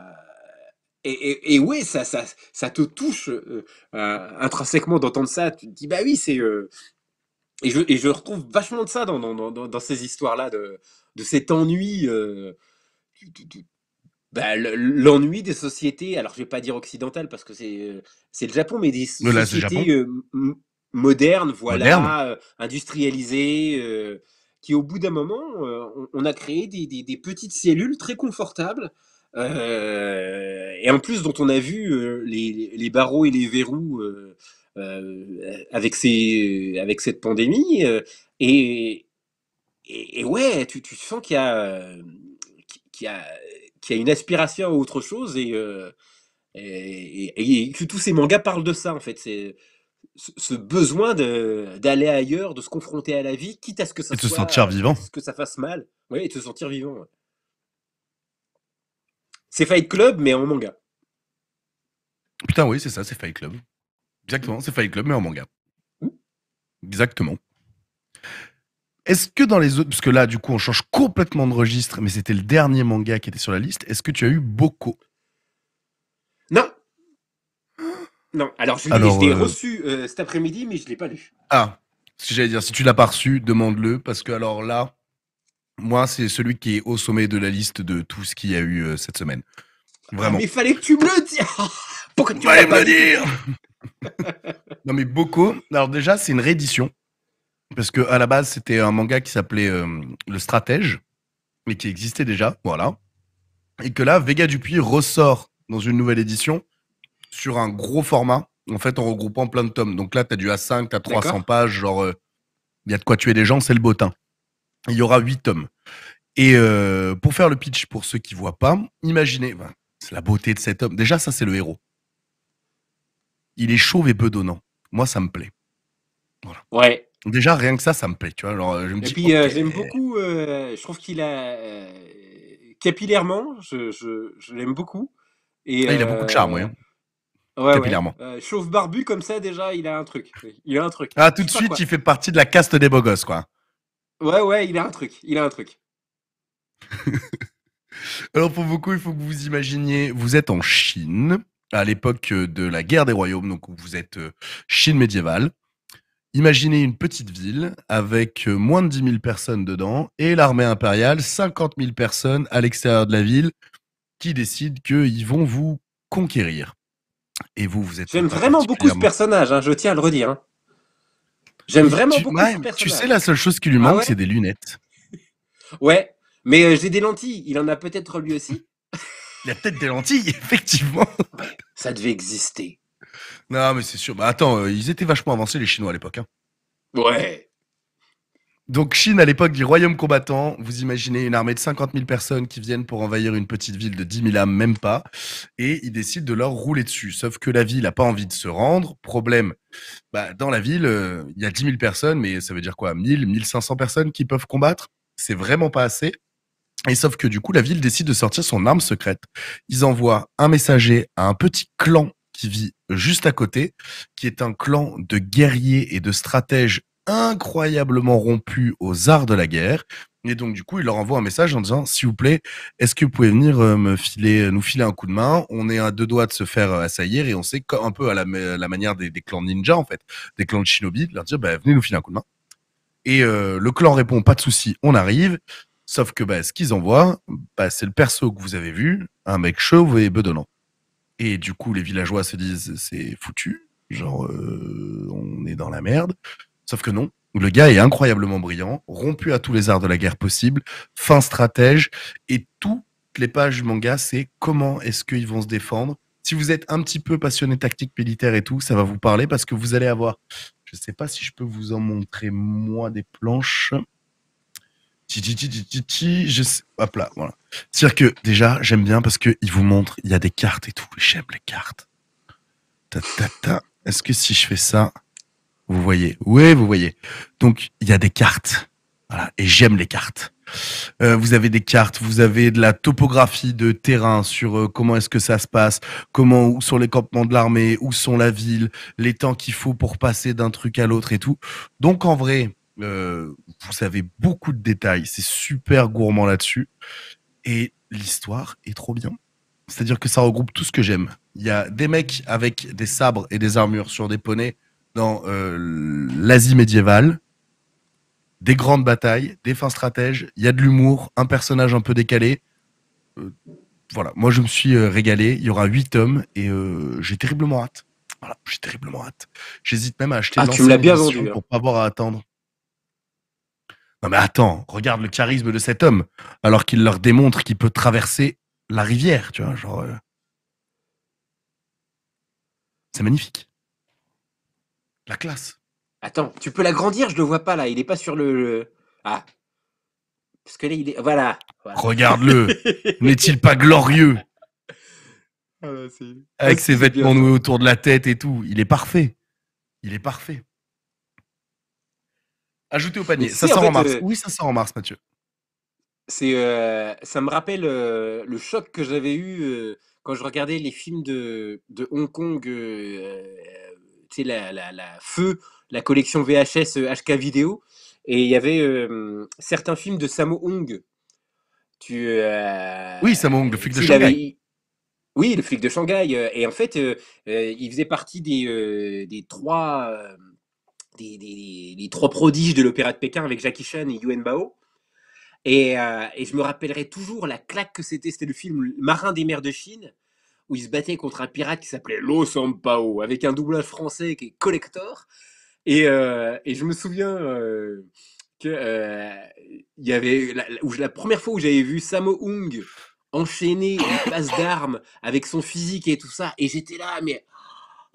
et, et, et, ouais, ça, ça, ça te touche euh, intrinsèquement d'entendre ça. Tu te dis, bah oui, c'est. Et, je, et je retrouve vachement de ça dans, dans, dans, dans ces histoires-là, de, de cet ennui. Bah, l'ennui des sociétés, alors je vais pas dire occidentales parce que c'est le Japon, mais des sociétés modernes, moderne. voilà, industrialisées qui au bout d'un moment, euh, on, a créé des, petites cellules très confortables. Euh, et en plus, dont on a vu euh, les, barreaux et les verrous avec, ces, avec cette pandémie. et, et, ouais, tu, sens qu'il y a, une aspiration à autre chose et, tous ces mangas parlent de ça en fait. C'est ce besoin d'aller ailleurs, de se confronter à la vie, quitte à ce que ça et se sentir vivant, que ça fasse mal, Oui, et te sentir vivant. C'est Fight Club mais en manga. Putain oui c'est ça, c'est Fight Club. Exactement, c'est Fight Club mais en manga. Hmm. Exactement. Est-ce que dans les autres, parce que là du coup on change complètement de registre, mais c'était le dernier manga qui était sur la liste, est-ce que tu as eu beaucoup Non, alors je l'ai euh, reçu euh, cet après-midi, mais je ne l'ai pas lu. Ah, ce que j'allais dire, si tu l'as pas reçu, demande-le, parce que alors là, moi, c'est celui qui est au sommet de la liste de tout ce qu'il y a eu euh, cette semaine. Vraiment. Mais fallait que tu me le dises Pourquoi tu ouais, me dire Non mais beaucoup. alors déjà, c'est une réédition, parce que à la base, c'était un manga qui s'appelait Le Stratège, mais qui existait déjà, voilà. Et que là, Vega Dupuis ressort dans une nouvelle édition sur un gros format, en fait, en regroupant plein de tomes. Donc là, tu as du A5, tu as 300 pages, genre, euh, il y a de quoi tuer des gens, c'est le botin. Il y aura 8 tomes. Et euh, pour faire le pitch, pour ceux qui voient pas, imaginez, ben, c'est la beauté de cet homme. Déjà, ça, c'est le héros. Il est chauve et bedonnant. Moi, ça me plaît. Voilà. Ouais. Déjà, rien que ça, ça me plaît. Tu vois, Alors, je et puis, euh, j'aime beaucoup, je trouve qu'il a capillairement, je, je, l'aime beaucoup. Et, ah, il a beaucoup de charme, oui. Hein. Ouais, euh, chauve barbu comme ça, déjà, il a un truc. Il a un truc. Ah, tout de suite, il fait partie de la caste des beaux gosses, quoi. Ouais, ouais, il a un truc. Il a un truc. Alors, pour beaucoup, il faut que vous imaginiez, vous êtes en Chine, à l'époque euh, de la guerre des royaumes, donc vous êtes euh, Chine médiévale. Imaginez une petite ville avec moins de 10 000 personnes dedans et l'armée impériale, 50 000 personnes à l'extérieur de la ville qui décident qu'ils vont vous conquérir. Et vous, vous êtes. J'aime vraiment beaucoup ce personnage, hein, je tiens à le redire. Hein. J'aime vraiment beaucoup ce personnage. Tu sais, la seule chose qui lui ah manque, c'est des lunettes. ouais, mais euh, j'ai des lentilles. Il en a peut-être lui aussi. Il a peut-être des lentilles, effectivement. ça devait exister. Non, mais c'est sûr. Bah, attends, euh, ils étaient vachement avancés, les Chinois, à l'époque. Hein. Ouais. Donc Chine à l'époque du royaume combattant, vous imaginez une armée de 50 000 personnes qui viennent pour envahir une petite ville de 10 000 âmes, même pas, et ils décident de leur rouler dessus. Sauf que la ville n'a pas envie de se rendre. Problème, bah, dans la ville, euh, il y a 10 000 personnes, mais ça veut dire quoi 1000, 1500 personnes qui peuvent combattre C'est vraiment pas assez. Et sauf que du coup, la ville décide de sortir son arme secrète. Ils envoient un messager à un petit clan qui vit juste à côté, qui est un clan de guerriers et de stratèges incroyablement rompu aux arts de la guerre. Et donc, du coup, il leur envoie un message en disant, s'il vous plaît, est-ce que vous pouvez venir euh, me filer, nous filer un coup de main On est à deux doigts de se faire euh, assaillir et on sait un peu à la, manière des, des, clans ninja, en fait, des clans de shinobi, de leur dire, bah, venez nous filer un coup de main. Et euh, le clan répond, pas de souci, on arrive. Sauf que bah, ce qu'ils envoient, bah, c'est le perso que vous avez vu, un mec chauve et bedonnant. Et du coup, les villageois se disent, c'est foutu, genre, on est dans la merde. Sauf que non, le gars est incroyablement brillant, rompu à tous les arts de la guerre possible, fin stratège, et toutes les pages du manga, c'est comment est-ce qu'ils vont se défendre. Si vous êtes un petit peu passionné tactique militaire et tout, ça va vous parler parce que vous allez avoir, je ne sais pas si je peux vous en montrer moi des planches. ti ti Je sais, hop là, voilà. C'est-à-dire que déjà, j'aime bien parce qu'il vous montre, il y a des cartes et tout. J'aime les cartes. Ta, ta, ta. Est-ce que si je fais ça, vous voyez Oui, vous voyez. Donc, il y a des cartes. Et j'aime les cartes. Euh, vous avez des cartes, vous avez de la topographie de terrain sur euh, comment est-ce que ça se passe, comment où sont les campements de l'armée, où sont la ville, les temps qu'il faut pour passer d'un truc à l'autre et tout. Donc en vrai, euh, vous savez beaucoup de détails, c'est super gourmand là-dessus et l'histoire est trop bien. C'est-à-dire que ça regroupe tout ce que j'aime. Il y a des mecs avec des sabres et des armures sur des poneys dans euh, l'Asie médiévale, des grandes batailles, des fins stratèges, il y a de l'humour, un personnage un peu décalé. Euh, voilà, moi je me suis euh, régalé, il y aura 8 hommes et j'ai terriblement hâte. Voilà, j'ai terriblement hâte. J'hésite même à acheter ah, hein. pour pas avoir à attendre. Non mais attends, regarde le charisme de cet homme, alors qu'il leur démontre qu'il peut traverser la rivière, tu vois, genre. C'est magnifique. La classe. Attends, tu peux l'agrandir, je le vois pas là, il est pas sur le. Ah. Parce que là, il est. Voilà. Regarde-le. N'est-il pas glorieux ah, Avec ses vêtements noués autour de la tête et tout. Il est parfait. Il est parfait. Ajoutez au panier. ça sort en, mars. Euh, oui, ça sort en mars, Mathieu. C'est, euh, ça me rappelle euh, le choc que j'avais eu quand je regardais les films de, de Hong Kong la, la, la, feu, la collection VHS HK euh, vidéo. Et il y avait euh, certains films de Samo Hung. Tu, euh, oui, Samo Hung, le flic de Shanghai. Oui, le flic de Shanghai. Et en fait, il faisait partie des, des trois. Des, des, trois prodiges de l'opéra de Pékin avec Jackie Chan et Yuen Bao. Et, et je me rappellerai toujours la claque que c'était. C'était le film Marin des mers de Chine où il se battait contre un pirate qui s'appelait Lo avec un doublage français qui est collector. Et, euh, je me souviens euh, que euh, y avait la, la, première fois où j'avais vu Samo Hung enchaîner une base d'armes avec son physique et tout ça, et j'étais là, mais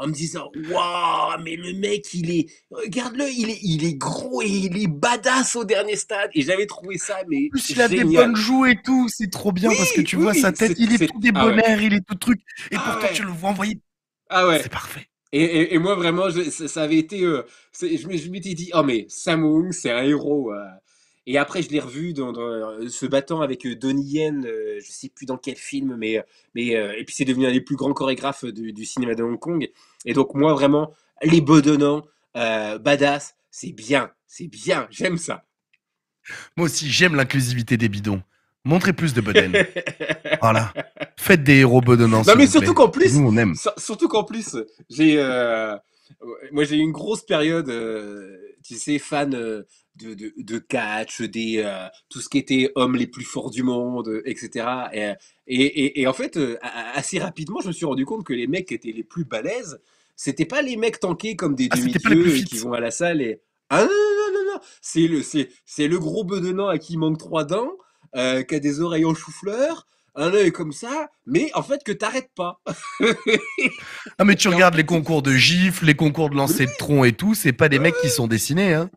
en me disant Waouh, mais le mec, il est. Regarde-le, il est, il est gros et il est badass au dernier stade. Et j'avais trouvé ça, mais. plus, il a des bonnes joues et tout, c'est trop bien parce que tu vois sa tête, il est, tout débonnaire, ah il est tout truc. Et ah pourtant, tu le vois envoyer. Ah ouais. C'est parfait. Et, et, moi, vraiment, ça, avait été. Euh, je m'étais dit Oh, mais Samung, c'est un héros. Euh. Et après, je l'ai revu dans, ce euh, se battant avec euh, Donnie Yen, euh, je sais plus dans quel film, mais, mais et puis c'est devenu un des plus grands chorégraphes du, cinéma de Hong Kong. Et donc moi, vraiment, les bedonnants, euh, badass, c'est bien, c'est bien, j'aime ça. Moi aussi, j'aime l'inclusivité des bidons. Montrez plus de Boden. voilà. Faites des héros bedonnants. Non, mais surtout qu'en plus, Nous, on aime. surtout qu'en plus, j'ai, moi j'ai une grosse période tu sais, fan de, de, de catch, des, euh, tout ce qui était hommes les plus forts du monde, euh, etc. Euh, et, en fait, assez rapidement, je me suis rendu compte que les mecs qui étaient les plus balèzes, c'était pas les mecs tankés comme des ah, demi-dieux qui vont à la salle et. Ah non, non, non, non, C'est le, c'est, c'est le gros bedonnant à qui manque trois dents, qui a des oreilles en chou-fleur, un œil comme ça, mais en fait que t'arrêtes pas. ah mais tu regardes les concours de gifles les concours de lancer de tronc et tout, c'est pas des mecs qui sont dessinés. Hein.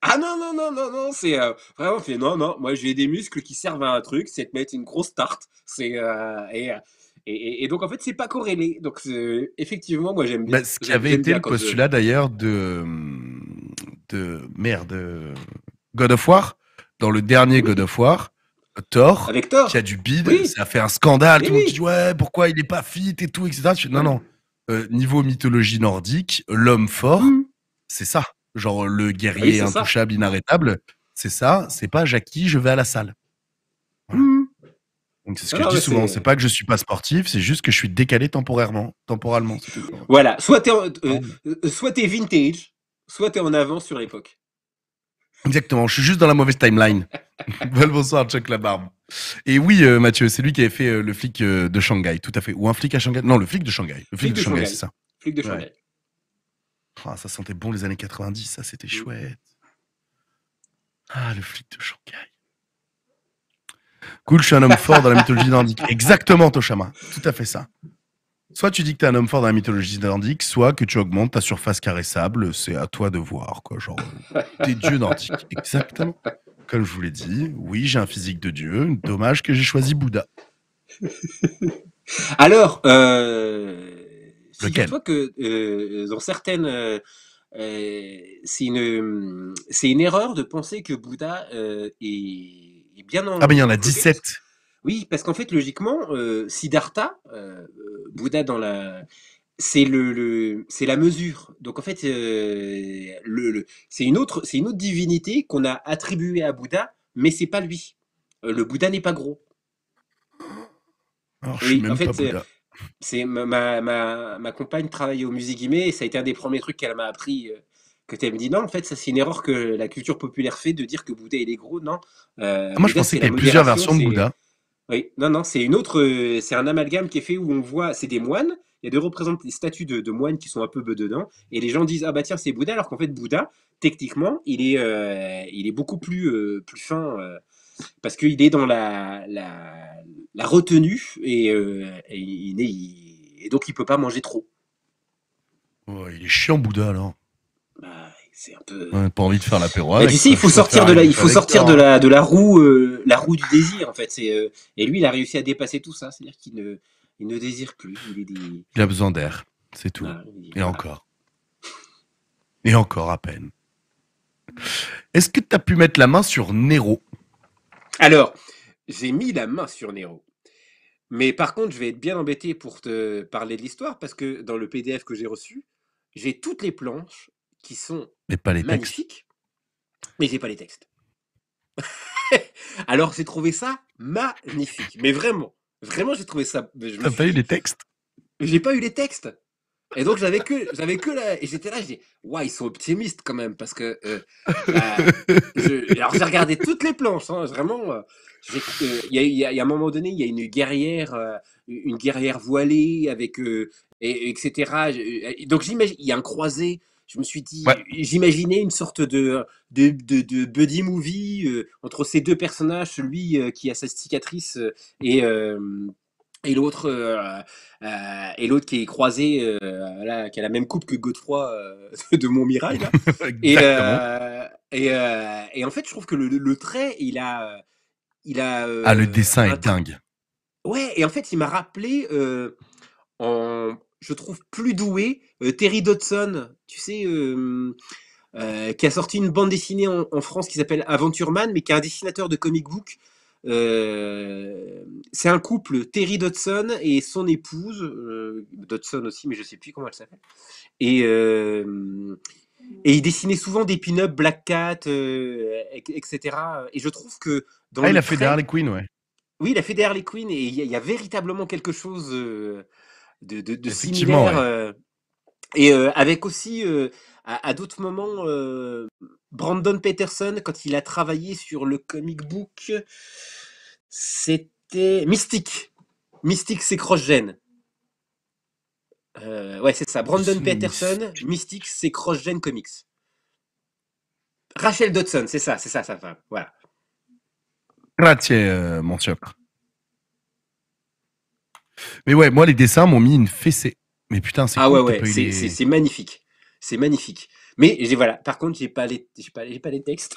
Ah non, non, non, non, non, c'est euh, vraiment fait non, non, moi j'ai des muscles qui servent à un truc, c'est de mettre une grosse tarte. C'est, euh, et, et, donc en fait, c'est pas corrélé. Donc effectivement, moi j'aime bien. Bah, ce qui avait été le postulat d'ailleurs de, de. Merde. God of War, dans le dernier God of War. Thor, Avec Thor, qui a du bide, ça a fait un scandale. Eh tout le dit ouais, pourquoi il est pas fit et tout, etc. non, non. Euh, niveau mythologie nordique, l'homme fort, mmh. c'est ça genre le guerrier intouchable, inarrêtable. C'est ça, c'est pas Jackie, je vais à la salle. Mmh. Donc c'est ce que je dis souvent, c'est pas que je suis pas sportif, c'est juste que je suis décalé temporairement, temporalement. Voilà, soit t'es, euh, euh, soit vintage, soit t'es en avance sur l'époque. Exactement, je suis juste dans la mauvaise timeline. bonsoir Chuck Labarbe. Et oui, euh, Mathieu, c'est lui qui avait fait le flic de Shanghai, tout à fait. Ou un flic à Shanghai. Non, le flic de Shanghai. Le flic, de, Shanghai, c'est ça. Flic de Shanghai. Ah, ça sentait bon les années 90, ça c'était chouette. Ah, le flic de Shanghai. Cool, je suis un homme fort dans la mythologie nordique. Exactement, Toshama. Tout à fait ça. Soit tu dis que tu un homme fort dans la mythologie nordique, soit que tu augmentes ta surface caressable. C'est à toi de voir, quoi. Genre, euh, t'es dieu nordique. Exactement. Comme je vous l'ai dit, oui, j'ai un physique de dieu. Dommage que j'ai choisi Bouddha. Alors, euh, je toi que euh, dans certaines. Euh, euh, c'est une, erreur de penser que Bouddha est, bien en. Ah, mais il y en a 17. Oui, parce qu'en fait, logiquement, Siddhartha, Bouddha dans la c'est le, c'est la mesure. Donc en fait, le, c'est une autre c'est une autre divinité qu'on a attribuée à Bouddha, mais c'est pas lui. le Bouddha n'est pas gros. Alors, je même en fait, pas c'est ma, ma, ma, compagne travaille au musée Guimet et ça a été un des premiers trucs qu'elle m'a appris. Euh, que tu me dit non, en fait, ça c'est une erreur que la culture populaire fait de dire que Bouddha il est gros. Non. Euh, ah, moi, je pensais qu'il y a plusieurs versions de Bouddha. oui, non, non, c'est une autre, euh, c'est un amalgame qui est fait où on voit, c'est des moines, il y a des représentants, des statues de, moines qui sont un peu dedans et les gens disent, ah bah tiens, c'est Bouddha, alors qu'en fait, Bouddha, techniquement, il est, il est beaucoup plus, plus fin, parce qu'il est dans la, la, retenue et, donc euh, et, il est, et donc il peut pas manger trop. il est chiant Bouddha alors. Bah, c'est pas envie de faire l'apéro. Bah, ici, il faut sortir de la, il faut sortir de la, de la roue, euh, la roue du désir en fait. C'est euh, et lui, il a réussi à dépasser tout ça, c'est-à-dire qu'il ne, il ne désire plus. Il, est il a besoin d'air, c'est tout. et encore. Et encore à peine. Est-ce que tu as pu mettre la main sur Nero alors, j'ai mis la main sur Nero. Mais par contre, je vais être bien embêté pour te parler de l'histoire parce que dans le PDF que j'ai reçu, j'ai toutes les planches qui sont pas les magnifiques, textes. mais j'ai pas les textes. Alors j'ai trouvé ça magnifique, mais vraiment, vraiment j'ai trouvé ça. Tu T'as pas eu les textes J'ai pas eu les textes. Et donc j'avais que j'avais que la et j'étais là, je dis ouais ils sont optimistes quand même parce que euh, bah, alors j'ai regardé toutes les planches hein, vraiment. Euh, euh, il y, a un moment donné il y a une guerrière une guerrière voilée avec et, etc. Donc j'imagine il y a un croisé. Je me suis dit j'imaginais une sorte de de, de, de buddy movie entre ces deux personnages celui qui a sa cicatrice et et l'autre, euh, euh, et l'autre qui est croisé, euh, là, qui a la même coupe que Godefroy de Montmirail. et, en fait, je trouve que le, trait, il a, il a. ah, le dessin est dingue. Ouais, et en fait, il m'a rappelé, en, je trouve plus doué, Terry Dodson. Tu sais. qui a sorti une bande dessinée en, en France qui s'appelle Aventureman, mais qui est un dessinateur de comic book euh, c'est un couple, Terry Dodson et son épouse, euh, Dodson aussi, mais je sais plus comment elle s'appelle. Et, euh, et il dessinait souvent des pin-up, Black Cat, etc. Et je trouve que dans ah, il a fait des Harley Quinn, ouais. Oui, il a fait des Harley Quinn et il y, a véritablement quelque chose de, de, similaire. Et avec aussi à, d'autres moments, euh, Brandon Peterson, quand il a travaillé sur le comic book, c'était Mystique. Mystique, c'est Crossgen. Euh, ouais, c'est ça. Brandon Peterson, Mystique, c'est Crossgen Comics. Rachel Dodson, c'est ça, c'est ça sa femme. Voilà. Euh, mon choc. Mais ouais, moi, les dessins m'ont mis une fessée. Mais putain, c'est ah ouais, c'est magnifique. C'est magnifique. Mais voilà, par contre, j'ai pas pas, pas les textes.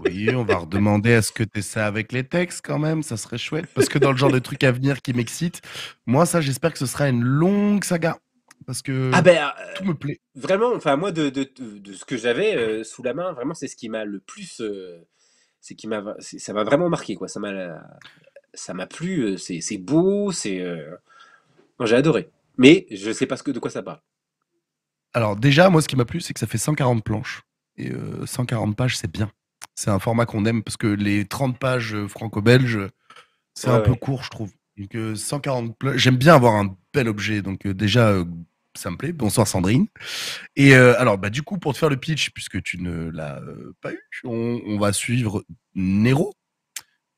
Oui, on va redemander à ce que tu aies ça avec les textes quand même, ça serait chouette. Parce que dans le genre de trucs à venir qui m'excite, moi, ça, j'espère que ce sera une longue saga. Parce que ah ben, euh, tout me plaît. Vraiment, enfin, moi, de, de, de, ce que j'avais euh, sous la main, vraiment, c'est ce qui m'a le plus. Euh, c'est qui m'a, ça m'a vraiment marqué, quoi. Ça m'a, ça m'a plu, c'est, beau, c'est. j'ai adoré. Mais je sais pas ce que, de quoi ça parle. Alors déjà, moi, ce qui m'a plu, c'est que ça fait 140 planches. Et 140 euh, pages, c'est bien. C'est un format qu'on aime parce que les 30 pages euh, franco-belges, c'est un peu court, je trouve. Donc 140 euh, J'aime bien avoir un bel objet. Donc déjà, ça me plaît. Bonsoir Sandrine. Et alors, bah, du coup, pour te faire le pitch, puisque tu ne l'as pas eu, on, va suivre Nero,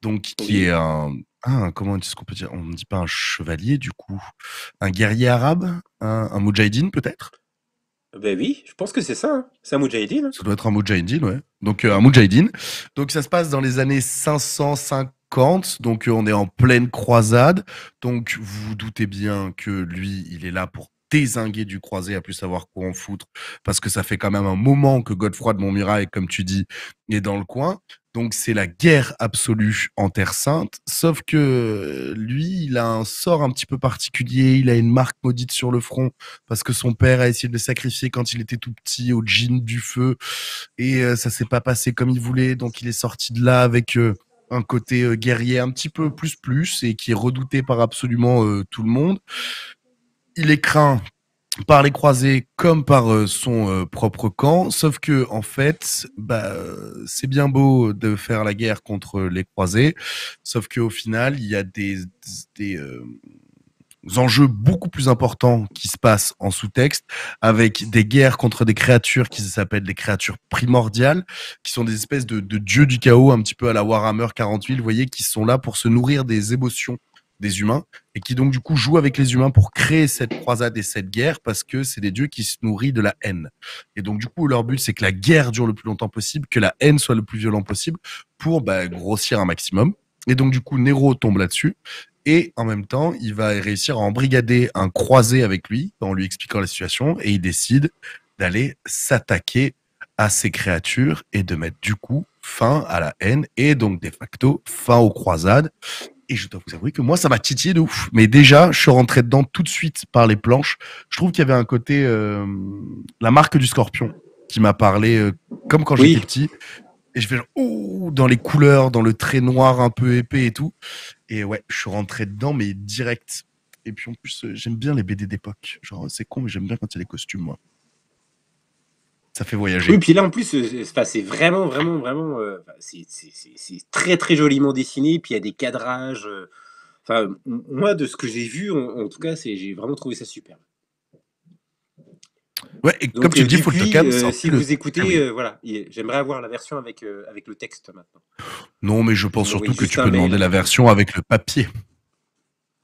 donc qui est un, Comment comment est-ce qu'on peut dire On ne dit pas un chevalier, du coup, un guerrier arabe, un, un mujahideen peut-être ben oui, je pense que c'est ça. Hein. C'est un Moudjahidine. Hein. Ça doit être un Moudjahidine, ouais. Donc euh, un Moudjahidine. Donc ça se passe dans les années 550. Donc euh, on est en pleine croisade. Donc vous vous doutez bien que lui, il est là pour désinguer du croisé à plus savoir quoi en foutre parce que ça fait quand même un moment que Godefroy de Montmirail comme tu dis est dans le coin donc c'est la guerre absolue en Terre Sainte, sauf que lui, il a un sort un petit peu particulier, il a une marque maudite sur le front, parce que son père a essayé de le sacrifier quand il était tout petit au djinn du feu, et euh, ça s'est pas passé comme il voulait, donc il est sorti de là avec euh, un côté euh, guerrier un petit peu plus plus, et qui est redouté par absolument tout le monde. Il est craint par les croisés comme par euh, son euh, propre camp, sauf que en fait, bah, c'est bien beau de faire la guerre contre les croisés, sauf qu'au final, il y a des, euh, enjeux beaucoup plus importants qui se passent en sous-texte, avec des guerres contre des créatures qui s'appellent des créatures primordiales, qui sont des espèces de, de dieux du chaos, un petit peu à la Warhammer 48, vous voyez, qui sont là pour se nourrir des émotions des humains et qui donc du coup joue avec les humains pour créer cette croisade et cette guerre parce que c'est des dieux qui se nourrissent de la haine. Et donc du coup leur but c'est que la guerre dure le plus longtemps possible, que la haine soit le plus violent possible pour bah, grossir un maximum. Et donc du coup Nero tombe là-dessus et en même temps il va réussir à embrigader un croisé avec lui en lui expliquant la situation et il décide d'aller s'attaquer à ces créatures et de mettre du coup fin à la haine et donc de facto fin aux croisades et je dois vous avouer que moi, ça m'a titillé de ouf. Mais déjà, je suis rentré dedans tout de suite par les planches. Je trouve qu'il y avait un côté, euh, la marque du scorpion qui m'a parlé, euh, comme quand j'étais petit. Et je fais genre, oh, dans les couleurs, dans le trait noir un peu épais et tout. Et ouais, je suis rentré dedans, mais direct. Et puis en plus, euh, j'aime bien les BD d'époque. Genre, c'est con, mais j'aime bien quand il y a les costumes, moi ça fait voyager. Oui, puis là en plus, euh, c'est vraiment, vraiment, vraiment, euh, c'est très, très joliment dessiné. Puis il y a des cadrages. Euh, enfin, moi, de ce que j'ai vu, en, tout cas, j'ai vraiment trouvé ça superbe. Ouais, et comme tu dis, faut le te si vous écoutez, ah voilà, j'aimerais avoir la version avec, avec le texte maintenant. Non, mais je pense surtout que tu peux demander la version avec le papier.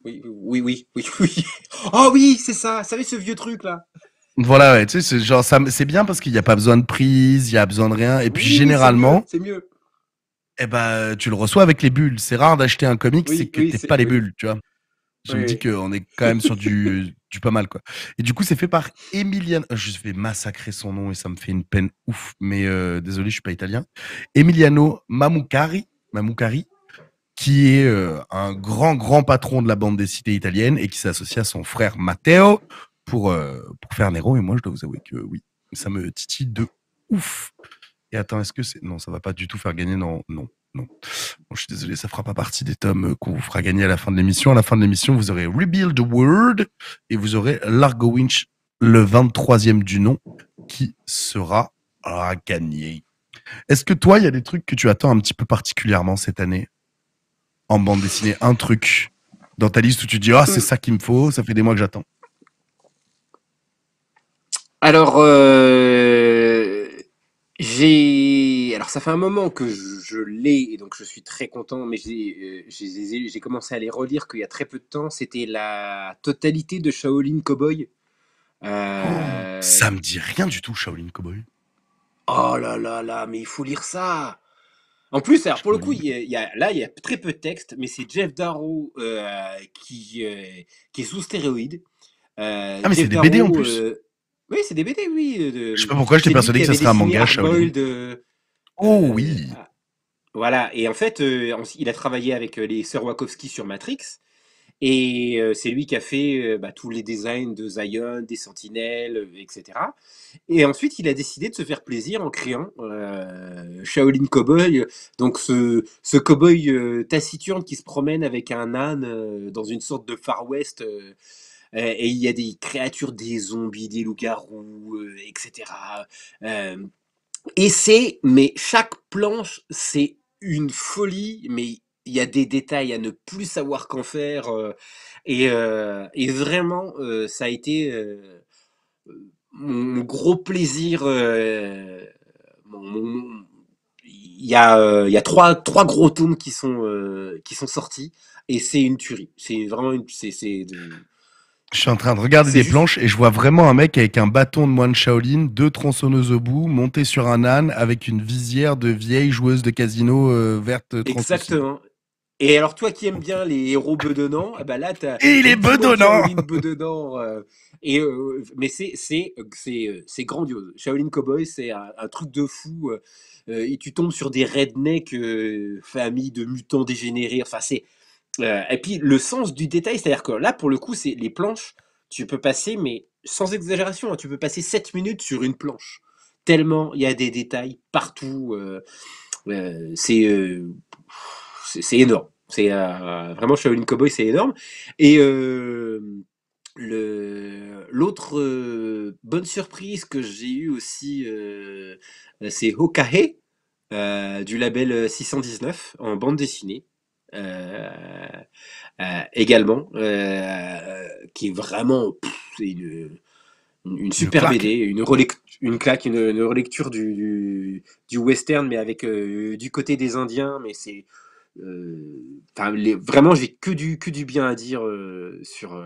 Oui, oui, oui, oui, oui. Oh oui, c'est ça, vous savez ce vieux truc là voilà, tu sais, c'est genre ça, c'est bien parce qu'il n'y a pas besoin de prise, il n'y a besoin de rien. Et puis généralement, c'est mieux. Eh ben, tu le reçois avec les bulles. C'est rare d'acheter un comic, c'est que tu t'es pas les bulles, tu vois. Je me dis qu'on est quand même sur du, pas mal, quoi. Et du coup, c'est fait par Emiliano. Oh, je vais massacrer son nom et ça me fait une peine ouf, mais euh, désolé, je suis pas italien. Emiliano Mamucari, qui est euh, un grand, grand patron de la bande des cités italiennes et qui s'associe à son frère Matteo pour, euh, pour faire Et moi, je dois vous avouer que oui, ça me titille de ouf. Et attends, est-ce que c'est. Non, ça va pas du tout faire gagner. Non, non, non. je suis désolé, ça fera pas partie des tomes qu'on vous fera gagner à la fin de l'émission. À la fin de l'émission, vous aurez Rebuild the World et vous aurez Largo Winch, le 23e du nom, qui sera à gagner. Est-ce que toi, il y a des trucs que tu attends un petit peu particulièrement cette année en bande dessinée Un truc dans ta liste où tu dis Ah, c'est euh. ça qu'il me faut, ça fait des mois que j'attends alors, euh, j'ai. Alors, ça fait un moment que je, l'ai, et donc je suis très content, mais euh, j'ai commencé à les relire qu'il y a très peu de temps. C'était la totalité de Shaolin Cowboy. Euh... Oh, ça me dit rien du tout, Shaolin Cowboy. Oh là là là, mais il faut lire ça! En plus, alors pour le coup, il y a, là, il y a très peu de texte, mais c'est Jeff Darrow euh, qui, qui est sous stéroïde. Euh, ah, mais c'est des BD en plus. Oui, c'est des BD, oui. Je Je sais pas pourquoi j'étais persuadé que ça serait un manga. Shaolin. de... Euh, oh oui. Euh, voilà, et en fait, euh, il a travaillé avec les sœurs Wachowski sur Matrix. Et c'est lui qui a fait bah, tous les designs de Zion, des Sentinelles, etc. Et ensuite, il a décidé de se faire plaisir en créant Shaolin Cowboy, donc ce, ce cowboy taciturne qui se promène avec un âne dans une sorte de Far West euh, et il y a des créatures, des zombies, des loups-garous, euh, etc. Euh, et c'est, mais chaque planche, c'est une folie, mais il y a des détails à ne plus savoir qu'en faire. et, et, vraiment, ça a été mon gros plaisir. il y a, il y a trois, trois gros tomes qui sont, qui sont sortis et c'est une tuerie. C'est vraiment une. Je suis en train de regarder des planches et je vois vraiment un mec avec un bâton de moine Shaolin, deux tronçonneuses au bout, monté sur un âne avec une visière de vieille joueuse de casino euh, verte. Exactement. Et alors toi qui aimes bien les héros bedonnants, bah là t'as et il est bedonnant, Shaolin bedonnant. Euh, et euh, mais c'est c'est grandiose. Shaolin Cowboy c'est un, un, truc de fou. et tu tombes sur des rednecks, famille de mutants dégénérés. Enfin c'est euh, et puis le sens du détail, c'est-à-dire que là, pour le coup, c'est les planches, tu peux passer, mais sans exagération, hein, tu peux passer 7 minutes sur une planche. Tellement il y a des détails partout. Euh, euh, c'est énorme. C'est vraiment Shaolin Cowboy, c'est énorme. Et l'autre bonne surprise que j'ai eue aussi, c'est Hokahe. du label 619 en bande dessinée euh, euh, également, euh, qui est vraiment une, une, super une BD, une, une claque, une, relecture du, du, western, mais avec du côté des Indiens, mais c'est vraiment j'ai que du que du bien à dire sur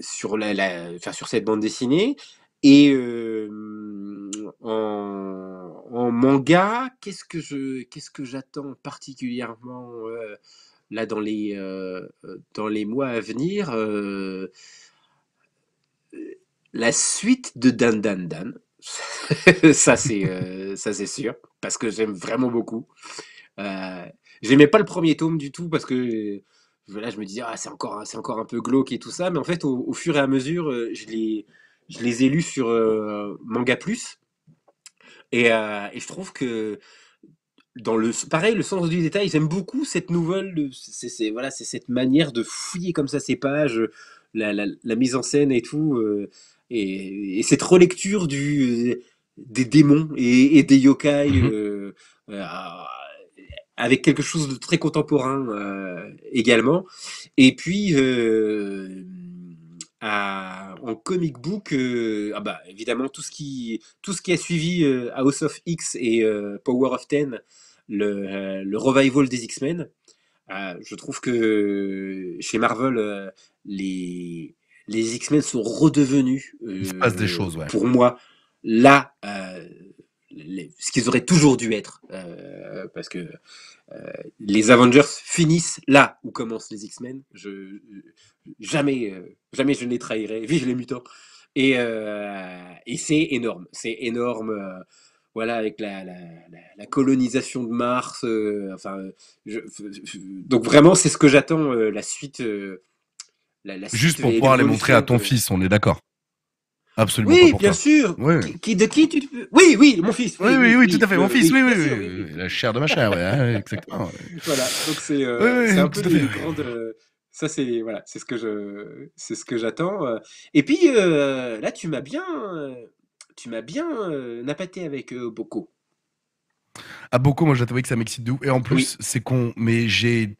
sur la, faire sur cette bande dessinée et en en manga, qu'est-ce que je, qu'est-ce que j'attends particulièrement euh, là dans les euh, euh, dans les mois à venir La suite de Dan Dan Dan, ça c'est ça c'est sûr parce que j'aime vraiment beaucoup. J'aimais pas le premier tome du tout parce que là je me disais ah c'est encore c'est encore un peu glauque et tout ça, mais en fait au, fur et à mesure je les je les ai lus sur Manga Plus euh, et, je trouve que dans le pareil le sens du détail j'aime beaucoup cette nouvelle c'est voilà c'est cette manière de fouiller comme ça ces pages euh, la, mise en scène et tout euh, et, cette relecture du des démons et, des yokai mmh avec quelque chose de très contemporain également et puis à, en comic book, euh, ah bah, évidemment, tout ce qui, tout ce qui a suivi euh, House of X et euh, Power of Ten, le, revival des X-Men, ah, je trouve que chez Marvel, les, les X-Men sont redevenus. des choses, Pour moi, là, ce qu'ils auraient toujours dû être. parce que euh, les Avengers finissent là où commencent les X-Men. Je, jamais, euh, jamais je ne les trahirai. Vive les mutants. Et, euh, c'est énorme. C'est énorme voilà, avec la, colonisation de Mars. enfin, donc vraiment, c'est ce que j'attends la suite. la, suite Juste pour pouvoir les montrer à ton fils, on est d'accord. Absolument. Oui, bien sûr. Qui, de qui tu Oui, oui, mon fils. Oui, oui, oui, tout à fait, mon fils. Oui, oui, La chair de ma chair, ouais, hein, exactement. voilà. Donc c'est euh, un peu une grande... Euh, ça, c'est voilà, c'est ce que je, c'est ce que j'attends. Euh. Et puis là, tu m'as bien, tu m'as bien napaté avec beaucoup. Boko. À ah, Boko, moi, j'attendais que ça m'excite de Et en plus, c'est con, mais j'ai,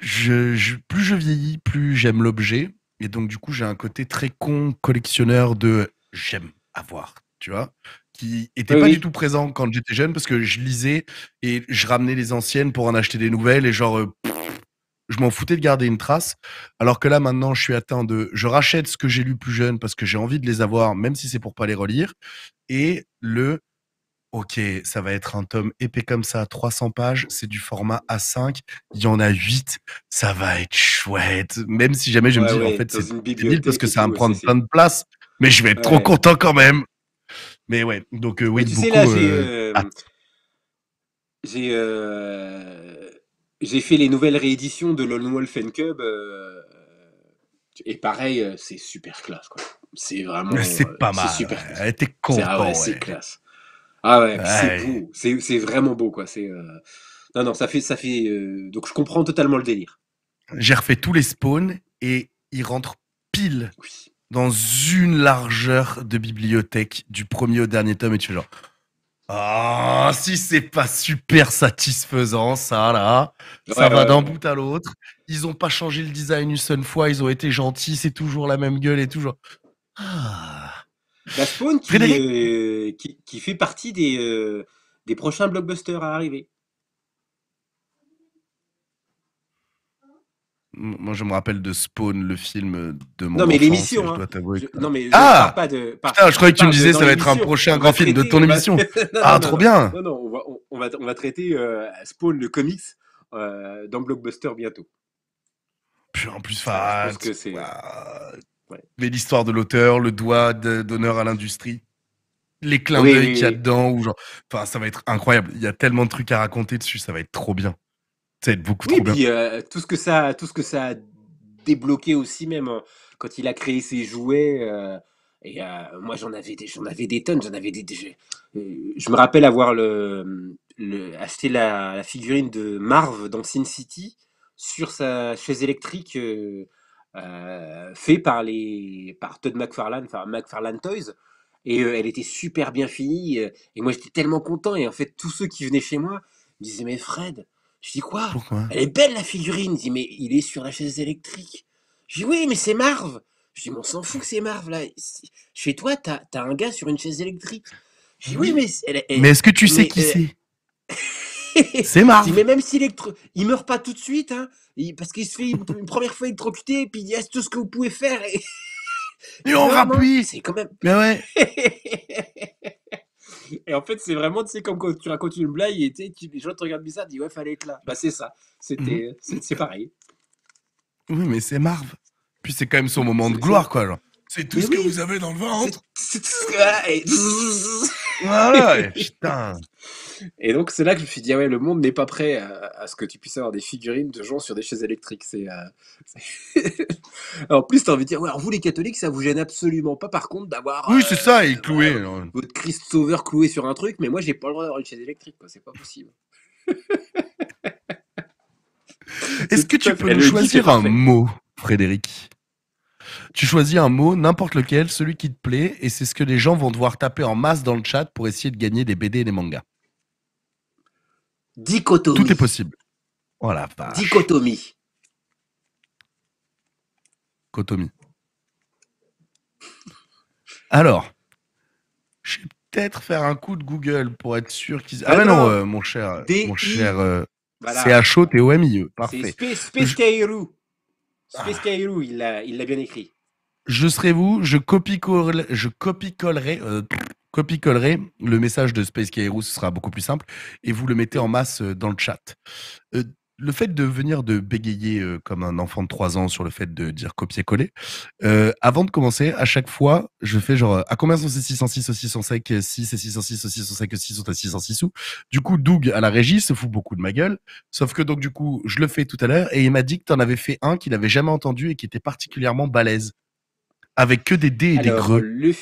je, plus je vieillis, plus j'aime l'objet. Et donc, du coup, j'ai un côté très con collectionneur de j'aime avoir, tu vois, qui était pas du tout présent quand j'étais jeune parce que je lisais et je ramenais les anciennes pour en acheter des nouvelles et genre, euh, je m'en foutais de garder une trace. Alors que là, maintenant, je suis atteint de je rachète ce que j'ai lu plus jeune parce que j'ai envie de les avoir, même si c'est pour pas les relire. Et le Ok, ça va être un tome épais comme ça, 300 pages, c'est du format A5, il y en a 8, ça va être chouette. Même si jamais je me dis, en fait, c'est bibliothèque parce que ça va me prendre plein de place, mais je vais être trop content quand même. Mais ouais, donc oui, tu j'ai, fait les nouvelles rééditions de Lone Wolf Cub, euh, et pareil, euh, c'est super classe, C'est vraiment. C'est euh, pas mal. C'est super. Ah t'es content. classe. Ah ouais, c'est beau, c'est vraiment beau quoi. C'est euh, non non, ça fait ça fait euh, donc je comprends totalement le délire. J'ai refait tous les spawns et ils rentrent pile dans une largeur de bibliothèque du premier au dernier tome et tu fais genre ah si c'est pas super satisfaisant ça là, ça va d'un bout à l'autre. Ils ont pas changé le design une seule fois, ils ont été gentils, c'est toujours la même gueule et toujours. Ah. La Spawn qui, fait partie des, euh, des prochains blockbusters à arriver. Moi, je me rappelle de Spawn, le film de mon. Non, mais l'émission. Hein. ah je croyais que tu me disais que ça va être un prochain grand film de ton émission. ah, trop bien. on va, traiter euh, Spawn, le comics, euh, dans Blockbuster bientôt. Puis en plus, enfin, que c'est. Mais l'histoire de l'auteur, le doigt d'honneur à l'industrie, les clins d'œil qu'il y a dedans, ou genre, enfin, ça va être incroyable. Il y a tellement de trucs à raconter dessus, ça va être trop bien. Ça va être beaucoup trop bien. Euh, tout ce que ça, tout ce que ça a débloqué aussi même hein, quand il a créé ses jouets. Euh, et euh, moi j'en avais des, j'en avais des tonnes, j'en avais des. je, me rappelle avoir le, le acheté la, la, figurine de Marv dans Sin City sur sa chaise électrique euh, fait par, les, par Todd McFarlane, enfin McFarlane Toys. Et euh, elle était super bien finie. Euh, et moi, j'étais tellement content. Et en fait, tous ceux qui venaient chez moi me disaient Mais Fred, je dis quoi Elle est belle la figurine. Je Mais il est sur la chaise électrique. Je dis Oui, mais c'est Marv. Je dis, mais on s'en fout que c'est Marv, là. Chez toi, t'as as un gars sur une chaise électrique. Je dis, oui, mais... mais est-ce que tu sais qui c'est C'est marrant. Mais même s'il il meurt pas tout de suite, hein, parce qu'il se fait une, première fois électrocuter, et puis il dit, ah, tout ce que vous pouvez faire. Et, on rappuie. C'est quand même. Mais ouais. Et en fait, c'est vraiment, tu sais, comme quand tu racontes une blague et tu, les gens te regardent bizarre, disent ouais, fallait être là. Bah, c'est ça. C'était, mhm. c'est pareil. Oui, mais c'est marve Puis c'est quand même son moment de gloire, quoi. C'est tout ce que vous avez dans le ventre. tout ce que... Ah, voilà, et donc, c'est là que je me suis dit, ah ouais, le monde n'est pas prêt à, ce que tu puisses avoir des figurines de gens sur des chaises électriques. C'est, euh, alors en plus, t'as envie de dire, ouais, alors vous les catholiques, ça vous gêne absolument pas, par contre, d'avoir. Oui, c'est ça, euh, et cloué. Euh, hein. votre Christ Sauveur cloué sur un truc, mais moi, j'ai pas le droit d'avoir une chaise électrique, quoi, c'est pas possible. Est-ce que tu peux nous choisir un mot, Frédéric tu choisis un mot, n'importe lequel, celui qui te plaît, et c'est ce que les gens vont devoir taper en masse dans le chat pour essayer de gagner des BD et des mangas. Dichotomie. Tout est possible. Oh voilà. Dichotomie. Alors, je vais peut-être faire un coup de Google pour être sûr qu'ils. Ah, ben non, euh, mon cher, mon cher, euh, c'est H O e. Parfait. Ah. Space il l'a bien écrit. Je serai vous, je copie-collerai copie euh, copie le message de Space Kairou, ce sera beaucoup plus simple, et vous le mettez en masse euh, dans le chat. Euh, le fait de venir de bégayer euh, comme un enfant de 3 ans sur le fait de dire copier-coller, euh, avant de commencer, à chaque fois, je fais genre à euh, ah, combien sont ces 606 au 605, 6 et 606 au 605, 6 sont à 606 sous. Du coup, Doug à la régie se fout beaucoup de ma gueule. Sauf que donc, du coup, je le fais tout à l'heure et il m'a dit que tu en avais fait un qu'il n'avait jamais entendu et qui était particulièrement balèze. Avec que des dés et des creux. Le,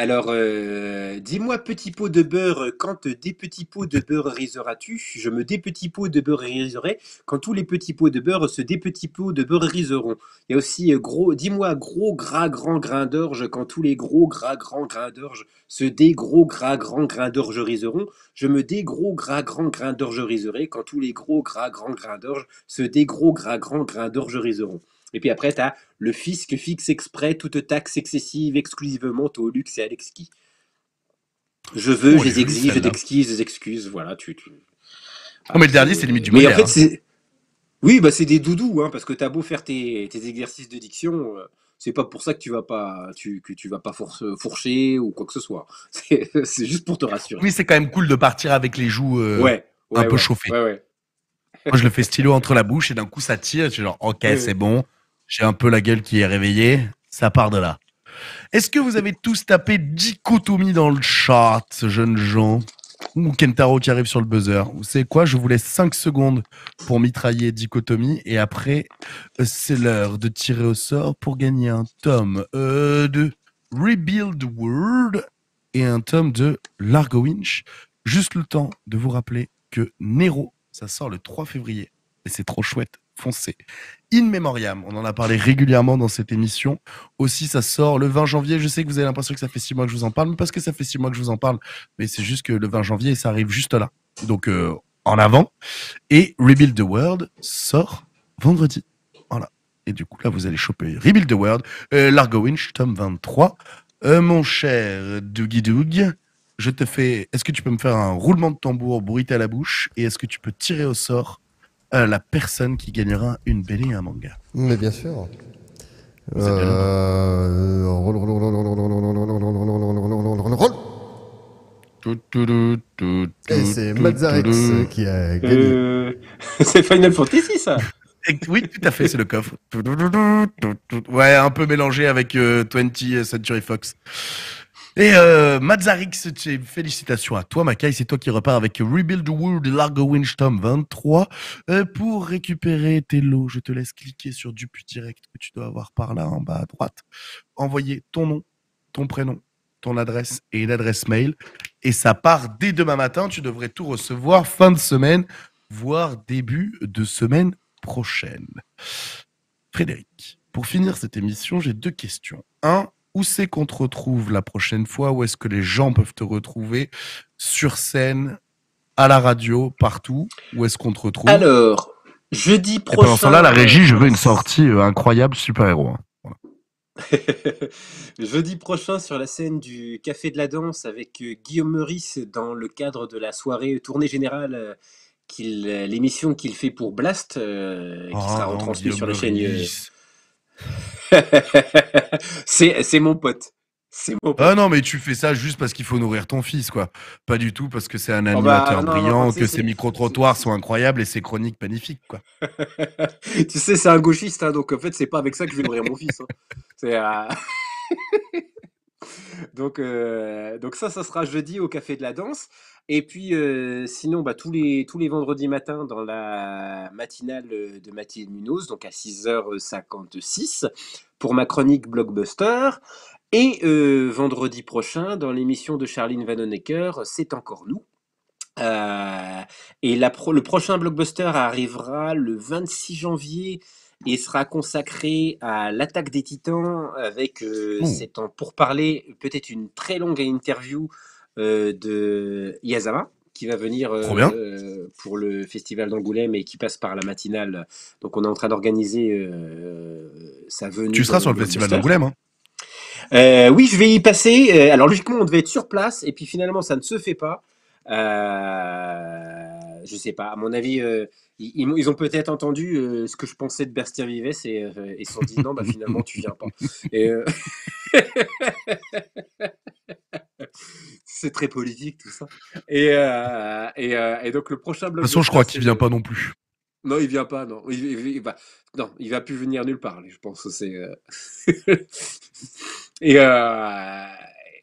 alors, euh, dis-moi, petit pot de beurre, quand des petits pots de beurre riseras-tu Je me des petits pots de beurre riserai quand tous les petits pots de beurre se des petits pots de beurre riseront. Il y a aussi euh, gros, dis-moi, gros gras grand grain d'orge quand tous les gros gras grands grains d'orge se des gros gras grands grains d'orge riseront. Je me des gros gras grand grains d'orge riserai quand tous les gros gras grands grains d'orge se des gros gras grands grains d'orge riseront. Et puis après, tu as le fisc fixe exprès toute taxe excessive exclusivement au luxe et à l'exquis. Je veux, oh, je les exige, je t'exquise, des excuses. Voilà, tu. Ah, mais le dernier, c'est limite du Mais en fait, hein. Oui, bah c'est des doudous, hein, parce que t'as beau faire tes, exercices de diction, euh, c'est pas pour ça que tu vas pas, tu, que tu vas pas fourcher ou quoi que ce soit. C'est juste pour te rassurer. Oui, c'est quand même cool de partir avec les joues euh, ouais, un peu chauffées. Moi, je le fais stylo entre la bouche et d'un coup ça tire. Je suis genre, ok, c'est bon, j'ai un peu la gueule qui est réveillée. Ça part de là. Est-ce que vous avez tous tapé dichotomie dans le chat, jeunes gens Ou Kentaro qui arrive sur le buzzer Vous savez quoi Je vous laisse 5 secondes pour mitrailler dichotomie. Et après, euh, c'est l'heure de tirer au sort pour gagner un tome euh, de Rebuild World et un tome de Largo Winch. Juste le temps de vous rappeler que Nero, ça sort le 3 février. Et c'est trop chouette foncez. In Memoriam, on en a parlé régulièrement dans cette émission. Aussi, ça sort le 20 janvier. Je sais que vous avez l'impression que ça fait six mois que je vous en parle, mais parce que ça fait six mois que je vous en parle, mais c'est juste que le 20 janvier, ça arrive juste là. Donc, euh, en avant. Et Rebuild the World sort vendredi. Voilà. Et du coup, là, vous allez choper Rebuild the World, euh, Largo Winch, tome 23. Euh, mon cher Dougie Doug, je te fais. Est-ce que tu peux me faire un roulement de tambour, bruit à la bouche Et est-ce que tu peux tirer au sort la personne qui gagnera une BD et un manga. Mais bien sûr. Et c'est Mazarek qui a gagné. c'est Final Fantasy, ça oui, tout à fait, c'est le coffre. Ouais, un peu mélangé avec 20 Century Fox. Et euh, Mazarix, félicitations à toi, Makai. C'est toi qui repars avec Rebuild the World Largo Winch Tom 23. pour récupérer tes lots, je te laisse cliquer sur Dupuis Direct que tu dois avoir par là en bas à droite. Envoyer ton nom, ton prénom, ton adresse et une adresse mail. Et ça part dès demain matin. Tu devrais tout recevoir fin de semaine, voire début de semaine prochaine. Frédéric, pour finir cette émission, j'ai deux questions. Un, où c'est qu'on te retrouve la prochaine fois Où est-ce que les gens peuvent te retrouver Sur scène, à la radio, partout Où est-ce qu'on te retrouve Alors, jeudi prochain. pendant ce temps-là, la régie, je veux une sortie euh, incroyable, super-héros. Hein. jeudi prochain, sur la scène du Café de la Danse avec euh, Guillaume Meurice dans le cadre de la soirée euh, tournée générale. Qu'il, l'émission qu'il fait pour Blast, qui ah sera retransmise sur la chaîne c'est mon pote. ah non, mais tu fais ça juste parce qu'il faut nourrir ton fils, quoi. Pas du tout parce que c'est un ah bah, animateur brillant, que ses micro-trottoirs sont incroyables et ses chroniques magnifiques, quoi. tu sais, c'est un gauchiste, hein, donc en fait, c'est pas avec ça que je vais nourrir mon fils. Hein. C'est. à... Euh, donc, euh, donc ça, ça sera jeudi au Café de la Danse. Et puis, euh, sinon, bah, tous, les, tous les vendredis matins dans la matinale euh, de Mathilde Munoz, donc à 6h56, pour ma chronique Blockbuster. Et vendredi prochain, dans l'émission de Charline Vanhoenacker, C'est encore nous. et le prochain Blockbuster arrivera le 26 janvier et sera consacré à l'attaque des Titans avec, euh, c'est en, pour parler peut-être une très longue interview euh, de Yazama qui va venir euh, pour le festival d'Angoulême et qui passe par la matinale. Donc on est en train d'organiser sa venue. Tu seras sur le festival d'Angoulême hein. oui, je vais y passer. Alors logiquement, on devait être sur place et puis finalement, ça ne se fait pas je sais pas. À mon avis, euh, ils, ont peut-être entendu euh, ce que je pensais de Berstier Vives euh, et ils se sont dit non, bah, finalement, tu viens pas. C'est très politique tout ça. Et, donc le prochain bloc. De toute façon, je crois qu'il vient pas non plus. Non, il vient pas, non. Il, il, va... plus venir nulle part, je pense. C'est. et.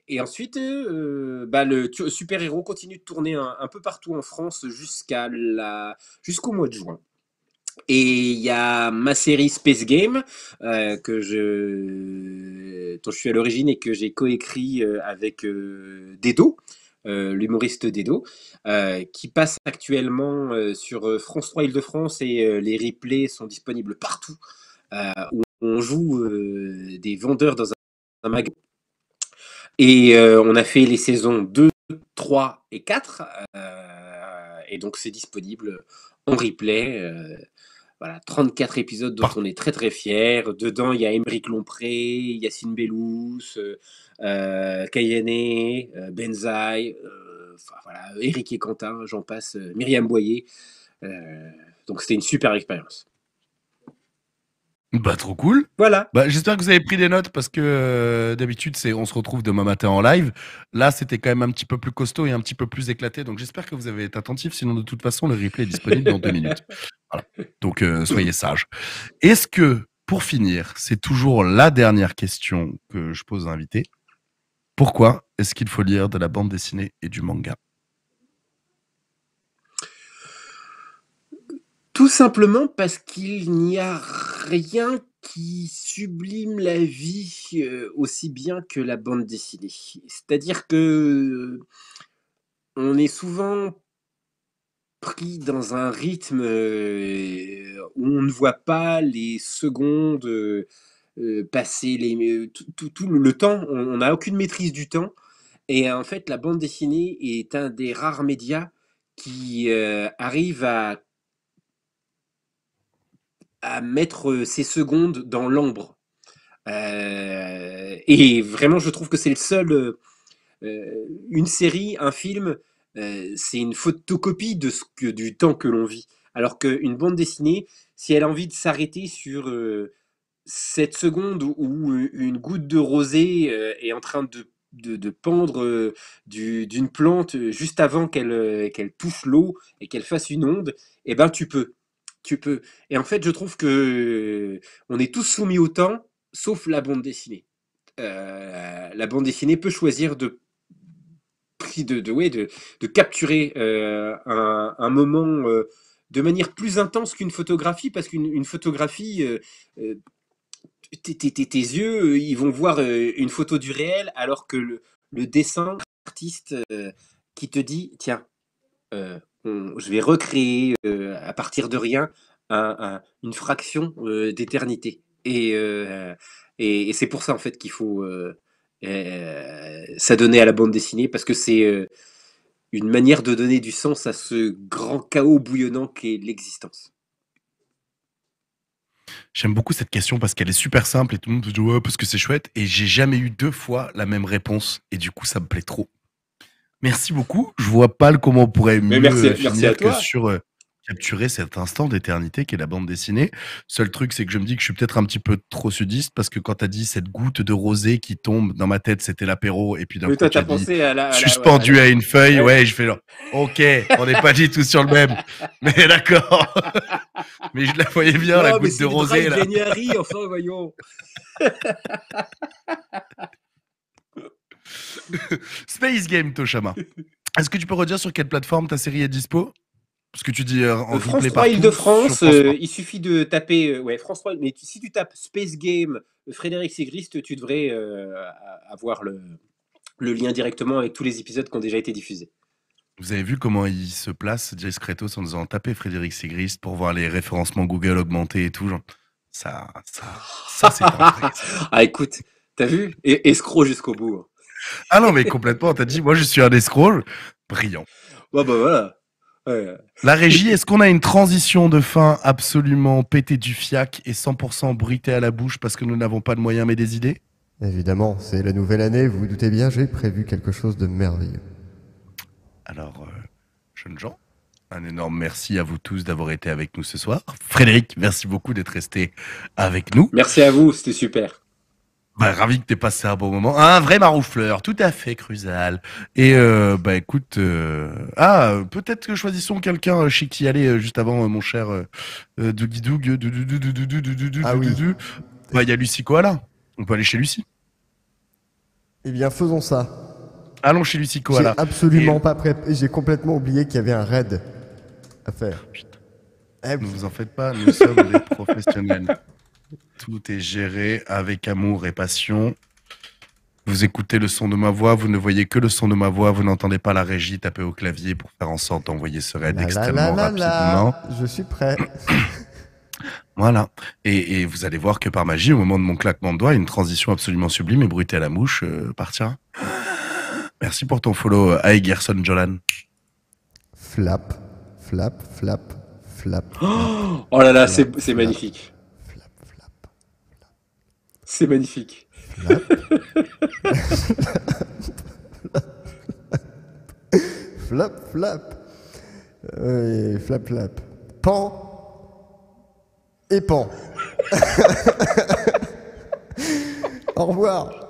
Et ensuite, euh, bah, le super-héros continue de tourner un, peu partout en France jusqu'à la, jusqu'au mois de juin. Et il y a ma série Space Game euh, que je, dont je suis à l'origine et que j'ai coécrit euh, avec Dedo. l'humoriste Dedo, qui passe actuellement sur France 3 Île-de-France et les replays sont disponibles partout, où on joue des vendeurs dans un, un magasin et euh, on a fait les saisons 2, 3 et 4. Euh, et donc c'est disponible en replay. Euh, voilà, 34 épisodes dont on est très très fiers. Dedans, il y a Émeric Lompré, Yacine Bellous, Kayane, Benzaï, voilà, Eric et Quentin, j'en passe, Myriam Boyer. donc c'était une super expérience. Bah trop cool. Voilà. Bah, j'espère que vous avez pris des notes parce que euh, d'habitude c'est on se retrouve demain matin en live. Là c'était quand même un petit peu plus costaud et un petit peu plus éclaté. Donc j'espère que vous avez été attentif. Sinon de toute façon le replay est disponible dans deux minutes. Donc euh, soyez sages. Est-ce que pour finir c'est toujours la dernière question que je pose à l'invité. Pourquoi est-ce qu'il faut lire de la bande dessinée et du manga Tout simplement parce qu'il n'y a rien qui sublime la vie aussi bien que la bande dessinée. C'est-à-dire que on est souvent pris dans un rythme où on ne voit pas les secondes passer, tout, le temps, on n'a aucune maîtrise du temps. Et en fait, la bande dessinée est un des rares médias qui arrive à à mettre ses euh, secondes dans l'ombre. Euh, et vraiment, je trouve que c'est le seul. Euh, une série, un film, c'est une photocopie de ce que, du temps que l'on vit. Alors qu'une bande dessinée, si elle a envie de s'arrêter sur cette seconde où une goutte de rosée est en train de, pendre d'une plante juste avant qu'elle qu'elle touche l'eau et qu'elle fasse une onde, eh ben tu peux tu peux. Et en fait, je trouve que euh, on est tous soumis au temps, sauf la bande dessinée. Euh, la bande dessinée peut choisir de de, de, de, capturer euh, un, moment de manière plus intense qu'une photographie, parce qu'une photographie, tes yeux, ils vont voir une photo du réel, alors que le, dessin artiste qui te dit, tiens, je vais recréer euh, à partir de rien une fraction euh, d'éternité. Euh, et, c'est pour ça en fait qu'il faut s'adonner à la bande dessinée parce que c'est une manière de donner du sens à ce grand chaos bouillonnant qu'est l'existence. J'aime beaucoup cette question parce qu'elle est super simple et tout le monde dit ouais, parce que c'est chouette et j'ai jamais eu deux fois la même réponse et du coup ça me plaît trop. Merci beaucoup. Je vois pas comment on pourrait mieux merci, à euh, toi. sur euh, capturer cet instant d'éternité qui est la bande dessinée. Seul truc, c'est que je me dis que je suis peut-être un petit peu trop sudiste parce que quand tu as dit cette goutte de rosée qui tombe dans ma tête, c'était l'apéro et puis d'un coup à la, suspendu à, une feuille. Ouais, je fais genre, OK, on n'est pas dit tout sur le même. Mais d'accord. mais je la voyais bien la goutte de rosée là. enfin voyons. Space Game Toshama. Est-ce que tu peux redire sur quelle plateforme ta série est dispo Parce que tu dis euh, en euh, France Île-de-France, euh, il suffit de taper ouais, France mais si tu tapes Space Game Frédéric Sigrist, tu devrais avoir le, lien directement avec tous les épisodes qui ont déjà été diffusés. Vous avez vu comment il se place, Jace Kratos, en disant taper Frédéric Sigrist pour voir les référencements Google augmenter et tout. Genre, ça, ça, ça c'est Ah, écoute, t'as vu Escroc jusqu'au bout. Hein. Ah non, mais complètement, t'as dit, moi je suis un escroc. Brillant. Bah, voilà. La régie, est-ce qu'on a une transition de fin absolument pété du fiac et 100% bruitée à la bouche parce que nous n'avons pas de moyens mais des idées Évidemment, c'est la nouvelle année, vous vous doutez bien, j'ai prévu quelque chose de merveilleux. Alors, euh, jeunes gens, un énorme merci à vous tous d'avoir été avec nous ce soir. Frédéric, merci beaucoup d'être resté avec nous. Merci à vous, c'était super. Bah, ravi que t'aies passé un bon moment. Un vrai maroufleur, tout à fait, Cruzal. Et euh, bah écoute, euh, ah peut-être que choisissons quelqu'un euh, chez qui aller juste avant, mon cher euh, Dougie Doug. Ah oui. Bah il y a Lucie Koala. On peut aller chez Lucie. Eh bien, faisons ça. Allons chez Lucie Koala. J'ai absolument pas prêt. J'ai complètement oublié qu'il y avait un raid à faire. Eh, ne vous en faites pas, nous sommes des professionnels. Tout est géré avec amour et passion. Vous écoutez le son de ma voix, vous ne voyez que le son de ma voix, vous n'entendez pas la régie taper au clavier pour faire en sorte d'envoyer ce raid extrêmement rapidement. je suis prêt. voilà. Et, vous allez voir que par magie, au moment de mon claquement de doigts, une transition absolument sublime et bruitée à la mouche euh, partira. Merci pour ton follow, euh, Gerson Jolan. Flap, flap, flap, flap. oh là là, c'est magnifique. C'est magnifique. Flap. flap, flap. flap, flap. Pan et pan. Au revoir.